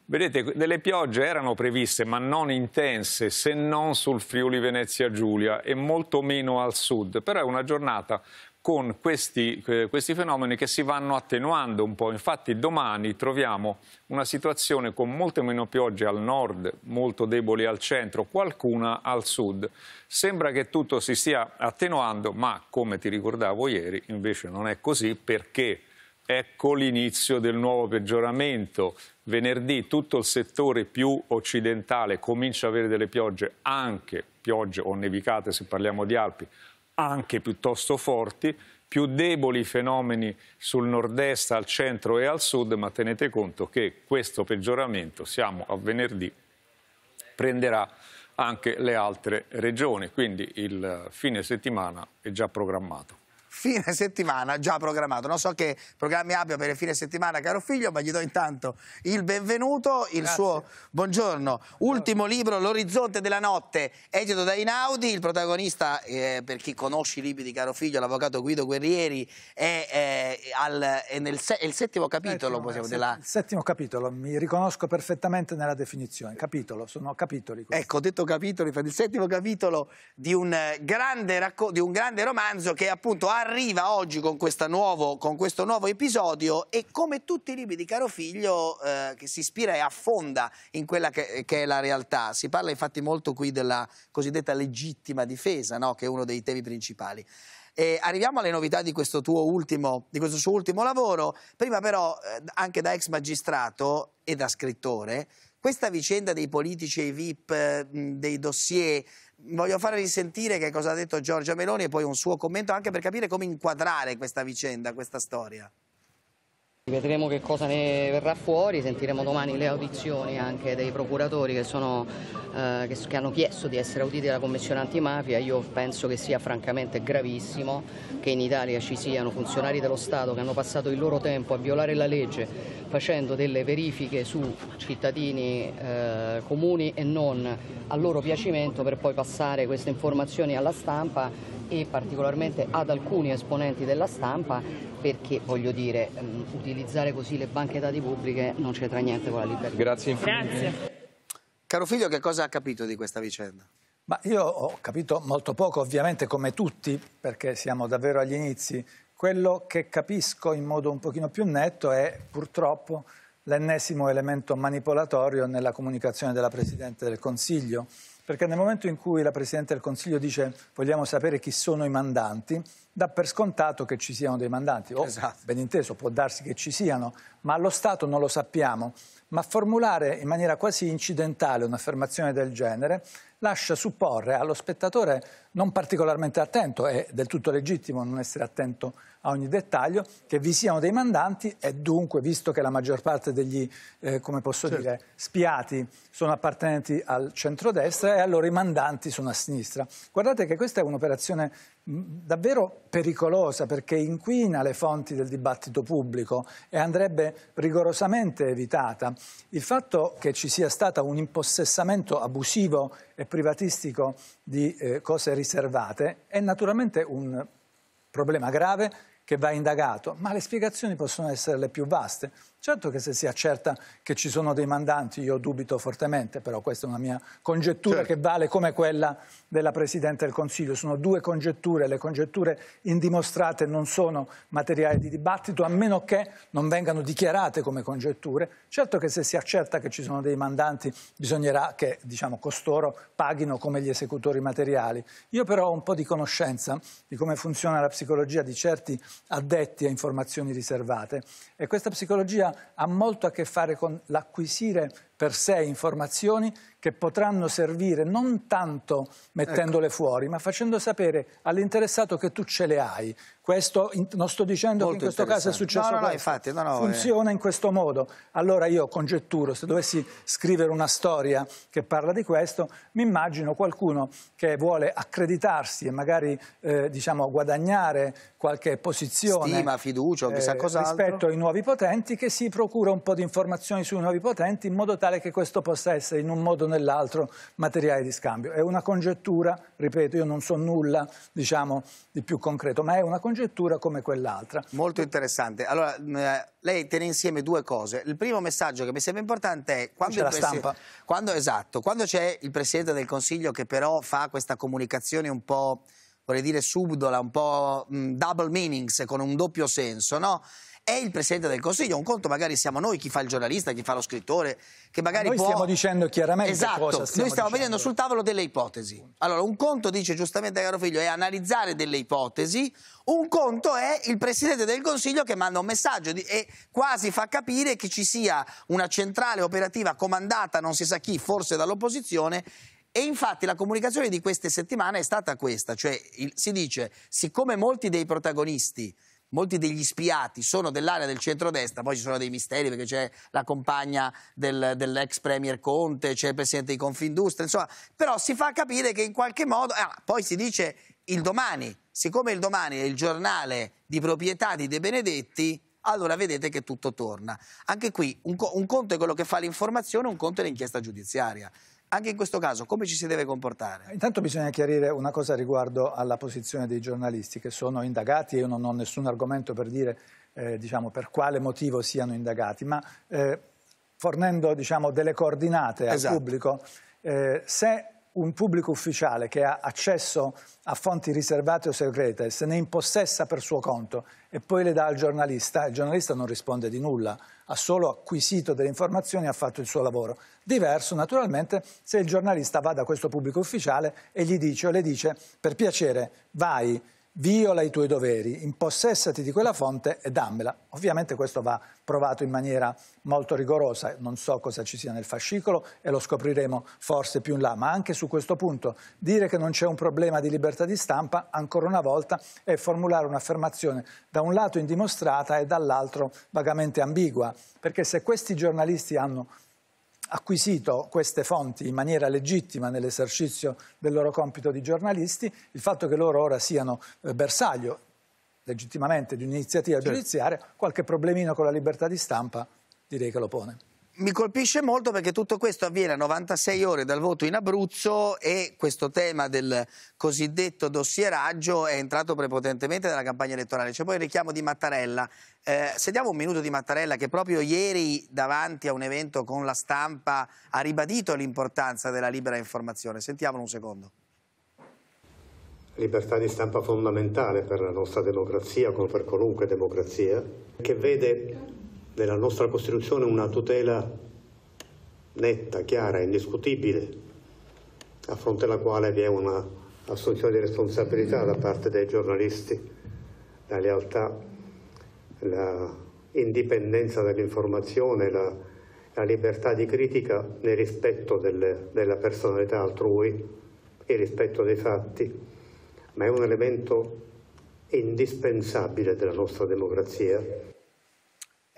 Vedete, delle piogge erano previste, ma non intense, se non sul Friuli Venezia Giulia e molto meno al sud. Però è una giornata con questi, eh, questi, fenomeni che si vanno attenuando un po'. Infatti domani troviamo una situazione con molte meno piogge al nord, molto deboli al centro, qualcuna al sud. Sembra che tutto si stia attenuando, ma come ti ricordavo ieri invece non è così perché ecco l'inizio del nuovo peggioramento. Venerdì tutto il settore più occidentale comincia a avere delle piogge, anche piogge o nevicate se parliamo di Alpi, anche piuttosto forti, più deboli i fenomeni sul nord-est, al centro e al sud, ma tenete conto che questo peggioramento, siamo a venerdì, prenderà anche le altre regioni, quindi il fine settimana è già programmato fine settimana già programmato. Non so che programmi abbia per il fine settimana, caro figlio, ma gli do intanto il benvenuto, il Grazie. suo buongiorno. Ultimo libro, L'orizzonte della notte, edito da Inaudi. Il protagonista, eh, per chi conosce i libri di caro figlio, l'avvocato Guido Guerrieri, è, eh, al, è nel se, il settimo eh, capitolo. Eh, possiamo, della... Settimo capitolo, mi riconosco perfettamente nella definizione. Capitolo, sono capitoli. Questi. Ecco, ho detto capitoli, il settimo capitolo di un eh, grande, di un grande romanzo che appunto ha arriva oggi con, nuovo, con, questo nuovo episodio e come tutti i libri di Caro Figlio eh, che si ispira e affonda in quella che, che, è la realtà. Si parla infatti molto qui della cosiddetta legittima difesa, no? che è uno dei temi principali. E arriviamo alle novità di questo, ultimo, di questo suo ultimo lavoro. Prima però, eh, anche da ex magistrato e da scrittore, questa vicenda dei politici e i VIP, eh, dei dossier voglio farvi sentire che cosa ha detto Giorgia Meloni e poi un suo commento anche per capire come inquadrare questa vicenda, questa storia. Vedremo che cosa ne verrà fuori, sentiremo domani le audizioni anche dei procuratori che, sono, eh, che, che, hanno chiesto di essere auditi dalla Commissione antimafia. Io penso che sia francamente gravissimo che in Italia ci siano funzionari dello Stato che hanno passato il loro tempo a violare la legge facendo delle verifiche su cittadini eh, comuni e non a loro piacimento per poi passare queste informazioni alla stampa e particolarmente ad alcuni esponenti della stampa perché voglio dire mm, utilizzano utilizzare così le banche dati pubbliche non c'entra niente con la libertà. Grazie infinite. Grazie. Caro figlio, che cosa ha capito di questa vicenda? Ma io ho capito molto poco, ovviamente come tutti, perché siamo davvero agli inizi. Quello che capisco in modo un pochino più netto è purtroppo l'ennesimo elemento manipolatorio nella comunicazione della Presidente del Consiglio perché nel momento in cui la Presidente del Consiglio dice vogliamo sapere chi sono i mandanti, dà per scontato che ci siano dei mandanti. O, esatto. Ben inteso, può darsi che ci siano, ma allo Stato non lo sappiamo. Ma formulare in maniera quasi incidentale un'affermazione del genere lascia supporre allo spettatore non particolarmente attento, è del tutto legittimo non essere attento a ogni dettaglio, che vi siano dei mandanti e dunque, visto che la maggior parte degli, eh, come posso certo. dire, spiati sono appartenenti al centrodestra e allora i mandanti sono a sinistra. Guardate che questa è un'operazione davvero pericolosa perché inquina le fonti del dibattito pubblico e andrebbe rigorosamente evitata. Il fatto che ci sia stato un impossessamento abusivo e privatistico di eh, cose riservate è naturalmente un problema grave che va indagato, ma le spiegazioni possono essere le più vaste. Certo che se si accerta che ci sono dei mandanti, io dubito fortemente, però questa è una mia congettura certo. che vale come quella della Presidente del Consiglio. Sono due congetture, le congetture indimostrate non sono materiali di dibattito, a meno che non vengano dichiarate come congetture. Certo che se si accerta che ci sono dei mandanti, bisognerà che diciamo, costoro paghino come gli esecutori materiali. Io però ho un po' di conoscenza di come funziona la psicologia di certi addetti a informazioni riservate e questa psicologia ha molto a che fare con l'acquisire per sé informazioni che potranno servire non tanto mettendole ecco. fuori, ma facendo sapere all'interessato che tu ce le hai. Questo, in, non sto dicendo Molto che in questo caso è successo no, no, no infatti, no, eh. funziona eh. in questo modo. Allora io congetturo, se dovessi scrivere una storia che parla di questo, mi immagino qualcuno che vuole accreditarsi e magari eh, diciamo, guadagnare qualche posizione Stima, fiducia, eh, rispetto ai nuovi potenti, che si procura un po' di informazioni sui nuovi potenti in modo tale tale che questo possa essere in un modo o nell'altro materiale di scambio. È una congettura, ripeto, io non so nulla diciamo, di più concreto, ma è una congettura come quell'altra. Molto interessante. Allora, eh, lei tiene insieme due cose. Il primo messaggio che mi sembra importante è quando, c'è presiden... quando, esatto, quando c'è il Presidente del Consiglio che però fa questa comunicazione un po' vorrei dire subdola, un po' double meanings, con un doppio senso, no? è il Presidente del Consiglio, un conto magari siamo noi chi fa il giornalista, chi fa lo scrittore, che magari noi può... stiamo dicendo chiaramente esatto, cosa stiamo noi stiamo vedendo sul tavolo delle ipotesi. Allora, un conto, dice giustamente caro figlio, è analizzare delle ipotesi, un conto è il Presidente del Consiglio che manda un messaggio e quasi fa capire che ci sia una centrale operativa comandata non si sa chi, forse dall'opposizione, e infatti la comunicazione di queste settimane è stata questa, cioè il, si dice, siccome molti dei protagonisti molti degli spiati sono dell'area del centrodestra, poi ci sono dei misteri perché c'è la compagna del, dell'ex premier Conte, c'è il presidente di Confindustria, insomma, però si fa capire che in qualche modo, ah, poi si dice il domani, siccome il domani è il giornale di proprietà di De Benedetti, allora vedete che tutto torna. Anche qui un, co un conto è quello che fa l'informazione, un conto è l'inchiesta giudiziaria. Anche in questo caso come ci si deve comportare? Intanto bisogna chiarire una cosa riguardo alla posizione dei giornalisti che sono indagati io non ho nessun argomento per dire eh, diciamo, per quale motivo siano indagati, ma eh, fornendo diciamo, delle coordinate esatto. al pubblico, eh, se un pubblico ufficiale che ha accesso a fonti riservate o segrete se ne impossessa per suo conto e poi le dà al giornalista, il giornalista non risponde di nulla ha solo acquisito delle informazioni e ha fatto il suo lavoro. Diverso naturalmente se il giornalista va da questo pubblico ufficiale e gli dice o le dice per piacere vai viola i tuoi doveri, impossessati di quella fonte e dammela. Ovviamente questo va provato in maniera molto rigorosa, non so cosa ci sia nel fascicolo e lo scopriremo forse più in là, ma anche su questo punto dire che non c'è un problema di libertà di stampa, ancora una volta, è formulare un'affermazione da un lato indimostrata e dall'altro vagamente ambigua, perché se questi giornalisti hanno acquisito queste fonti in maniera legittima nell'esercizio del loro compito di giornalisti, il fatto che loro ora siano eh, bersaglio legittimamente di un'iniziativa certo. giudiziaria, qualche problemino con la libertà di stampa direi che lo pone mi colpisce molto perché tutto questo avviene a 96 ore dal voto in Abruzzo e questo tema del cosiddetto dossieraggio è entrato prepotentemente nella campagna elettorale. C'è poi il richiamo di Mattarella. Eh, sediamo un minuto di Mattarella che proprio ieri davanti a un evento con la stampa ha ribadito l'importanza della libera informazione. Sentiamolo un secondo. Libertà di stampa fondamentale per la nostra democrazia, come per qualunque democrazia, che vede nella nostra Costituzione una tutela netta, chiara, indiscutibile, a fronte alla quale vi è un'assunzione di responsabilità da parte dei giornalisti, la lealtà, l'indipendenza dell'informazione, la, la, libertà di critica nel rispetto delle, della personalità altrui e rispetto dei fatti, ma è un elemento indispensabile della nostra democrazia.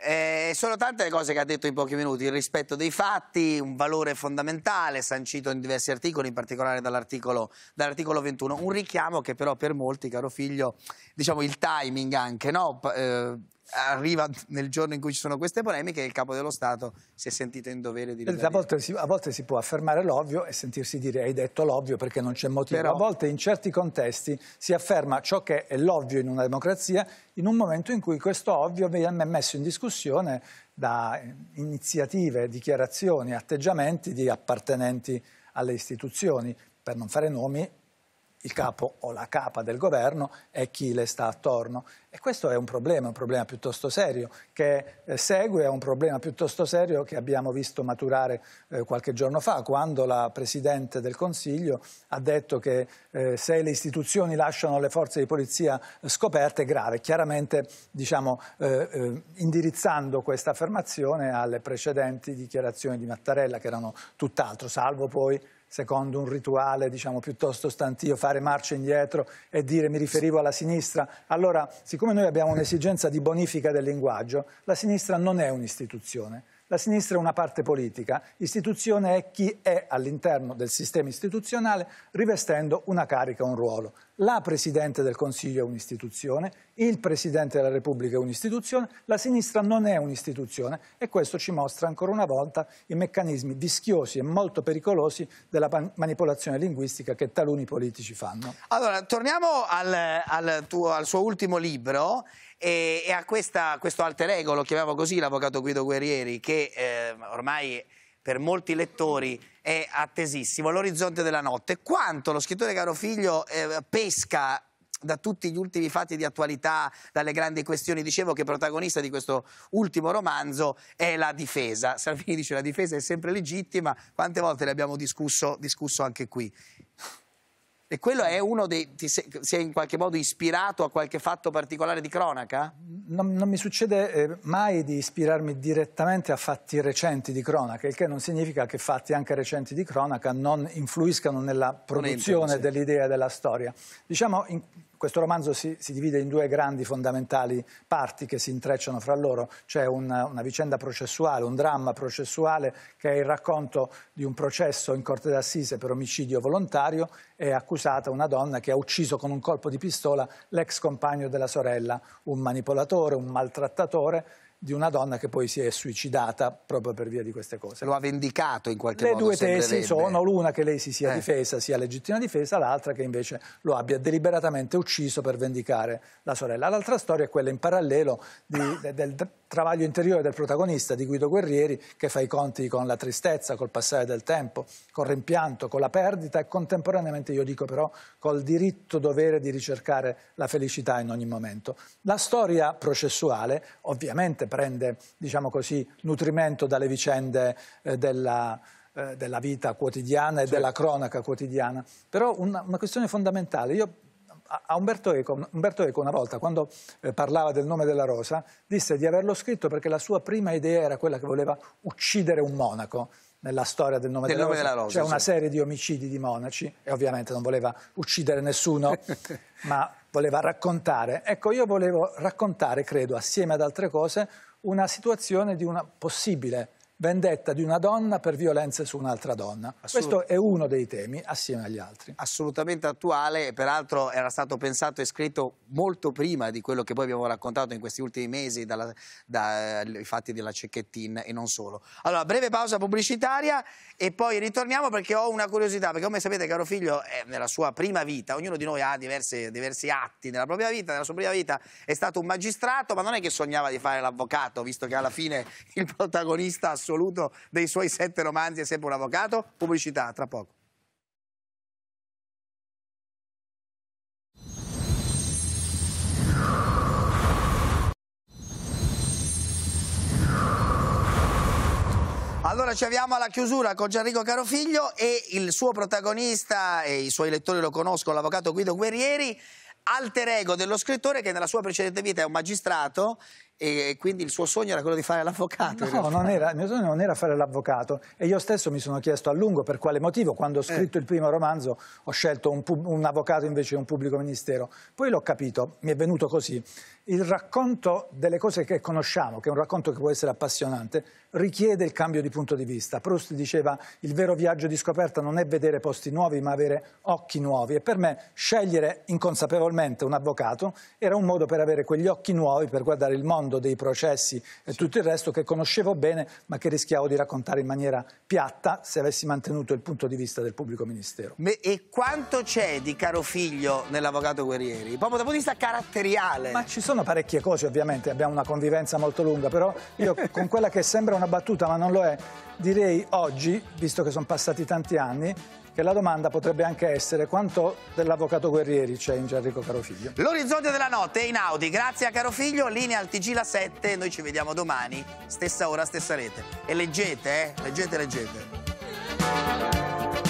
Eh, sono tante le cose che ha detto in pochi minuti, il rispetto dei fatti, un valore fondamentale sancito in diversi articoli, in particolare dall'articolo, dall 21, un richiamo che però per molti, caro figlio, diciamo il timing anche, no? Eh, arriva nel giorno in cui ci sono queste polemiche e il capo dello Stato si è sentito in dovere di rivelare. A a volte si può affermare l'ovvio e sentirsi dire hai detto l'ovvio perché non c'è motivo. Però... A volte in certi contesti si afferma ciò che è l'ovvio in una democrazia in un momento in cui questo ovvio viene messo in discussione da iniziative, dichiarazioni, atteggiamenti di appartenenti alle istituzioni. Per non fare nomi, il capo o la capa del governo è chi le sta attorno. E questo è un problema, un problema piuttosto serio, che eh, segue a un problema piuttosto serio che abbiamo visto maturare eh, qualche giorno fa, quando la Presidente del Consiglio ha detto che eh, se le istituzioni lasciano le forze di polizia scoperte è grave, chiaramente diciamo, eh, eh indirizzando questa affermazione alle precedenti dichiarazioni di Mattarella, che erano tutt'altro, salvo poi secondo un rituale diciamo, piuttosto stantio, fare marcia indietro e dire mi riferivo alla sinistra. Allora, siccome noi abbiamo un'esigenza di bonifica del linguaggio, la sinistra non è un'istituzione la sinistra è una parte politica, istituzione è chi è all'interno del sistema istituzionale rivestendo una carica un ruolo. La Presidente del Consiglio è un'istituzione, il Presidente della Repubblica è un'istituzione, la sinistra non è un'istituzione e questo ci mostra ancora una volta i meccanismi vischiosi e molto pericolosi della manipolazione linguistica che taluni politici fanno. Allora, torniamo al, al, tuo, al suo ultimo libro e, e a questa, questo alter ego, lo chiamiamo così, l'avvocato Guido Guerrieri, che eh, ormai per molti lettori è attesissimo, l'orizzonte della notte. Quanto lo scrittore caro figlio eh, pesca da tutti gli ultimi fatti di attualità, dalle grandi questioni. Dicevo che protagonista di questo ultimo romanzo è la difesa. Salvini dice che la difesa è sempre legittima, quante volte ne abbiamo discusso, discusso anche qui. E quello è uno dei... Ti sei, sei, in qualche modo ispirato a qualche fatto particolare di cronaca? Non, non mi succede eh, mai di ispirarmi direttamente a fatti recenti di cronaca, il che non significa che fatti anche recenti di cronaca non influiscano nella produzione dell'idea della storia. Diciamo, in, questo romanzo si, si, divide in due grandi fondamentali parti che si intrecciano fra loro. C'è una, una, vicenda processuale, un dramma processuale che è il racconto di un processo in corte d'assise per omicidio volontario e accusata una donna che ha ucciso con un colpo di pistola l'ex compagno della sorella, un manipolatore, un maltrattatore di una donna che poi si è suicidata proprio per via di queste cose. Lo ha vendicato in qualche Le modo? Le due tesi sono l'una che lei si sia eh. difesa, sia legittima difesa, l'altra che invece lo abbia deliberatamente ucciso per vendicare la sorella. L'altra storia è quella in parallelo di, del, del travaglio interiore del protagonista di Guido Guerrieri che fa i conti con la tristezza, col passare del tempo, col rimpianto, con la perdita e contemporaneamente io dico però col diritto dovere di ricercare la felicità in ogni momento. La storia processuale ovviamente prende, diciamo così, nutrimento dalle vicende eh, della eh, della vita quotidiana e cioè. della cronaca quotidiana. Però una, una questione fondamentale, io a Umberto Eco, Umberto Eco una volta, quando eh, parlava del nome della rosa, disse di averlo scritto perché la sua prima idea era quella che voleva uccidere un monaco nella storia del nome, del della, nome rosa. della, rosa. C'è sì. una serie di omicidi di monaci e ovviamente non voleva uccidere nessuno, ma voleva raccontare. Ecco, io volevo raccontare, credo, assieme ad altre cose, una situazione di una possibile vendetta di una donna per violenze su un'altra donna. Assolut- Questo è uno dei temi assieme agli altri. Assolutamente attuale peraltro era stato pensato e scritto molto prima di quello che poi abbiamo raccontato in questi ultimi mesi dai da, eh, fatti della Cecchettin e non solo. Allora, breve pausa pubblicitaria e poi ritorniamo perché ho una curiosità, perché come sapete caro figlio eh, nella sua prima vita, ognuno di noi ha diverse, diversi atti nella propria vita, nella sua prima vita è stato un magistrato, ma non è che sognava di fare l'avvocato, visto che alla fine il protagonista assolutamente assoluto dei suoi sette romanzi è sempre un avvocato. Pubblicità, tra poco. Allora ci avviamo alla chiusura con Gianrico Carofiglio e il suo protagonista, e i suoi lettori lo conoscono, l'avvocato Guido Guerrieri, alter ego dello scrittore che nella sua precedente vita è un magistrato e quindi il suo sogno era quello di fare l'avvocato. No, non era, il mio sogno non era fare l'avvocato e io stesso mi sono chiesto a lungo per quale motivo, quando ho eh. scritto eh. il primo romanzo ho scelto un, un avvocato invece di un pubblico ministero. Poi l'ho capito, mi è venuto così. Il racconto delle cose che conosciamo, che è un racconto che può essere appassionante, richiede il cambio di punto di vista. Proust diceva il vero viaggio di scoperta non è vedere posti nuovi ma avere occhi nuovi e per me scegliere inconsapevolmente un avvocato era un modo per avere quegli occhi nuovi per guardare il mondo mondo dei processi e sì. tutto il resto che conoscevo bene ma che rischiavo di raccontare in maniera piatta se avessi mantenuto il punto di vista del pubblico ministero. E quanto c'è di caro figlio nell'avvocato Guerrieri? Proprio dal punto di vista caratteriale. Ma ci sono parecchie cose ovviamente, abbiamo una convivenza molto lunga, però io con quella che sembra una battuta ma non lo è, direi oggi, visto che sono passati tanti anni, che la domanda potrebbe anche essere quanto dell'avvocato Guerrieri c'è in Gianrico Carofiglio. L'orizzonte della notte è in Audi, grazie a Carofiglio, linea al TG la 7, noi ci vediamo domani, stessa ora, stessa rete. E leggete, eh, leggete, leggete.